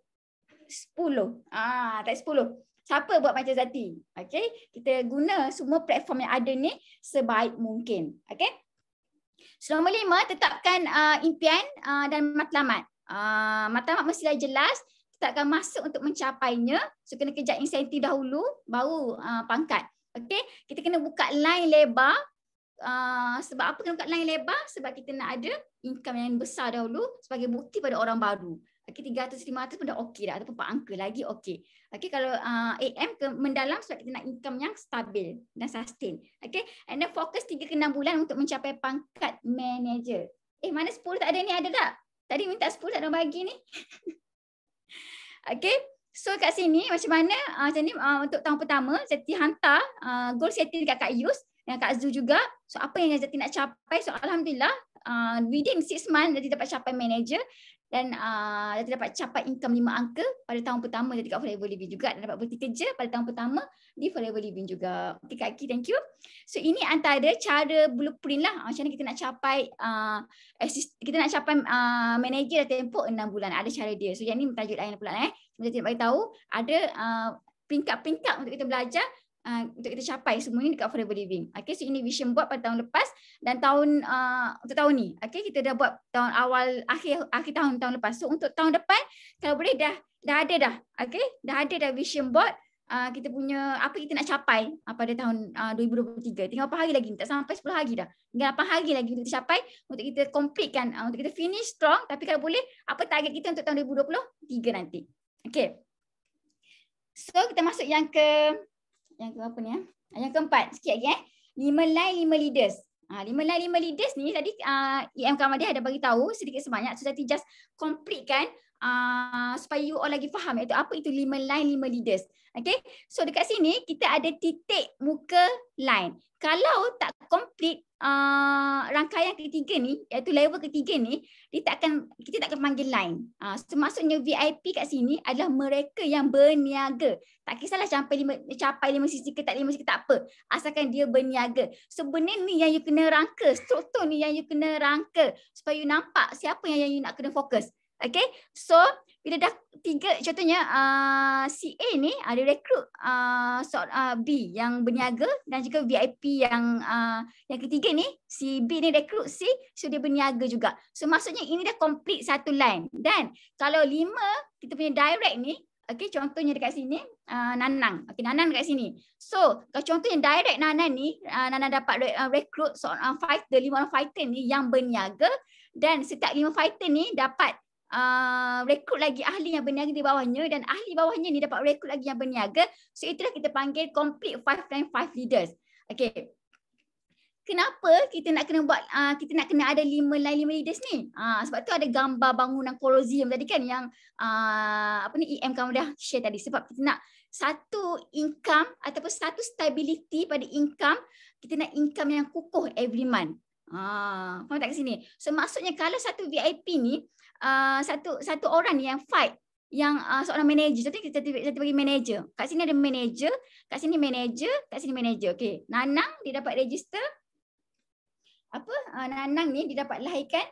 10. Ah, type 10 siapa buat macam Zati? Okay, kita guna semua platform yang ada ni sebaik mungkin. Okay. So nombor lima, tetapkan uh, impian uh, dan matlamat. Uh, matlamat mestilah jelas, tetapkan masuk untuk mencapainya. So kena kejar insentif dahulu, baru uh, pangkat. Okay, kita kena buka line lebar. Uh, sebab apa kena buka line lebar? Sebab kita nak ada income yang besar dahulu sebagai bukti pada orang baru. Okay, 300, 500 pun dah okey dah. Ataupun 4 angka lagi okey. Okey kalau uh, AM ke mendalam sebab kita nak income yang stabil dan sustain. Okey and then fokus 3 ke 6 bulan untuk mencapai pangkat manager. Eh mana 10 tak ada ni ada tak? Tadi minta 10 tak ada bagi ni. Okey. So kat sini macam mana uh, macam ni uh, untuk tahun pertama Zeti hantar uh, goal setting dekat Kak Yus dan Kak Zu juga. So apa yang Zeti nak capai? So alhamdulillah uh, within 6 months Zeti dapat capai manager dan uh, ah, Dato' dapat capai income lima angka pada tahun pertama dia dekat Forever Living juga dan dapat berhenti kerja pada tahun pertama di Forever Living juga. Okay Kak Ki, thank you. So ini antara cara blueprint lah ah, macam mana kita nak capai uh, assist, kita nak capai uh, manager dalam tempoh enam bulan. Ada cara dia. So yang ni tajuk lain pula eh. Mungkin kita nak tahu ada uh, peringkat-peringkat untuk kita belajar Ah, untuk kita capai semua ni dekat Forever Living. Okay, so ini vision buat pada tahun lepas dan tahun uh, untuk tahun ni. Okay, kita dah buat tahun awal akhir akhir tahun tahun lepas. So untuk tahun depan kalau boleh dah dah ada dah. Okay, dah ada dah vision buat Uh, ah, kita punya apa kita nak capai uh, pada tahun uh, 2023. Tinggal berapa hari lagi? Tak sampai 10 hari dah. Tinggal apa hari lagi untuk kita capai, untuk kita complete kan, uh, untuk kita finish strong. Tapi kalau boleh, apa target kita untuk tahun 2023 nanti? Okay. So kita masuk yang ke yang ke apa ni eh? Yang keempat, sikit lagi eh. Lima line, lima leaders. Ha, lima line, lima leaders ni tadi uh, EM Kamadeh ada bagi tahu sedikit sebanyak. So, tadi just complete kan uh, supaya you all lagi faham iaitu apa itu lima line lima leaders. Okay. So dekat sini kita ada titik muka line. Kalau tak complete uh, rangkaian ketiga ni iaitu level ketiga ni dia tak akan, kita tak akan panggil line. Uh, so maksudnya VIP kat sini adalah mereka yang berniaga. Tak kisahlah capai lima, capai lima sisi ke tak lima sisi ke tak apa. Asalkan dia berniaga. So benda ni yang you kena rangka. Struktur ni yang you kena rangka. Supaya you nampak siapa yang, yang you nak kena fokus. Okay, so bila dah tiga contohnya uh, si A ni ada uh, rekrut uh, so, uh, B yang berniaga dan juga VIP yang uh, yang ketiga ni si B ni rekrut C so dia berniaga juga. So maksudnya ini dah complete satu line dan kalau lima kita punya direct ni okay contohnya dekat sini uh, Nanang. Okay Nanang dekat sini. So kalau contohnya direct Nanang ni uh, Nanang dapat re- uh, rekrut so, uh, fighter, lima orang fighter ni yang berniaga dan setiap lima fighter ni dapat uh, rekrut lagi ahli yang berniaga di bawahnya dan ahli bawahnya ni dapat rekrut lagi yang berniaga. So itulah kita panggil complete five line five leaders. Okay. Kenapa kita nak kena buat, uh, kita nak kena ada lima line lima leaders ni? Uh, sebab tu ada gambar bangunan kolosium tadi kan yang uh, apa ni EM kamu dah share tadi. Sebab kita nak satu income ataupun satu stability pada income, kita nak income yang kukuh every month. Ah, faham tak ke sini? So maksudnya kalau satu VIP ni, Ah, satu satu orang ni yang fight yang uh, seorang manager. Jadi kita kita bagi manager. Kat sini ada manager, kat sini manager, kat sini manager. Okey. Nanang dia dapat register apa? Uh, Nanang ni dia dapat lahirkan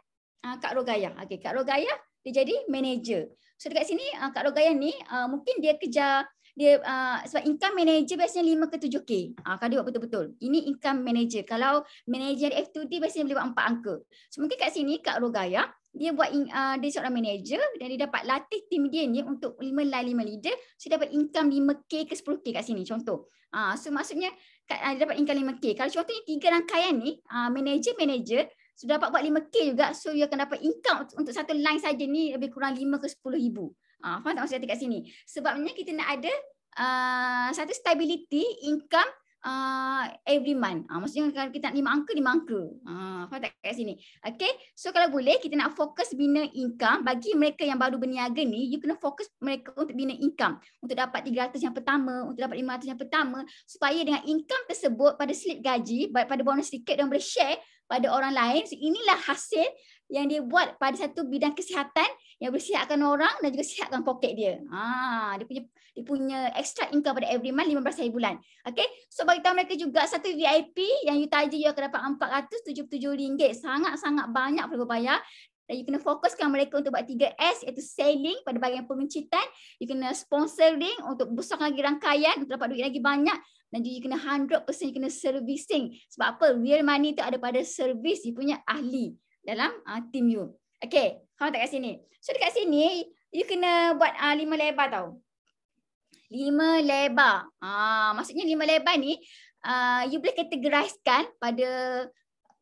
uh, Kak Rogaya. Okey, Kak Rogaya dia jadi manager. So dekat sini uh, Kak Rogaya ni uh, mungkin dia kerja dia uh, sebab income manager biasanya 5 ke 7k. Ah uh, kalau dia buat betul-betul. Ini income manager. Kalau manager F2D biasanya boleh buat 4 angka. So mungkin kat sini Kak Rogaya dia buat uh, dia seorang manager dan dia dapat latih tim dia ni untuk 5 lah 5 leader so dapat income 5k ke 10k kat sini contoh uh, so maksudnya uh, dia dapat income 5k kalau contohnya tiga rangkaian ni uh, ah, manager manager so dapat buat 5k juga so dia akan dapat income untuk satu line saja ni lebih kurang 5 ke 10 ribu uh, faham tak saya kat sini sebabnya kita nak ada uh, satu stability income uh, every month. Uh, maksudnya kalau kita nak lima angka, lima angka. Uh, faham tak kat sini? Okay. So kalau boleh, kita nak fokus bina income. Bagi mereka yang baru berniaga ni, you kena fokus mereka untuk bina income. Untuk dapat 300 yang pertama, untuk dapat 500 yang pertama. Supaya dengan income tersebut, pada slip gaji, pada bonus tiket dia boleh share pada orang lain. So inilah hasil yang dia buat pada satu bidang kesihatan yang boleh sihatkan orang dan juga sihatkan poket dia. Ha, dia punya dia punya extra income pada every month 15 hari bulan. Okay? So bagi tahu mereka juga satu VIP yang you tajir you akan dapat RM477. Sangat-sangat banyak perlu bayar. Dan you kena fokuskan mereka untuk buat 3S iaitu selling pada bahagian pemencitan. You kena sponsoring untuk besarkan lagi rangkaian untuk dapat duit lagi banyak. Dan juga you kena 100% you kena servicing. Sebab apa? Real money tu ada pada servis You punya ahli dalam uh, team you. Okay, kamu tak kat sini. So dekat sini, you kena buat uh, lima lebar tau. Lima lebar. Uh, maksudnya lima lebar ni, uh, you boleh kategorikan pada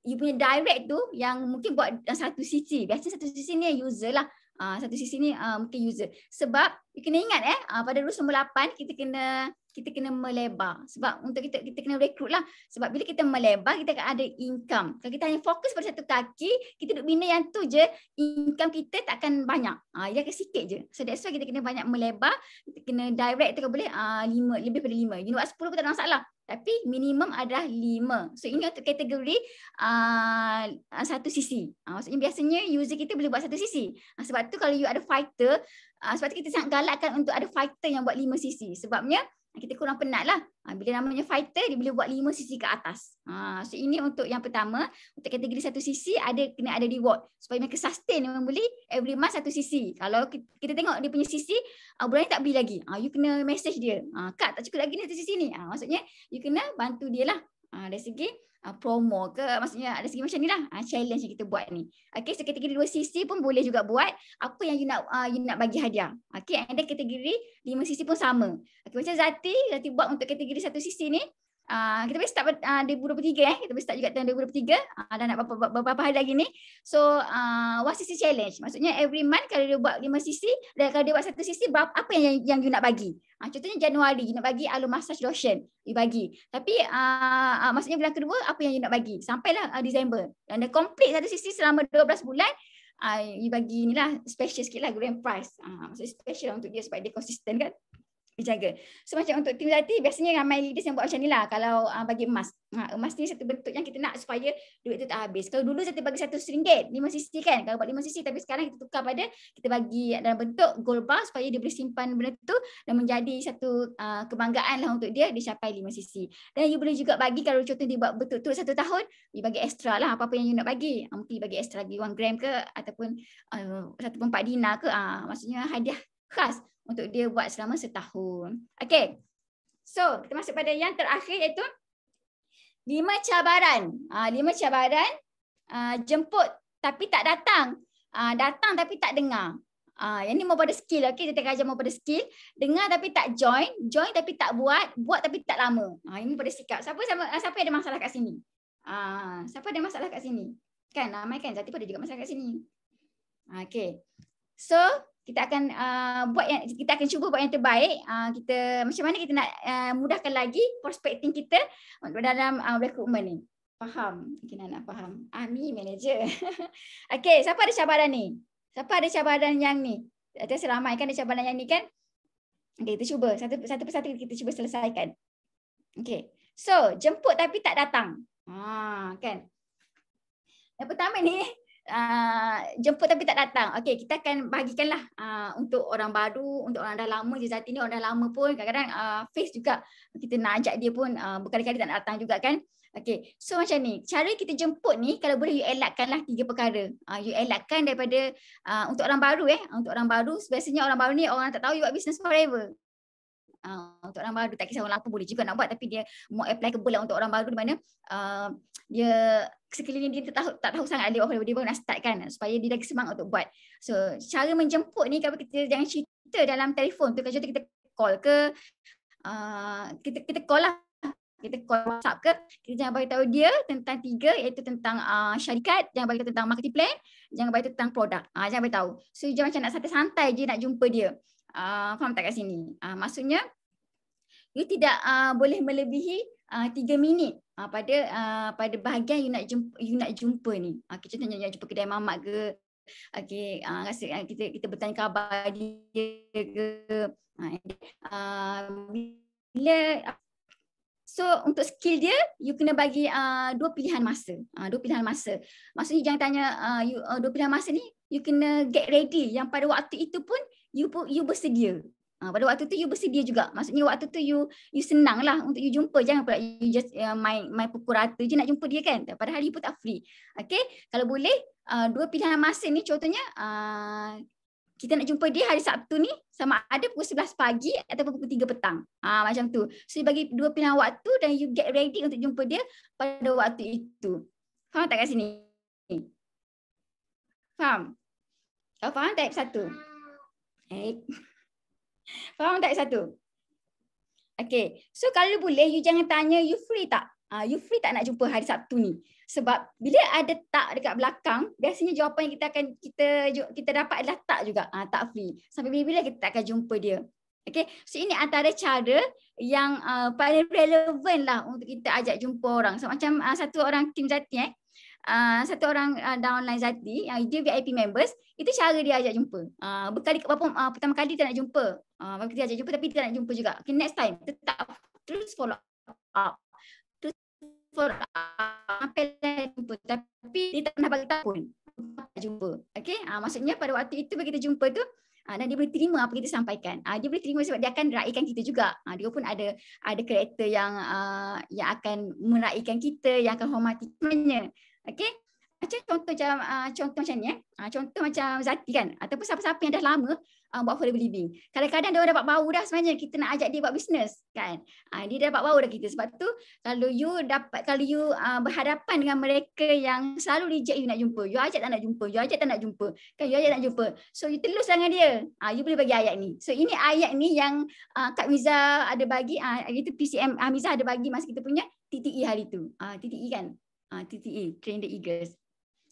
you punya direct tu yang mungkin buat satu sisi. Biasanya satu sisi ni user lah. Uh, satu sisi ni uh, mungkin user. Sebab you kena ingat eh, uh, pada rule nombor lapan kita kena kita kena melebar sebab untuk kita kita kena rekrut lah sebab bila kita melebar kita akan ada income kalau kita hanya fokus pada satu kaki kita duduk bina yang tu je income kita tak akan banyak ha, dia akan sikit je so that's why kita kena banyak melebar kita kena direct tu kan boleh ha, lima, lebih pada lima you know what, sepuluh pun tak ada masalah tapi minimum adalah lima. So ini untuk kategori uh, satu sisi. Uh, maksudnya biasanya user kita boleh buat satu sisi. Uh, sebab tu kalau you ada fighter, uh, sebab tu kita sangat galakkan untuk ada fighter yang buat lima sisi. Sebabnya kita kurang penat lah. Ha, bila namanya fighter, dia boleh buat lima sisi ke atas. Ha, so ini untuk yang pertama, untuk kategori satu sisi, ada kena ada reward. Supaya mereka sustain memang boleh every month 1 sisi. Kalau kita, kita tengok dia punya sisi, uh, bulan ni tak beli lagi. Ha, you kena message dia. Ha, Kak, tak cukup lagi ni satu sisi ni. Ha, maksudnya, you kena bantu dia lah. Ha, dari segi uh, promo ke maksudnya ada segi macam ni lah uh, challenge yang kita buat ni Okay, so kategori dua sisi pun boleh juga buat apa yang you nak uh, you nak bagi hadiah Okay, and then kategori lima sisi pun sama okey macam Zati Zati buat untuk kategori satu sisi ni Uh, kita boleh start uh, 2023 eh. Kita boleh start juga tahun 2023. Uh, dah nak berapa, apa hari lagi ni. So, uh, what CC challenge? Maksudnya every month kalau dia buat 5 CC dan kalau dia buat 1 CC, apa yang, yang, yang you nak bagi? Ha, contohnya Januari, nak bagi alu massage lotion, you bagi. Tapi uh, uh, maksudnya bulan kedua, apa yang you nak bagi? Sampailah uh, Disember. Dan dah complete satu sisi selama 12 bulan, uh, you bagi inilah special sikit lah grand prize. Uh, maksudnya special untuk dia sebab dia konsisten kan berjaga. So macam untuk tim latih biasanya ramai leaders yang buat macam ni lah kalau uh, bagi emas. Ha, emas ni satu bentuk yang kita nak supaya duit tu tak habis. Kalau dulu saya bagi satu ringgit, lima sisi kan. Kalau buat lima sisi tapi sekarang kita tukar pada kita bagi dalam bentuk gold bar supaya dia boleh simpan benda tu dan menjadi satu uh, kebanggaan lah untuk dia dia capai lima sisi. Dan you boleh juga bagi kalau contoh dia buat betul tu satu tahun, you bagi extra lah apa-apa yang you nak bagi. Mungkin bagi extra lagi one gram ke ataupun uh, satu pun empat dinar ke. Uh, maksudnya hadiah khas untuk dia buat selama setahun. Okay. So, kita masuk pada yang terakhir iaitu lima cabaran. Uh, lima cabaran uh, jemput tapi tak datang. Uh, datang tapi tak dengar. Uh, yang ni mempada skill. Okay, kita kajar mempada skill. Dengar tapi tak join. Join tapi tak buat. Buat tapi tak lama. Uh, ini mempada sikap. Siapa, siapa, siapa ada masalah kat sini? Uh, siapa ada masalah kat sini? Kan? Ramai kan? Zati ada juga masalah kat sini. Okay. So, kita akan uh, buat yang kita akan cuba buat yang terbaik uh, kita macam mana kita nak uh, mudahkan lagi prospecting kita untuk dalam uh, recruitment ni faham mungkin anak faham ami ah, manager okey siapa ada cabaran ni siapa ada cabaran yang ni ada ramai kan ada cabaran yang ni kan okey kita cuba satu satu persatu kita cuba selesaikan okey so jemput tapi tak datang ha ah, kan yang pertama ni Uh, jemput tapi tak datang. Okey, kita akan bagikanlah uh, ah, untuk orang baru, untuk orang dah lama di Zati ni, orang dah lama pun kadang-kadang uh, ah, face juga kita nak ajak dia pun uh, berkali-kali tak datang juga kan. Okey. So macam ni, cara kita jemput ni kalau boleh you elakkanlah tiga perkara. Uh, you elakkan daripada uh, untuk orang baru eh, untuk orang baru biasanya orang baru ni orang tak tahu you buat business forever. Uh, untuk orang baru tak kisah orang apa boleh juga nak buat tapi dia more applicable lah untuk orang baru di mana uh, dia sekeliling dia tak tahu, tak tahu sangat dia, dia, dia baru nak start kan supaya dia lagi semangat untuk buat. So cara menjemput ni kalau kita jangan cerita dalam telefon tu kalau kita call ke uh, kita kita call lah kita call WhatsApp ke kita jangan bagi tahu dia tentang tiga iaitu tentang uh, syarikat jangan bagi tahu tentang marketing plan jangan bagi tahu tentang produk uh, jangan bagi tahu so dia macam nak santai-santai je nak jumpa dia Uh, faham tak kat sini? Uh, maksudnya, you tidak uh, boleh melebihi tiga minit uh, pada uh, pada bahagian you nak jumpa, you nak jumpa ni. Okay, contohnya, tanya nak jumpa kedai mamak ke, Okay, uh, rasa kita kita bertanya khabar dia ke. Uh, bila So untuk skill dia, you kena bagi uh, dua pilihan masa. Uh, dua pilihan masa. Maksudnya jangan tanya uh, you, uh, dua pilihan masa ni, you kena get ready. Yang pada waktu itu pun, you pun you bersedia. Ha, pada waktu tu you bersedia juga. Maksudnya waktu tu you you senang lah untuk you jumpa jangan pula you just uh, main main pukul rata je nak jumpa dia kan. Pada hari pun tak free. Okay, kalau boleh uh, dua pilihan masa ni contohnya uh, kita nak jumpa dia hari Sabtu ni sama ada pukul 11 pagi ataupun pukul 3 petang. Ha, macam tu. So bagi dua pilihan waktu dan you get ready untuk jumpa dia pada waktu itu. Faham tak kat sini? Faham? Oh, faham tak satu? Eh. Faham tak satu? Okay. So kalau boleh, you jangan tanya, you free tak? Uh, you free tak nak jumpa hari Sabtu ni? Sebab bila ada tak dekat belakang, biasanya jawapan yang kita akan kita kita dapat adalah tak juga. Uh, tak free. Sampai bila-bila kita tak akan jumpa dia. Okay. So ini antara cara yang uh, paling relevan lah untuk kita ajak jumpa orang. So, macam uh, satu orang tim Zati eh. Ah, satu orang uh, ah, downline Zati yang dia VIP members, itu cara dia ajak jumpa. Ah uh, berkali apa uh, ah, pertama kali dia nak jumpa. Ah uh, kita ajak jumpa tapi dia nak jumpa juga. Okay, next time tetap terus follow up. Terus follow up sampai jumpa tapi dia tak nak bagi tahu pun. Tak jumpa. Okey, uh, maksudnya pada waktu itu bila kita jumpa tu Uh, dan dia boleh terima apa kita sampaikan. Uh, dia boleh terima sebab dia akan raikan kita juga. Uh, dia pun ada ada kreator yang uh, yang akan meraikan kita, yang akan hormati semuanya. Okay, Macam contoh macam uh, contoh macam ni eh. Uh, contoh macam Zati kan ataupun siapa-siapa yang dah lama uh, buat for living. Kadang-kadang dia dapat bau dah sebenarnya kita nak ajak dia buat bisnes kan. Uh, dia dapat bau dah kita sebab tu kalau you dapat kalau you uh, berhadapan dengan mereka yang selalu reject you nak jumpa, you ajak tak nak jumpa, you ajak tak nak jumpa. Kan you ajak nak jumpa. So you telus dengan dia. Uh, you boleh bagi ayat ni. So ini ayat ni yang uh, Kak Miza ada bagi uh, itu PCM uh, Miza ada bagi masa kita punya TTE hari tu. Uh, TTE kan ah TTE train the eagles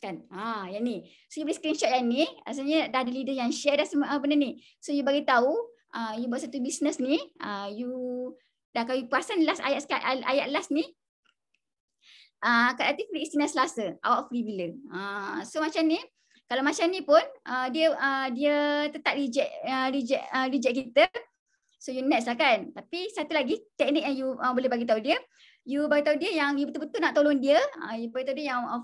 kan ha ah, yang ni so you boleh screenshot yang ni asalnya dah ada leader yang share dah semua ah, benda ni so you bagi tahu ah, you buat satu business ni ah, you dah kau perasan last ayat ayat last ni ah kat aktif free selasa awak free bila ah, so macam ni kalau macam ni pun ah, dia ah, dia tetap reject ah, reject ah, reject kita so you next lah kan tapi satu lagi teknik yang you ah, boleh bagi tahu dia you beritahu dia yang you betul-betul nak tolong dia uh, you beritahu dia yang uh,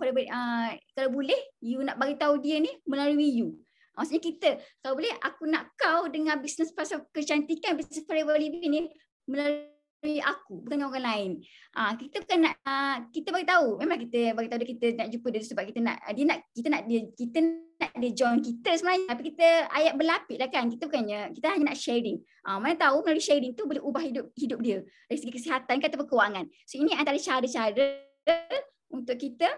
kalau boleh you nak beritahu dia ni melalui you ah, maksudnya kita kalau boleh aku nak kau dengan bisnes pasal kecantikan bisnes forever living ni melalui dari aku bukan orang lain. Ah kita bukan nak uh, kita bagi tahu memang kita bagi tahu dia kita nak jumpa dia sebab kita nak dia nak kita nak dia kita nak dia join kita sebenarnya tapi kita ayat berlapis lah kan kita bukannya kita hanya nak sharing. Ah mana tahu melalui sharing tu boleh ubah hidup hidup dia dari segi kesihatan kata berkewangan. So ini antara cara-cara untuk kita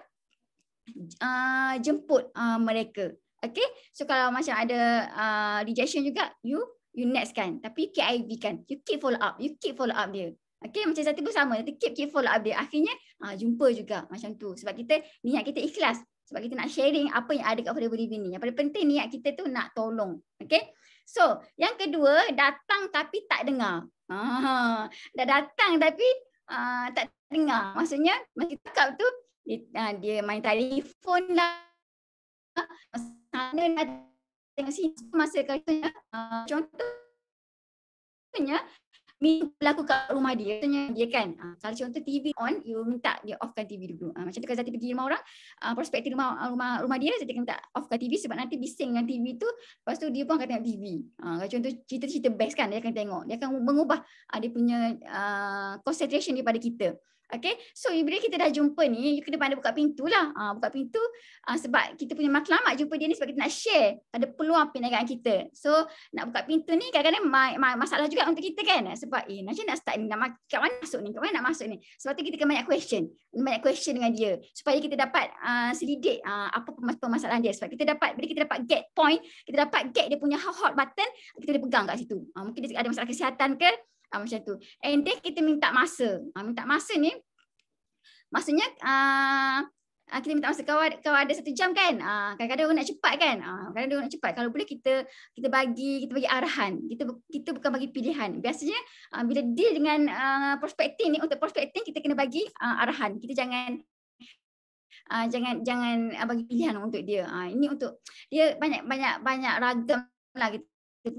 uh, jemput uh, mereka. Okay, so kalau macam ada uh, rejection juga, you you next kan tapi you KIV kan you keep follow up you keep follow up dia Okay, macam satu pun sama nanti keep keep follow up dia akhirnya uh, jumpa juga macam tu sebab kita niat kita ikhlas sebab kita nak sharing apa yang ada kat Forever Living ni yang paling penting niat kita tu nak tolong Okay, so yang kedua datang tapi tak dengar uh, dah datang tapi uh, tak dengar maksudnya masih cakap tu dia, uh, dia main telefon lah sana tengok sini masa katanya uh, ah, contohnya min berlaku kat rumah dia katanya dia kan uh, ah, kalau contoh TV on you minta dia offkan TV dulu uh, macam tu kalau Zati pergi rumah orang uh, prospek rumah rumah rumah dia Zati kena minta offkan TV sebab nanti bising dengan TV tu lepas tu dia pun akan tengok TV uh, kalau contoh cerita-cerita best kan dia akan tengok dia akan mengubah uh, dia punya uh, concentration daripada kita Okay, so bila kita dah jumpa ni, you kena pandai buka pintu lah. Uh, buka pintu uh, sebab kita punya matlamat jumpa dia ni sebab kita nak share ada peluang perniagaan kita. So, nak buka pintu ni kadang-kadang ma- ma- masalah juga untuk kita kan. Sebab, eh, macam nak start ni? Nak ma- kat mana masuk ni? Kat mana nak masuk ni? Sebab tu kita kena banyak question. Banyak question dengan dia. Supaya kita dapat uh, selidik uh, apa permasalahan dia. Sebab kita dapat, bila kita dapat get point, kita dapat get dia punya hot button, kita boleh pegang kat situ. Uh, mungkin dia ada masalah kesihatan ke, ha, macam tu. And then kita minta masa. Ha, minta masa ni maksudnya ha, kita minta masa kau kau ada satu jam kan? kadang-kadang ha, orang nak cepat kan? kadang-kadang ha, orang nak cepat. Kalau boleh kita kita bagi kita bagi arahan. Kita kita bukan bagi pilihan. Biasanya ha, bila deal dengan ha, prospecting ni untuk prospecting kita kena bagi ha, arahan. Kita jangan Uh, jangan jangan uh, bagi pilihan untuk dia. Uh, ini untuk dia banyak banyak banyak ragam lah kita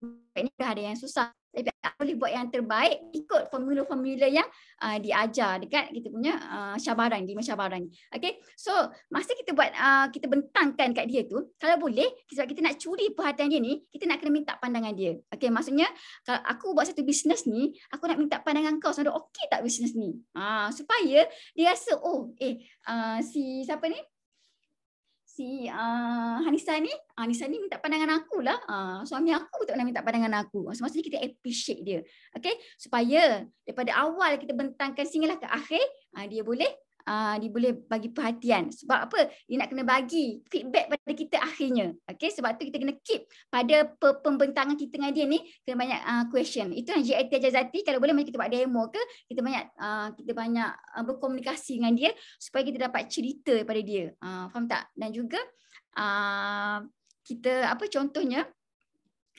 ni dah kan ada yang susah. Tapi tak boleh buat yang terbaik ikut formula-formula yang uh, diajar dekat kita punya uh, syabaran, lima syabaran. Okay. So, masa kita buat, uh, kita bentangkan kat dia tu, kalau boleh, sebab kita nak curi perhatian dia ni, kita nak kena minta pandangan dia. Okay, maksudnya, kalau aku buat satu bisnes ni, aku nak minta pandangan kau, sebab okey tak bisnes ni? Uh, supaya dia rasa, oh, eh, uh, si siapa ni? si uh, Hanisa ni, ah, Hanisa ni minta pandangan aku lah. Uh, suami aku tak nak minta pandangan aku. So, maksudnya kita appreciate dia. Okay? Supaya daripada awal kita bentangkan singgah lah ke akhir, uh, dia boleh Ah, dia boleh bagi perhatian. Sebab apa? Dia nak kena bagi feedback pada kita akhirnya. Okay? Sebab tu kita kena keep pada pembentangan kita dengan dia ni kena banyak uh, question. Itu yang JIT Ajazati kalau boleh macam kita buat demo ke kita banyak uh, kita banyak uh, berkomunikasi dengan dia supaya kita dapat cerita daripada dia. Uh, faham tak? Dan juga uh, kita apa contohnya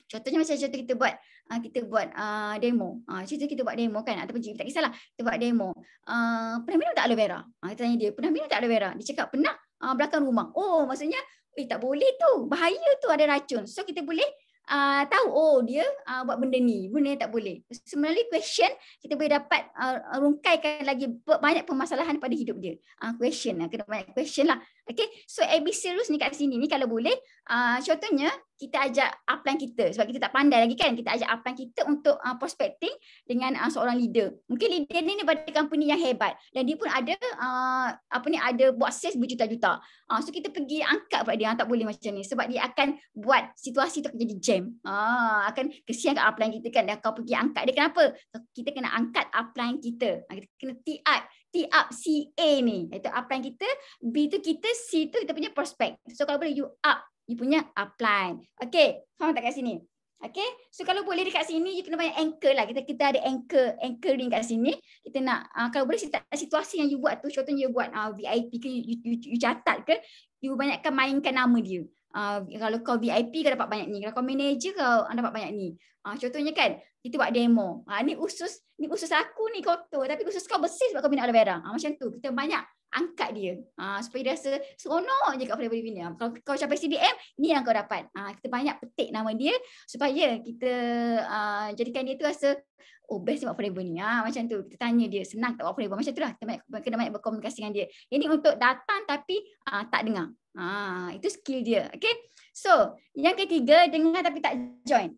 contohnya macam contoh kita buat uh, kita buat uh, demo. Ah uh, kita buat demo kan ataupun cik, tak kisahlah. Kita buat demo. Uh, pernah minum tak aloe vera? Ah uh, kita tanya dia, pernah minum tak aloe vera? Dia cakap pernah uh, belakang rumah. Oh, maksudnya eh tak boleh tu. Bahaya tu ada racun. So kita boleh Uh, tahu oh dia uh, buat benda ni benda ni tak boleh Sebenarnya question kita boleh dapat uh, rungkaikan lagi banyak permasalahan pada hidup dia uh, question lah kena banyak question lah okay so ABC rules ni kat sini ni kalau boleh uh, contohnya kita ajak upline kita sebab kita tak pandai lagi kan kita ajak upline kita untuk uh, prospecting dengan uh, seorang leader mungkin leader ni daripada company yang hebat dan dia pun ada uh, apa ni ada buat sales berjuta-juta uh, so kita pergi angkat pada dia ah, tak boleh macam ni sebab dia akan buat situasi tu jadi jam uh, akan kesian kat upline kita kan dan kau pergi angkat dia kenapa kita kena angkat upline kita ah, kita kena tiat T up CA ni. Itu apa yang kita. B tu kita. C tu kita punya prospect. So kalau boleh you up you punya apply. Okay, faham tak kat sini? Okay, so kalau boleh dekat sini, you kena banyak anchor lah. Kita kita ada anchor, anchoring kat sini. Kita nak, uh, kalau boleh situasi yang you buat tu, contohnya you buat uh, ah, VIP ke, you, you, you catat ke, you banyakkan mainkan nama dia. Uh, kalau kau VIP kau dapat banyak ni kalau kau manager kau dapat banyak ni uh, contohnya kan kita buat demo uh, ni usus ni usus aku ni kotor tapi usus kau bersih sebab kau minum aloe vera uh, macam tu kita banyak angkat dia ha, supaya dia rasa seronok je kat Flavor Divina. Kalau kau capai CDM, ni yang kau dapat. Ha, kita banyak petik nama dia supaya kita uh, jadikan dia tu rasa oh best buat Flavor ni. Ha, macam tu. Kita tanya dia senang tak buat Flavor. Macam tu lah. Kita kena banyak berkomunikasi dengan dia. Ini untuk datang tapi uh, tak dengar. Ha, itu skill dia. Okay. So, yang ketiga, dengar tapi tak join.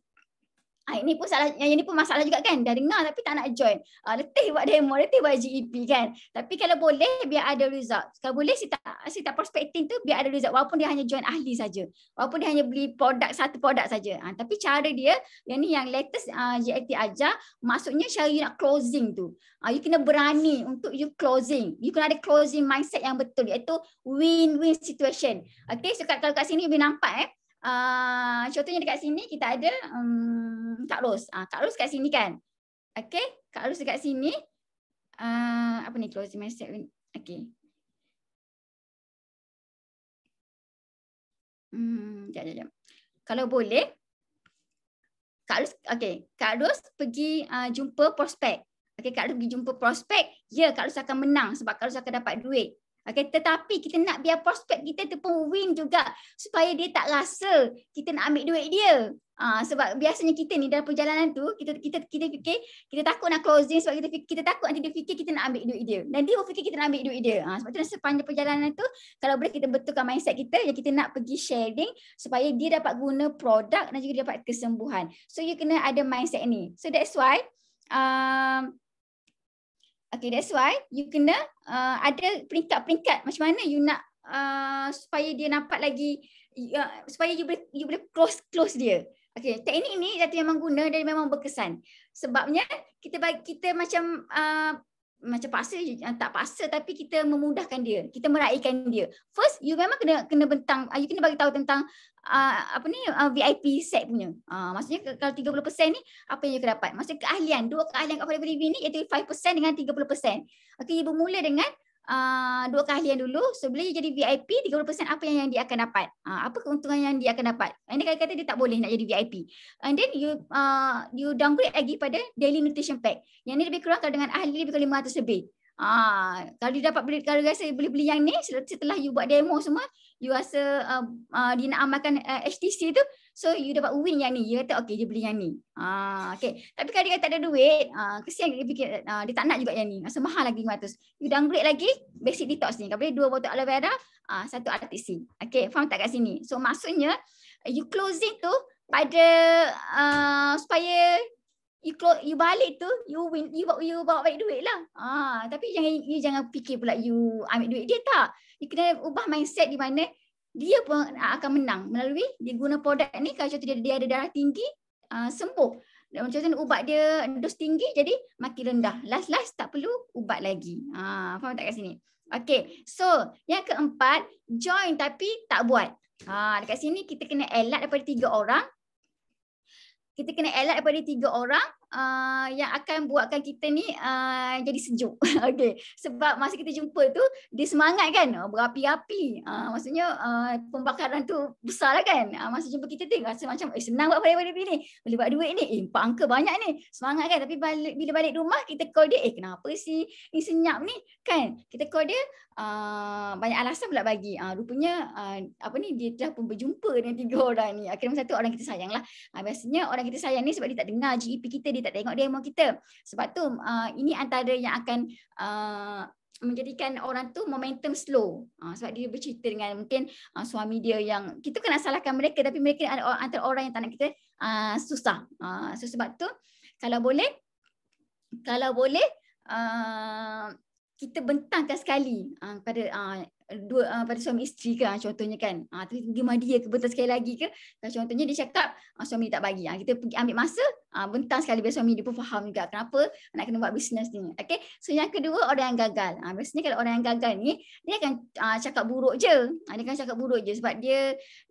Ha, ini pun salah, yang ini pun masalah juga kan. Dah dengar tapi tak nak join. Ha, letih buat demo, letih buat GEP kan. Tapi kalau boleh, biar ada result. Kalau boleh, si tak, si tak prospecting tu biar ada result. Walaupun dia hanya join ahli saja. Walaupun dia hanya beli produk, satu produk saja. Ha, tapi cara dia, yang ni yang latest JLT uh, ajar, maksudnya cara you nak closing tu. Ha, you kena berani untuk you closing. You kena ada closing mindset yang betul. Iaitu win-win situation. Okay, so kalau kat sini, you boleh nampak eh uh, contohnya dekat sini kita ada um, Kak Ros. Uh, Kak Ros dekat sini kan. Okay. Kak Ros dekat sini. Uh, apa ni closing message? Okay. Hmm, jangan jap, Kalau boleh, Kak Ros, okay. Kak Ros pergi uh, jumpa prospek. Okay, Kak Ros pergi jumpa prospek. Ya, yeah, Kak Ros akan menang sebab Kak Ros akan dapat duit. Okay, tetapi kita nak biar prospek kita tu pun win juga supaya dia tak rasa kita nak ambil duit dia. Ha, sebab biasanya kita ni dalam perjalanan tu kita kita kita fikir okay, kita takut nak closing sebab kita kita takut nanti dia fikir kita nak ambil duit dia. Dan dia pun fikir kita nak ambil duit dia. Ha, sebab tu sepanjang perjalanan tu kalau boleh kita betulkan mindset kita yang kita nak pergi sharing supaya dia dapat guna produk dan juga dia dapat kesembuhan. So you kena ada mindset ni. So that's why um, Okay, that's why you kena uh, ada peringkat-peringkat macam mana you nak uh, supaya dia nampak lagi uh, supaya you boleh you boleh close close dia. Okay, teknik ini jadi memang guna dan memang berkesan. Sebabnya kita bagi, kita macam uh, macam paksa uh, tak paksa tapi kita memudahkan dia. Kita meraihkan dia. First you memang kena kena bentang uh, you kena bagi tahu tentang uh, apa ni uh, ah, VIP set punya. Uh, maksudnya kalau 30% ni apa yang you dapat? Maksudnya keahlian, dua keahlian kat Fadabri ni iaitu 5% dengan 30%. Okey, you bermula dengan uh, dua keahlian dulu. So bila you jadi VIP, 30% apa yang, yang dia akan dapat? Uh, apa keuntungan yang dia akan dapat? Ini kata, kata dia tak boleh nak jadi VIP. And then you uh, you downgrade lagi pada daily nutrition pack. Yang ni lebih kurang kalau dengan ahli lebih kurang 500 lebih. Ah, kalau dia dapat beli kalau rasa boleh beli yang ni setelah you buat demo semua, you rasa uh, uh, dia nak amalkan uh, HTC tu, so you dapat win yang ni. Dia kata okey dia beli yang ni. Ah, ha, okey. Tapi kalau dia tak ada duit, ah uh, kesian dia fikir uh, dia tak nak juga yang ni. Rasa mahal lagi 500. You downgrade lagi basic detox ni. Kau boleh dua botol aloe vera, uh, satu RTC. Okey, faham tak kat sini? So maksudnya you closing tu pada uh, supaya you close, you balik tu you win you bawa you bawa balik duit lah ah tapi jangan you jangan fikir pula you ambil duit dia tak you kena ubah mindset di mana dia pun akan menang melalui dia guna produk ni kalau contoh dia, dia ada darah tinggi uh, sembuh dan macam tu ubat dia dos tinggi jadi makin rendah last last tak perlu ubat lagi ah faham tak kat sini Okay, so yang keempat, join tapi tak buat. Ha, dekat sini kita kena elak daripada tiga orang kita kena elak daripada tiga orang uh, yang akan buatkan kita ni uh, jadi sejuk. okay. Sebab masa kita jumpa tu, dia semangat kan? Oh, berapi-api. Uh, maksudnya uh, pembakaran tu besar lah kan? Uh, masa jumpa kita tu rasa macam eh, senang buat pada pilih ni. Boleh buat duit ni. Eh, empat angka banyak ni. Semangat kan? Tapi balik, bila balik rumah, kita call dia, eh kenapa sih? Ni senyap ni kan? Kita call dia, uh, banyak alasan pula bagi. Uh, rupanya uh, apa ni dia telah pun berjumpa dengan tiga orang ni. Akhirnya satu orang kita sayang lah. Uh, biasanya orang kita sayang ni sebab dia tak dengar GEP kita, dia tak tengok dia demo kita. Sebab tu uh, ini antara yang akan uh, menjadikan orang tu momentum slow ha, sebab dia bercerita dengan mungkin ha, suami dia yang kita kena salahkan mereka tapi mereka ada orang, antara orang yang tak nak kita ha, susah ha, so sebab tu kalau boleh kalau boleh kita bentangkan sekali uh, ah, pada uh, ah, Eh, dua uh, pada suami isteri ke uh, contohnya kan ah uh, tu pergi mandi ke betul sekali lagi ke uh, contohnya dia cakap uh, suami tak bagi uh, kita pergi ambil masa uh, bentang sekali biar suami dia pun faham juga kenapa nak kena buat bisnes ni okey so yang kedua orang yang gagal uh, biasanya kalau orang yang gagal ni dia akan uh, cakap buruk je uh, dia akan cakap buruk je sebab dia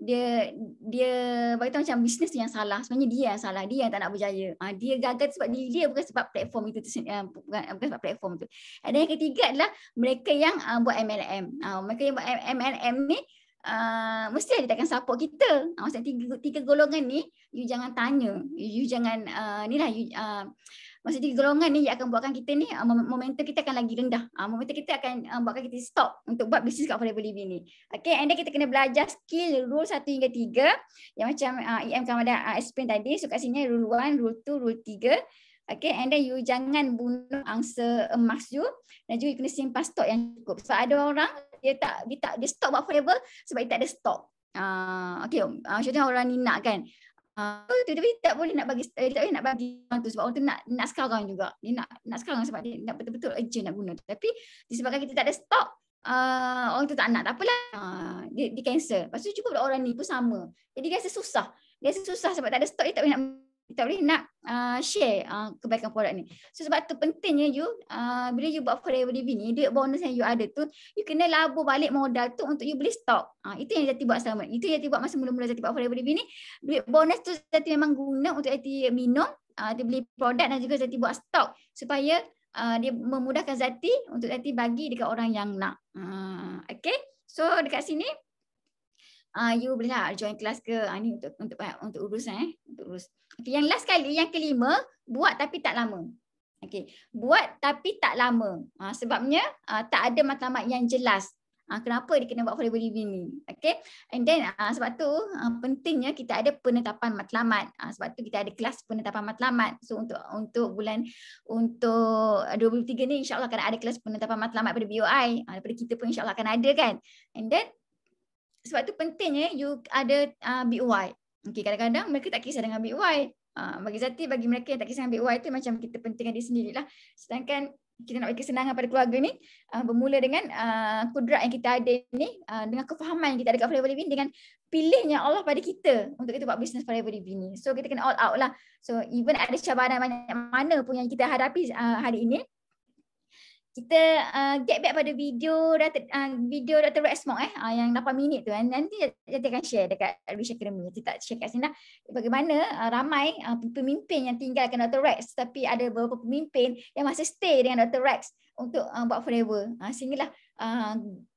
dia dia bagi tahu macam bisnes tu yang salah sebenarnya dia yang salah dia yang tak nak berjaya uh, dia gagal sebab dia, dia bukan sebab platform itu uh, bukan, bukan sebab platform tu dan yang ketiga adalah mereka yang uh, buat MLM uh, mereka yang buat MLM ni uh, mesti dia takkan support kita. Uh, maksudnya tiga, tiga golongan ni you jangan tanya. You, you jangan uh, ni lah you uh, maksudnya tiga golongan ni yang akan buatkan kita ni uh, momentum kita akan lagi rendah. Uh, momentum kita akan uh, buatkan kita stop untuk buat bisnes kat Forever Living ni. Okay, and then kita kena belajar skill rule satu hingga tiga yang macam uh, EM Kamada uh, explain tadi. So kat sini rule one, rule two, rule tiga. Okay, and then you jangan bunuh angsa emas you dan juga you kena simpan stok yang cukup. Sebab ada orang dia tak dia tak dia stop buat forever sebab dia tak ada stop. Ah uh, okey uh, um, ah, contohnya orang ni nak kan. Ah uh, tu tapi tak boleh nak bagi eh, tak boleh nak bagi orang tu sebab orang tu nak nak sekarang juga. Dia nak nak sekarang sebab dia nak betul-betul urgent nak guna. Tapi disebabkan kita tak ada stop uh, ah, orang tu tak nak tak apalah. Uh, dia di cancel. Pastu cukup orang ni pun sama. Jadi dia rasa susah. Dia rasa susah sebab tak ada stop dia tak boleh nak kita boleh nak uh, share uh, kebaikan produk ni. So sebab tu pentingnya you, uh, bila you buat forever living ni, duit bonus yang you ada tu, you kena labur balik modal tu untuk you beli stock. Uh, itu yang Zati buat selamat. Itu yang Zati buat masa mula-mula Zati buat forever living ni. Duit bonus tu Zati memang guna untuk Zati minum, uh, beli produk dan juga Zati buat stock. Supaya uh, dia memudahkan Zati untuk Zati bagi dekat orang yang nak. Uh, okay. So dekat sini, uh, you boleh lah join kelas ke uh, ni untuk untuk ah, untuk urus eh untuk urus okay, yang last kali yang kelima buat tapi tak lama okey buat tapi tak lama uh, sebabnya uh, tak ada matlamat yang jelas uh, kenapa dia kena buat forever living ni okey and then uh, sebab tu uh, pentingnya kita ada penetapan matlamat uh, sebab tu kita ada kelas penetapan matlamat so untuk untuk bulan untuk 23 ni insyaallah akan ada kelas penetapan matlamat pada BOI uh, daripada kita pun insyaallah akan ada kan and then sebab tu pentingnya eh, you ada uh, BY. Okey kadang-kadang mereka tak kisah dengan BY. Uh, ah, bagi Zati bagi mereka yang tak kisah dengan BY tu macam kita pentingkan diri sendirilah. Sedangkan kita nak bagi kesenangan pada keluarga ni uh, bermula dengan uh, kudrat yang kita ada ni uh, dengan kefahaman yang kita ada kat Forever Living dengan pilihnya Allah pada kita untuk kita buat bisnes Forever Living ni. So kita kena all out lah. So even ada cabaran banyak mana pun yang kita hadapi uh, hari ini kita uh, get back pada video Dr. Uh, video Dr. Rexmore eh uh, yang 8 minit tu kan nanti saya akan share dekat Rich Academy kita tak share kat sini lah bagaimana uh, ramai uh, pemimpin yang tinggalkan Dr. Rex tapi ada beberapa pemimpin yang masih stay dengan Dr. Rex untuk uh, buat forever uh, sehinggalah uh,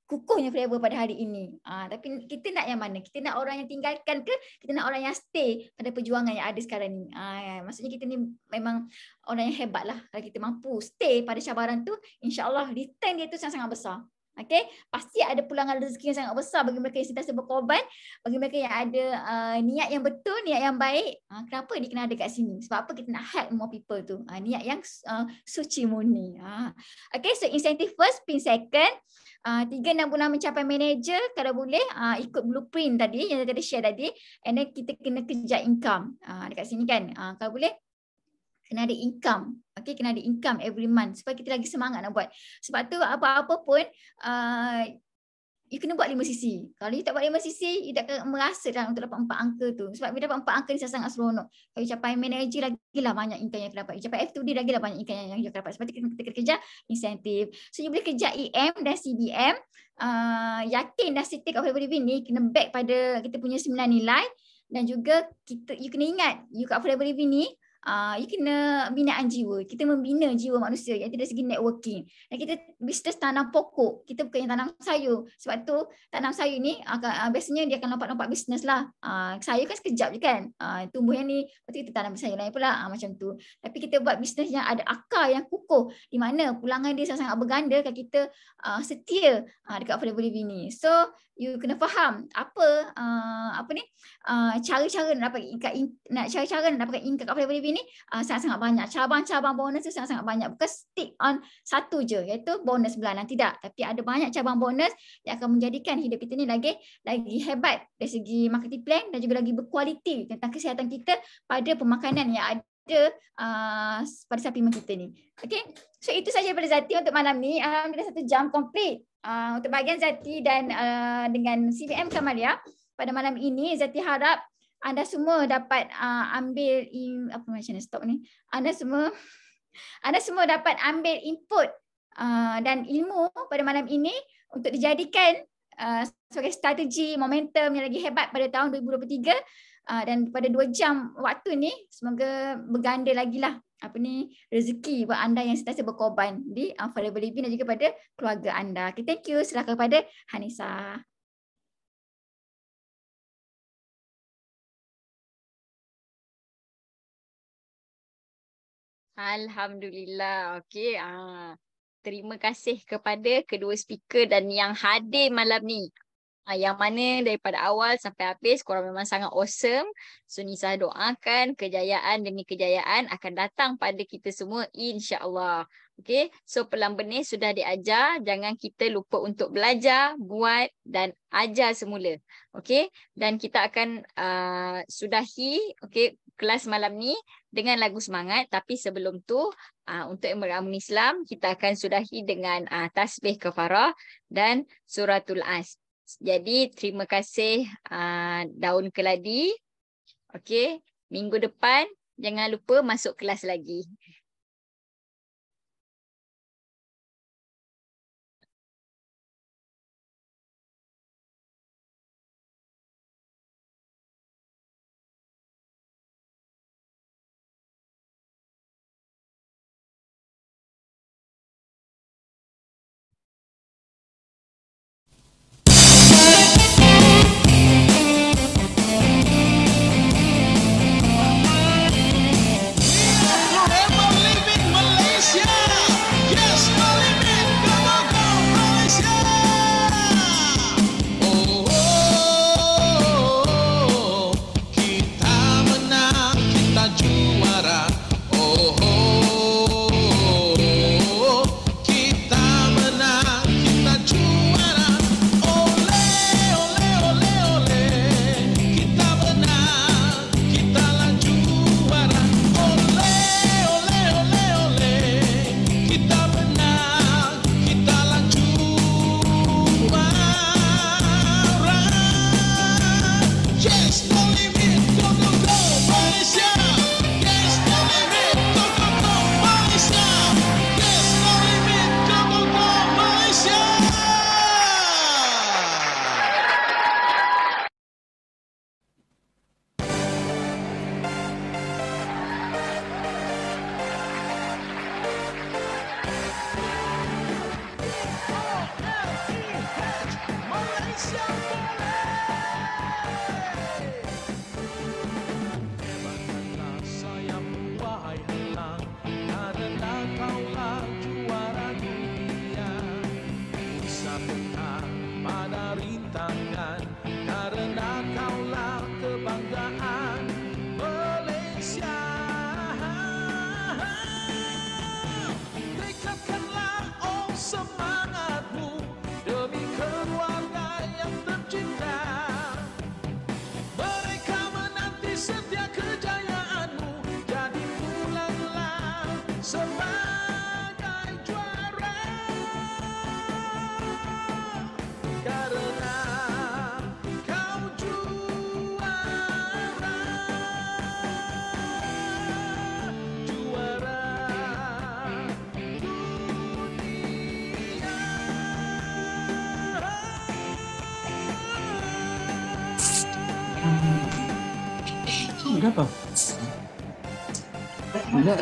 kukuhnya flavor pada hari ini. Ah, tapi kita nak yang mana? Kita nak orang yang tinggalkan ke? Kita nak orang yang stay pada perjuangan yang ada sekarang ni. Ah, ya. maksudnya kita ni memang orang yang hebat lah. Kalau kita mampu stay pada cabaran tu, insyaAllah return dia tu sangat-sangat besar. Okay? Pasti ada pulangan rezeki yang sangat besar bagi mereka yang sentiasa berkorban, bagi mereka yang ada uh, niat yang betul, niat yang baik. Uh, kenapa dia kena ada kat sini? Sebab apa kita nak help more people tu? Uh, niat yang uh, suci murni. Uh. Ah. Okay, so incentive first, pin second. Tiga, enam bulan mencapai manager, kalau boleh uh, ikut blueprint tadi yang saya tadi share tadi. And then kita kena kejar income. Uh, dekat sini kan, uh, kalau boleh kena ada income okay, kena ada income every month supaya kita lagi semangat nak buat sebab tu apa-apa pun uh, you kena buat lima sisi. Kalau you tak buat lima sisi, you tak akan merasa dah untuk dapat empat angka tu. Sebab bila dapat empat angka ni, saya sangat seronok. Kalau you capai manager, lagi lah banyak income yang you You capai F2D, lagi lah banyak income yang you dapat. Sebab itu kita kena kerja insentif. So you boleh kejar EM dan CDM. Uh, yakin dah setiap kat Flavor Living ni, kena back pada kita punya sembilan nilai. Dan juga kita, you kena ingat, you kat Flavor Living ni, uh, you kena binaan jiwa. Kita membina jiwa manusia yang tidak segi networking. Dan kita bisnes tanam pokok. Kita bukan yang tanam sayur. Sebab tu tanam sayur ni akan, ah, uh, ah, biasanya dia akan lompat-lompat bisnes lah. Uh, sayur kan sekejap je kan. Uh, tumbuhnya ni, lepas kita tanam sayur lain pula. Uh, macam tu. Tapi kita buat bisnes yang ada akar yang kukuh. Di mana pulangan dia sangat-sangat berganda kalau kita uh, setia uh, dekat Flavor Living ni. So, you kena faham apa uh, apa ni uh, cara-cara nak dapat ikat nak cara-cara nak dapat income kat level ni uh, sangat-sangat banyak cabang-cabang bonus tu sangat-sangat banyak bukan stick on satu je iaitu bonus bulanan tidak tapi ada banyak cabang bonus yang akan menjadikan hidup kita ni lagi lagi hebat dari segi marketing plan dan juga lagi berkualiti tentang kesihatan kita pada pemakanan yang ada ada uh, pada supplement kita ni. Okay. So itu saja daripada Zati untuk malam ni. Alhamdulillah satu jam komplit. Uh, untuk bahagian Zati dan uh, dengan CVM Kamalia. Pada malam ini Zati harap anda semua dapat uh, ambil in, apa macam mana stop ni. Anda semua anda semua dapat ambil input uh, dan ilmu pada malam ini untuk dijadikan uh, sebagai strategi momentum yang lagi hebat pada tahun 2023 Ah, dan pada 2 jam waktu ni semoga berganda lagi lah apa ni rezeki buat anda yang sentiasa berkorban di uh, Forever Living dan juga pada keluarga anda. Okay, thank you. Silakan kepada Hanisa. Alhamdulillah. Okay. Ah. Terima kasih kepada kedua speaker dan yang hadir malam ni. Uh, yang mana daripada awal sampai habis korang memang sangat awesome. So Nisa doakan kejayaan demi kejayaan akan datang pada kita semua insyaAllah. Okay, so pelan benih sudah diajar. Jangan kita lupa untuk belajar, buat dan ajar semula. Okay, dan kita akan uh, sudahi okay, kelas malam ni dengan lagu semangat. Tapi sebelum tu, uh, untuk Emir Amun Islam, kita akan sudahi dengan uh, Tasbih Kefarah dan Suratul Asb. Jadi terima kasih uh, daun keladi. Okey, minggu depan jangan lupa masuk kelas lagi.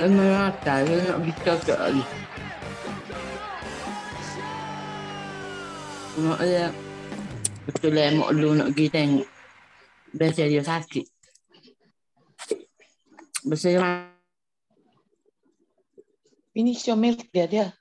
no mata, tal, era una vista tal. No era... Esto le hemos lo uno que tengo. Vese dia? así. Vese Dios así. Finish your milk, dear,